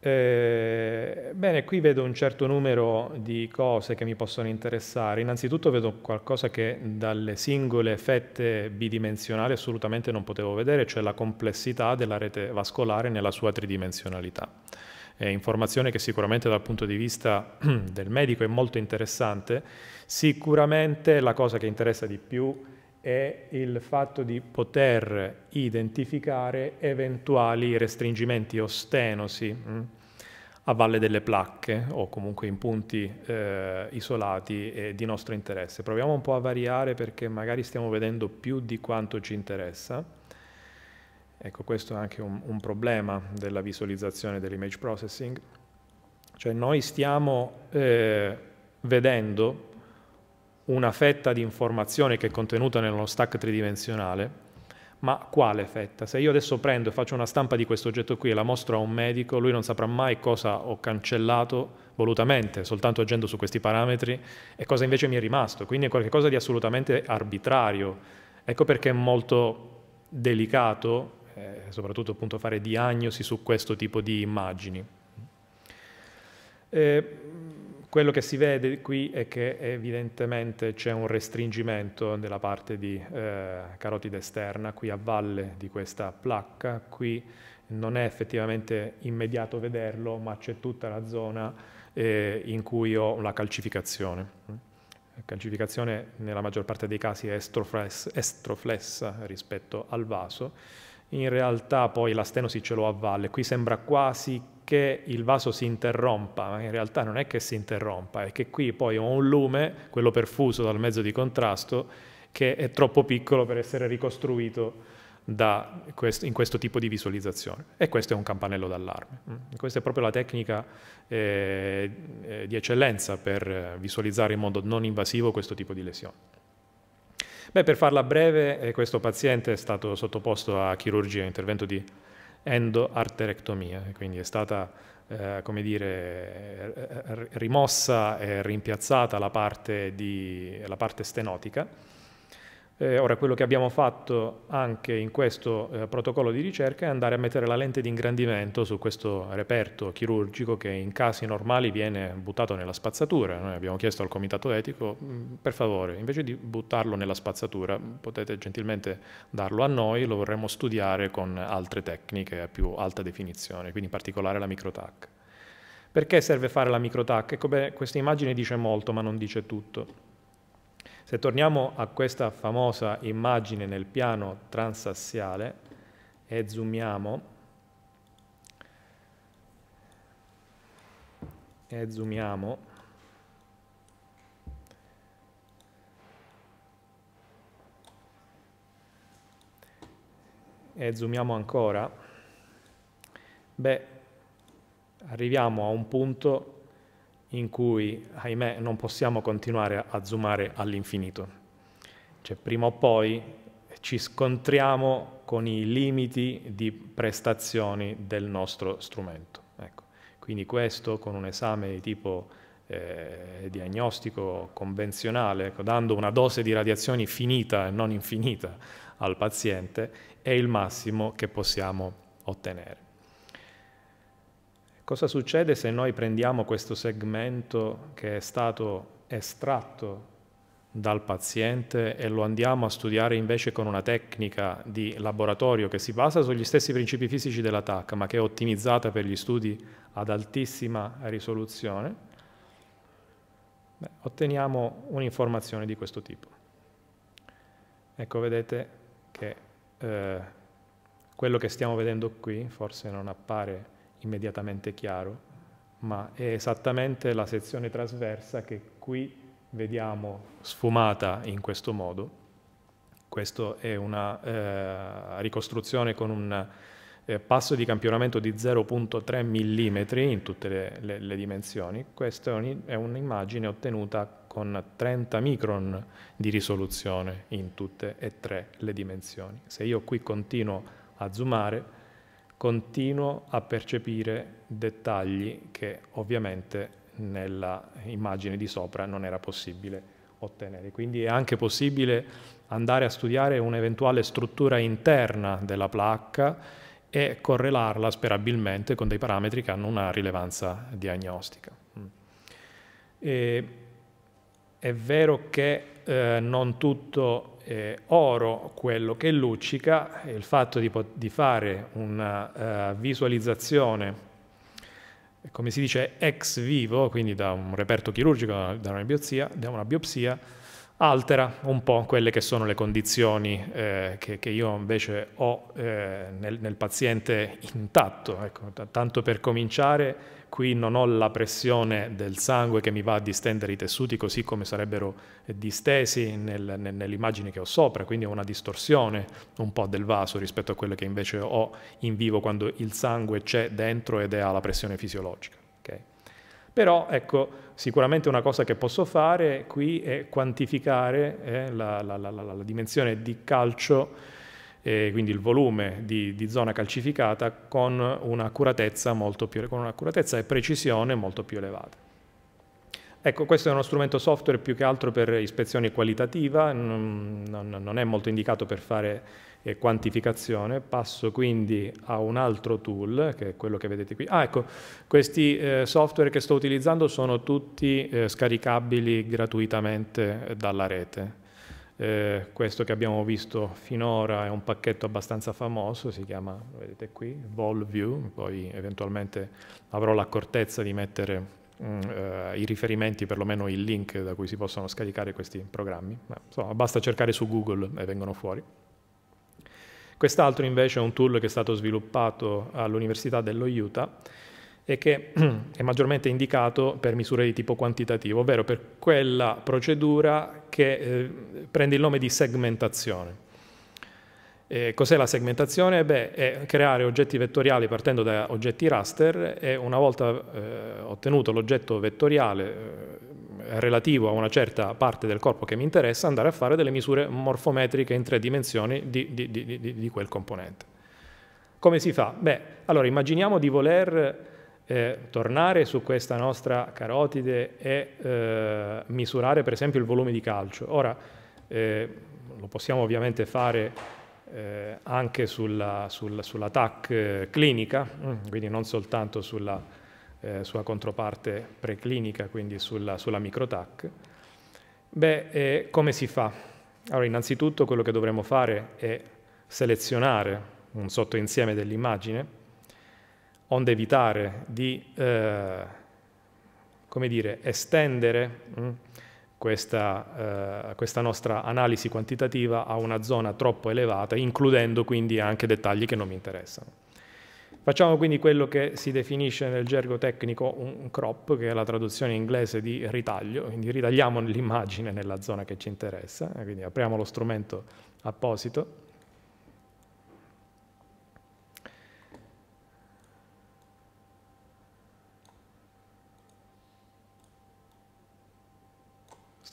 Eh, bene, qui vedo un certo numero di cose che mi possono interessare. Innanzitutto vedo qualcosa che dalle singole fette bidimensionali assolutamente non potevo vedere, cioè la complessità della rete vascolare nella sua tridimensionalità. È informazione che sicuramente dal punto di vista del medico è molto interessante. Sicuramente la cosa che interessa di più è il fatto di poter identificare eventuali restringimenti o stenosi mm, a valle delle placche o comunque in punti eh, isolati e di nostro interesse. Proviamo un po' a variare perché magari stiamo vedendo più di quanto ci interessa. Ecco, questo è anche un, un problema della visualizzazione dell'image processing. Cioè noi stiamo eh, vedendo una fetta di informazione che è contenuta nello stack tridimensionale, ma quale fetta? Se io adesso prendo e faccio una stampa di questo oggetto qui e la mostro a un medico, lui non saprà mai cosa ho cancellato volutamente, soltanto agendo su questi parametri, e cosa invece mi è rimasto. Quindi è qualcosa di assolutamente arbitrario. Ecco perché è molto delicato, eh, soprattutto appunto fare diagnosi su questo tipo di immagini. Eh, quello che si vede qui è che evidentemente c'è un restringimento della parte di eh, carotide esterna, qui a valle di questa placca, qui non è effettivamente immediato vederlo, ma c'è tutta la zona eh, in cui ho la calcificazione. La calcificazione nella maggior parte dei casi è estroflessa, estroflessa rispetto al vaso, in realtà poi la stenosi ce l'ho a valle, qui sembra quasi che il vaso si interrompa, ma in realtà non è che si interrompa, è che qui poi ho un lume, quello perfuso dal mezzo di contrasto, che è troppo piccolo per essere ricostruito questo, in questo tipo di visualizzazione. E questo è un campanello d'allarme. Mm. Questa è proprio la tecnica eh, eh, di eccellenza per visualizzare in modo non invasivo questo tipo di lesione. Beh, per farla breve, eh, questo paziente è stato sottoposto a chirurgia, intervento di endoarterectomia, quindi è stata eh, come dire, rimossa e rimpiazzata la parte, di, la parte stenotica eh, ora quello che abbiamo fatto anche in questo eh, protocollo di ricerca è andare a mettere la lente di ingrandimento su questo reperto chirurgico che in casi normali viene buttato nella spazzatura. Noi abbiamo chiesto al comitato etico, mm, per favore, invece di buttarlo nella spazzatura potete gentilmente darlo a noi, lo vorremmo studiare con altre tecniche a più alta definizione, quindi in particolare la microtac. Perché serve fare la microtac? Ecco, beh, questa immagine dice molto ma non dice tutto. Se torniamo a questa famosa immagine nel piano transassiale e zoomiamo, e zoomiamo e zoomiamo ancora, beh, arriviamo a un punto in cui, ahimè, non possiamo continuare a zoomare all'infinito. Cioè, prima o poi ci scontriamo con i limiti di prestazioni del nostro strumento. Ecco. Quindi questo con un esame di tipo eh, diagnostico convenzionale, ecco, dando una dose di radiazioni finita e non infinita al paziente, è il massimo che possiamo ottenere. Cosa succede se noi prendiamo questo segmento che è stato estratto dal paziente e lo andiamo a studiare invece con una tecnica di laboratorio che si basa sugli stessi principi fisici della ma che è ottimizzata per gli studi ad altissima risoluzione, beh, otteniamo un'informazione di questo tipo. Ecco, vedete che eh, quello che stiamo vedendo qui forse non appare immediatamente chiaro, ma è esattamente la sezione trasversa che qui vediamo sfumata in questo modo. Questa è una eh, ricostruzione con un eh, passo di campionamento di 0.3 mm in tutte le, le, le dimensioni. Questa è un'immagine ottenuta con 30 micron di risoluzione in tutte e tre le dimensioni. Se io qui continuo a zoomare, continuo a percepire dettagli che ovviamente nella immagine di sopra non era possibile ottenere. Quindi è anche possibile andare a studiare un'eventuale struttura interna della placca e correlarla sperabilmente con dei parametri che hanno una rilevanza diagnostica. Mm. E è vero che eh, non tutto è oro quello che luccica, il fatto di, di fare una uh, visualizzazione, come si dice, ex vivo, quindi da un reperto chirurgico, da una biopsia, da una biopsia altera un po' quelle che sono le condizioni eh, che, che, io invece ho eh, nel, nel, paziente intatto. Ecco, tanto per cominciare, qui non ho la pressione del sangue che mi va a distendere i tessuti così come sarebbero distesi nel, nel, nell'immagine che ho sopra, quindi ho una distorsione un po' del vaso rispetto a quella che invece ho in vivo quando il sangue c'è dentro ed è alla pressione fisiologica. Però ecco, sicuramente una cosa che posso fare qui è quantificare eh, la, la, la, la, dimensione di calcio, eh, quindi il volume di, di, zona calcificata, con un'accuratezza una e precisione molto più elevate. Ecco, questo è uno strumento software più che altro per ispezione qualitativa, non, non è molto indicato per fare e quantificazione, passo quindi a un altro tool, che è quello che vedete qui. Ah, ecco, questi eh, software che sto utilizzando sono tutti eh, scaricabili gratuitamente eh, dalla rete. Eh, questo che abbiamo visto finora è un pacchetto abbastanza famoso, si chiama, lo vedete qui, VolView, poi eventualmente avrò l'accortezza di mettere mm, eh, i riferimenti, perlomeno il link da cui si possono scaricare questi programmi. insomma, basta cercare su Google e vengono fuori. Quest'altro invece è un tool che è stato sviluppato all'Università dello Utah e che è maggiormente indicato per misure di tipo quantitativo, ovvero per quella procedura che eh, prende il nome di segmentazione. Eh, cos'è la segmentazione? Beh, è creare oggetti vettoriali partendo da oggetti raster e una volta eh, ottenuto l'oggetto vettoriale eh, relativo a una certa parte del corpo che mi interessa, andare a fare delle misure morfometriche in tre dimensioni di, di, di, di quel componente. Come si fa? Beh, allora immaginiamo di voler eh, tornare su questa nostra carotide e eh, misurare per esempio il volume di calcio. Ora, eh, lo possiamo ovviamente fare eh, anche sulla, sul, sulla TAC eh, clinica, mm, quindi non soltanto sulla eh, sua controparte preclinica, quindi sulla, sulla microTAC. Beh, eh, come si fa? Allora, innanzitutto quello che dovremmo fare è selezionare un sottoinsieme dell'immagine, onde evitare di, eh, come dire, estendere mh, mm, questa, eh, questa, nostra analisi quantitativa a una zona troppo elevata, includendo quindi anche dettagli che non mi interessano. Facciamo quindi quello che si definisce nel gergo tecnico un crop, che è la traduzione inglese di ritaglio, quindi ritagliamo l'immagine nella zona che ci interessa, eh, quindi apriamo lo strumento apposito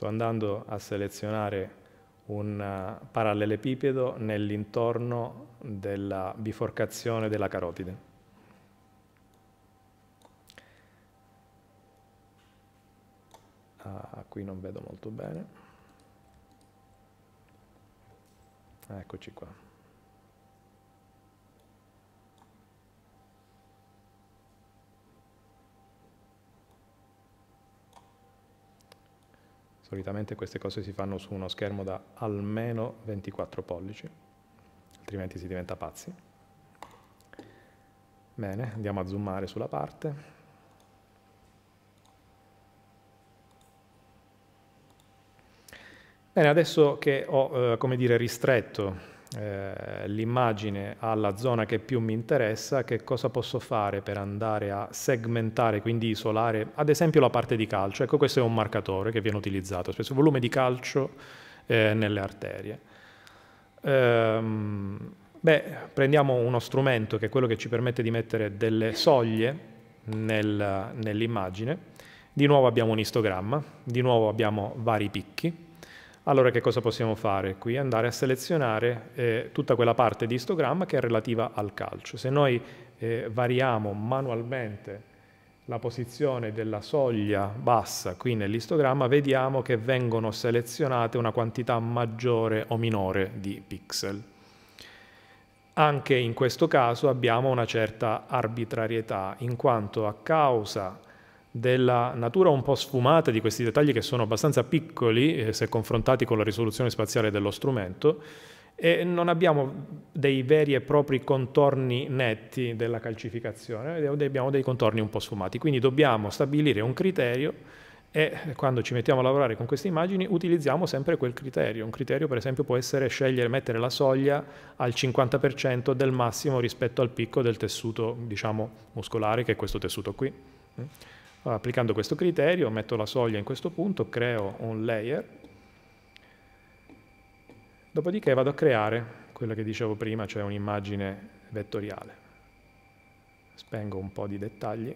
andando a selezionare un eh, parallelepipedo nell'intorno della biforcazione della carotide. Ah, qui non vedo molto bene. Eccoci qua. Solitamente queste cose si fanno su uno schermo da almeno 24 pollici, altrimenti si diventa pazzi. Bene, andiamo a zoomare sulla parte. Bene, adesso che ho, eh, come dire, ristretto eh, l'immagine alla zona che più mi interessa, che cosa posso fare per andare a segmentare, quindi isolare, ad esempio la parte di calcio. Ecco, questo è un marcatore che viene utilizzato, spesso volume di calcio eh, nelle arterie. Ehm, beh, prendiamo uno strumento che è quello che ci permette di mettere delle soglie nel, nell'immagine. Di nuovo abbiamo un istogramma, di nuovo abbiamo vari picchi allora che cosa possiamo fare qui? Andare a selezionare eh, tutta quella parte di istogramma che è relativa al calcio. Se noi eh, variamo manualmente la posizione della soglia bassa qui nell'istogramma, vediamo che vengono selezionate una quantità maggiore o minore di pixel. Anche in questo caso abbiamo una certa arbitrarietà, in quanto a causa della natura un po' sfumata di questi dettagli che sono abbastanza piccoli eh, se confrontati con la risoluzione spaziale dello strumento e non abbiamo dei veri e propri contorni netti della calcificazione, abbiamo dei contorni un po' sfumati, quindi dobbiamo stabilire un criterio e eh, quando ci mettiamo a lavorare con queste immagini utilizziamo sempre quel criterio. Un criterio per esempio può essere scegliere mettere la soglia al 50% del massimo rispetto al picco del tessuto diciamo muscolare che è questo tessuto qui. Mm applicando questo criterio metto la soglia in questo punto, creo un layer, dopodiché vado a creare quella che dicevo prima, cioè un'immagine vettoriale. Spengo un po' di dettagli.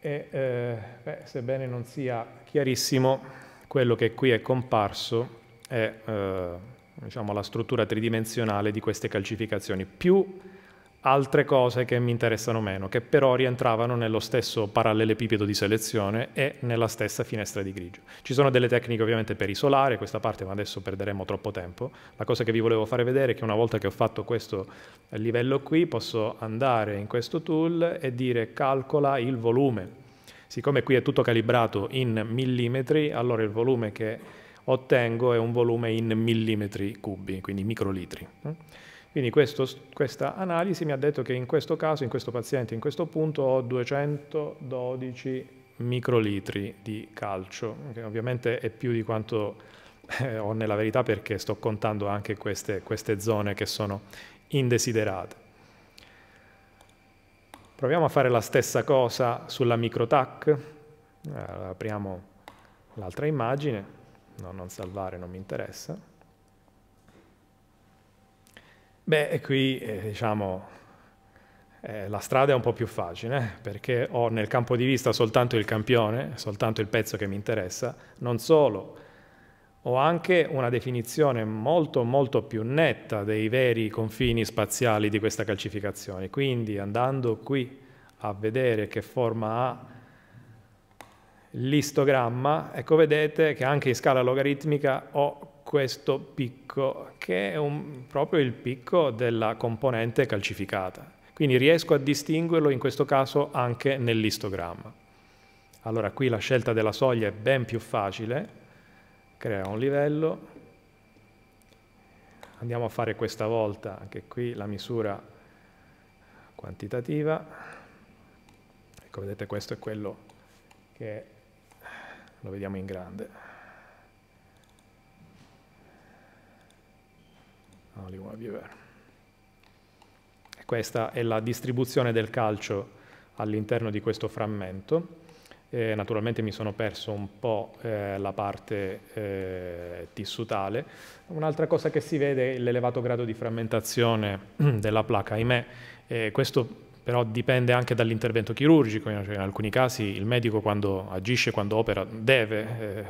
E, eh, beh, sebbene non sia chiarissimo, quello che qui è comparso è eh, diciamo, la struttura tridimensionale di queste calcificazioni, più altre cose che mi interessano meno, che però rientravano nello stesso parallelepipedo di selezione e nella stessa finestra di grigio. Ci sono delle tecniche ovviamente per isolare questa parte, ma adesso perderemo troppo tempo. La cosa che vi volevo fare vedere è che una volta che ho fatto questo livello qui, posso andare in questo tool e dire calcola il volume. Siccome qui è tutto calibrato in millimetri, allora il volume che ottengo è un volume in millimetri cubi, quindi microlitri. Quindi questo, questa analisi mi ha detto che in questo caso, in questo paziente, in questo punto ho 212 microlitri di calcio, che ovviamente è più di quanto eh, ho nella verità perché sto contando anche queste, queste zone che sono indesiderate. Proviamo a fare la stessa cosa sulla microtac. Allora, eh, apriamo l'altra immagine no, non salvare non mi interessa. Beh, qui eh, diciamo eh, la strada è un po' più facile, eh, perché ho nel campo di vista soltanto il campione, soltanto il pezzo che mi interessa, non solo, ho anche una definizione molto molto più netta dei veri confini spaziali di questa calcificazione. Quindi andando qui a vedere che forma ha l'istogramma, ecco vedete che anche in scala logaritmica ho questo picco che è un, proprio il picco della componente calcificata. Quindi riesco a distinguerlo in questo caso anche nell'istogramma. Allora qui la scelta della soglia è ben più facile, crea un livello, andiamo a fare questa volta anche qui la misura quantitativa, ecco vedete questo è quello che lo vediamo in grande ah, e questa è la distribuzione del calcio all'interno di questo frammento eh, naturalmente mi sono perso un po' eh, la parte eh, tissutale. Un'altra cosa che si vede è l'elevato grado di frammentazione della placca. Ahimè, eh, questo però dipende anche dall'intervento chirurgico, in alcuni casi il medico quando agisce, quando opera, deve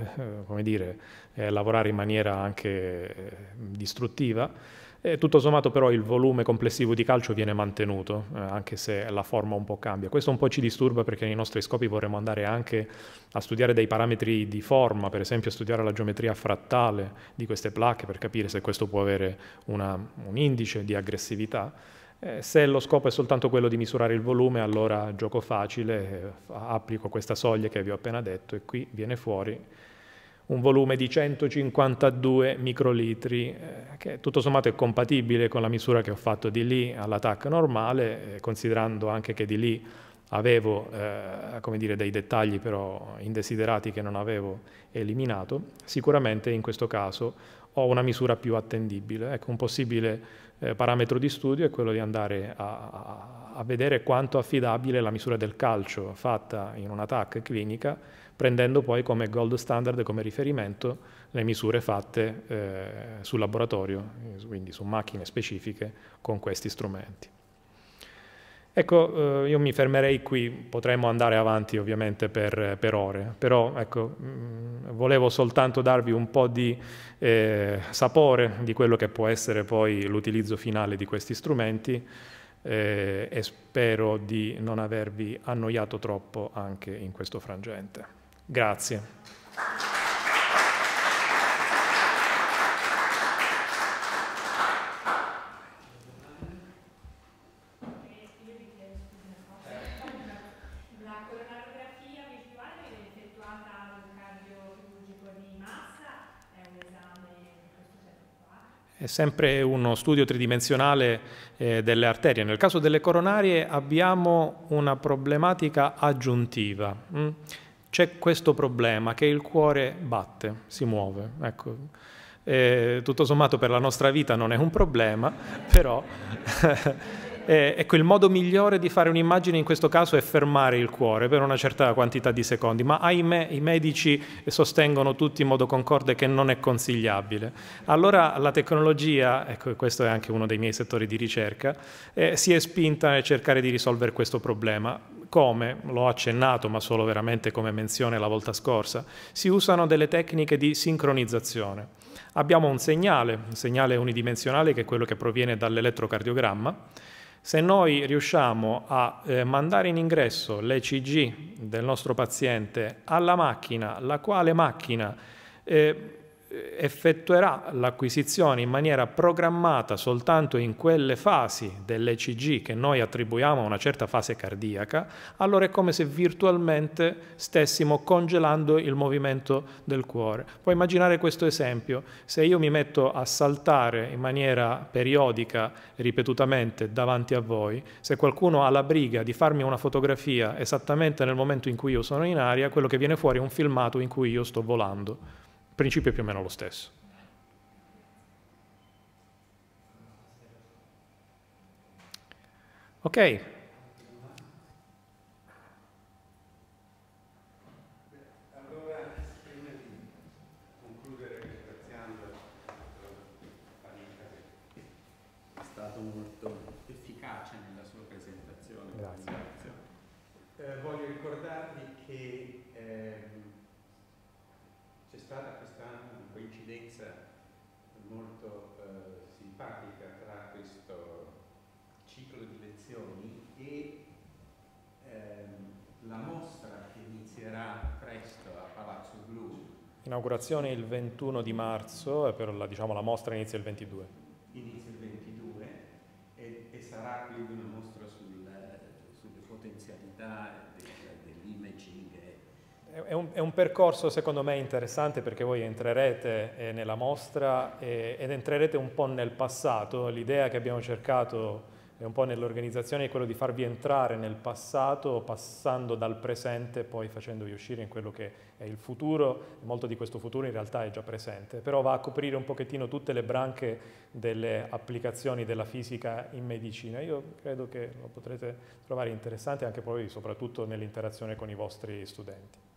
eh, eh dire, eh, lavorare in maniera anche eh, distruttiva. E tutto sommato però il volume complessivo di calcio viene mantenuto, eh, anche se la forma un po' cambia. Questo un po' ci disturba perché nei nostri scopi vorremmo andare anche a studiare dei parametri di forma, per esempio studiare la geometria frattale di queste placche per capire se questo può avere una, un indice di aggressività. Eh, se lo scopo è soltanto quello di misurare il volume, allora gioco facile, eh, applico questa soglia che vi ho appena detto e qui viene fuori un volume di 152 microlitri, eh, che tutto sommato è compatibile con la misura che ho fatto di lì all'attacco normale, considerando anche che di lì avevo dire, dei dettagli però indesiderati che non avevo eliminato, sicuramente in questo caso ho una misura più attendibile. Ecco, un possibile eh, parametro di studio è quello di andare a, a, vedere quanto affidabile la misura del calcio fatta in una TAC clinica, prendendo poi come gold standard, come riferimento, le misure fatte eh, sul laboratorio, eh, quindi su macchine specifiche con questi strumenti. Ecco, eh, io mi fermerei qui, potremmo andare avanti ovviamente per, per ore, però ecco, mm, volevo soltanto darvi un po' di eh, sapore di quello che può essere poi l'utilizzo finale di questi strumenti eh, e spero di non avervi annoiato troppo anche in questo frangente. Grazie. sempre uno studio tridimensionale eh, delle arterie. Nel caso delle coronarie abbiamo una problematica aggiuntiva. Mm? C'è questo problema che il cuore batte, si muove. Ecco. Eh, tutto sommato per la nostra vita non è un problema, però... Eh, ecco, il modo migliore di fare un'immagine in questo caso è fermare il cuore per una certa quantità di secondi, ma ahimè i medici sostengono tutti in modo concorde che non è consigliabile. Allora la tecnologia, ecco questo è anche uno dei miei settori di ricerca, eh, si è spinta a cercare di risolvere questo problema. Come? L'ho accennato, ma solo veramente come menzione la volta scorsa, si usano delle tecniche di sincronizzazione. Abbiamo un segnale, un segnale unidimensionale che è quello che proviene dall'elettrocardiogramma, se noi riusciamo a eh, mandare in ingresso l'ECG del nostro paziente alla macchina, la quale macchina eh, effettuerà l'acquisizione in maniera programmata soltanto in quelle fasi dell'ECG che noi attribuiamo a una certa fase cardiaca, allora è come se virtualmente stessimo congelando il movimento del cuore. Puoi immaginare questo esempio, se io mi metto a saltare in maniera periodica, ripetutamente, davanti a voi, se qualcuno ha la briga di farmi una fotografia esattamente nel momento in cui io sono in aria, quello che viene fuori è un filmato in cui io sto volando principio è più o meno lo stesso. Ok. Inaugurazione il 21 di marzo e per la, diciamo, la mostra inizia il 22. Inizia il 22 e, e sarà quindi una mostra sul, sulle potenzialità dell'imaging. è, è, un, percorso secondo me interessante perché voi entrerete eh, nella mostra eh, ed entrerete un po' nel passato. L'idea che abbiamo cercato è un po' nell'organizzazione è quello di farvi entrare nel passato, passando dal presente, poi facendovi uscire in quello che è il futuro, molto di questo futuro in realtà è già presente, però va a coprire un pochettino tutte le branche delle applicazioni della fisica in medicina. Io credo che lo potrete trovare interessante anche poi soprattutto nell'interazione con i vostri studenti.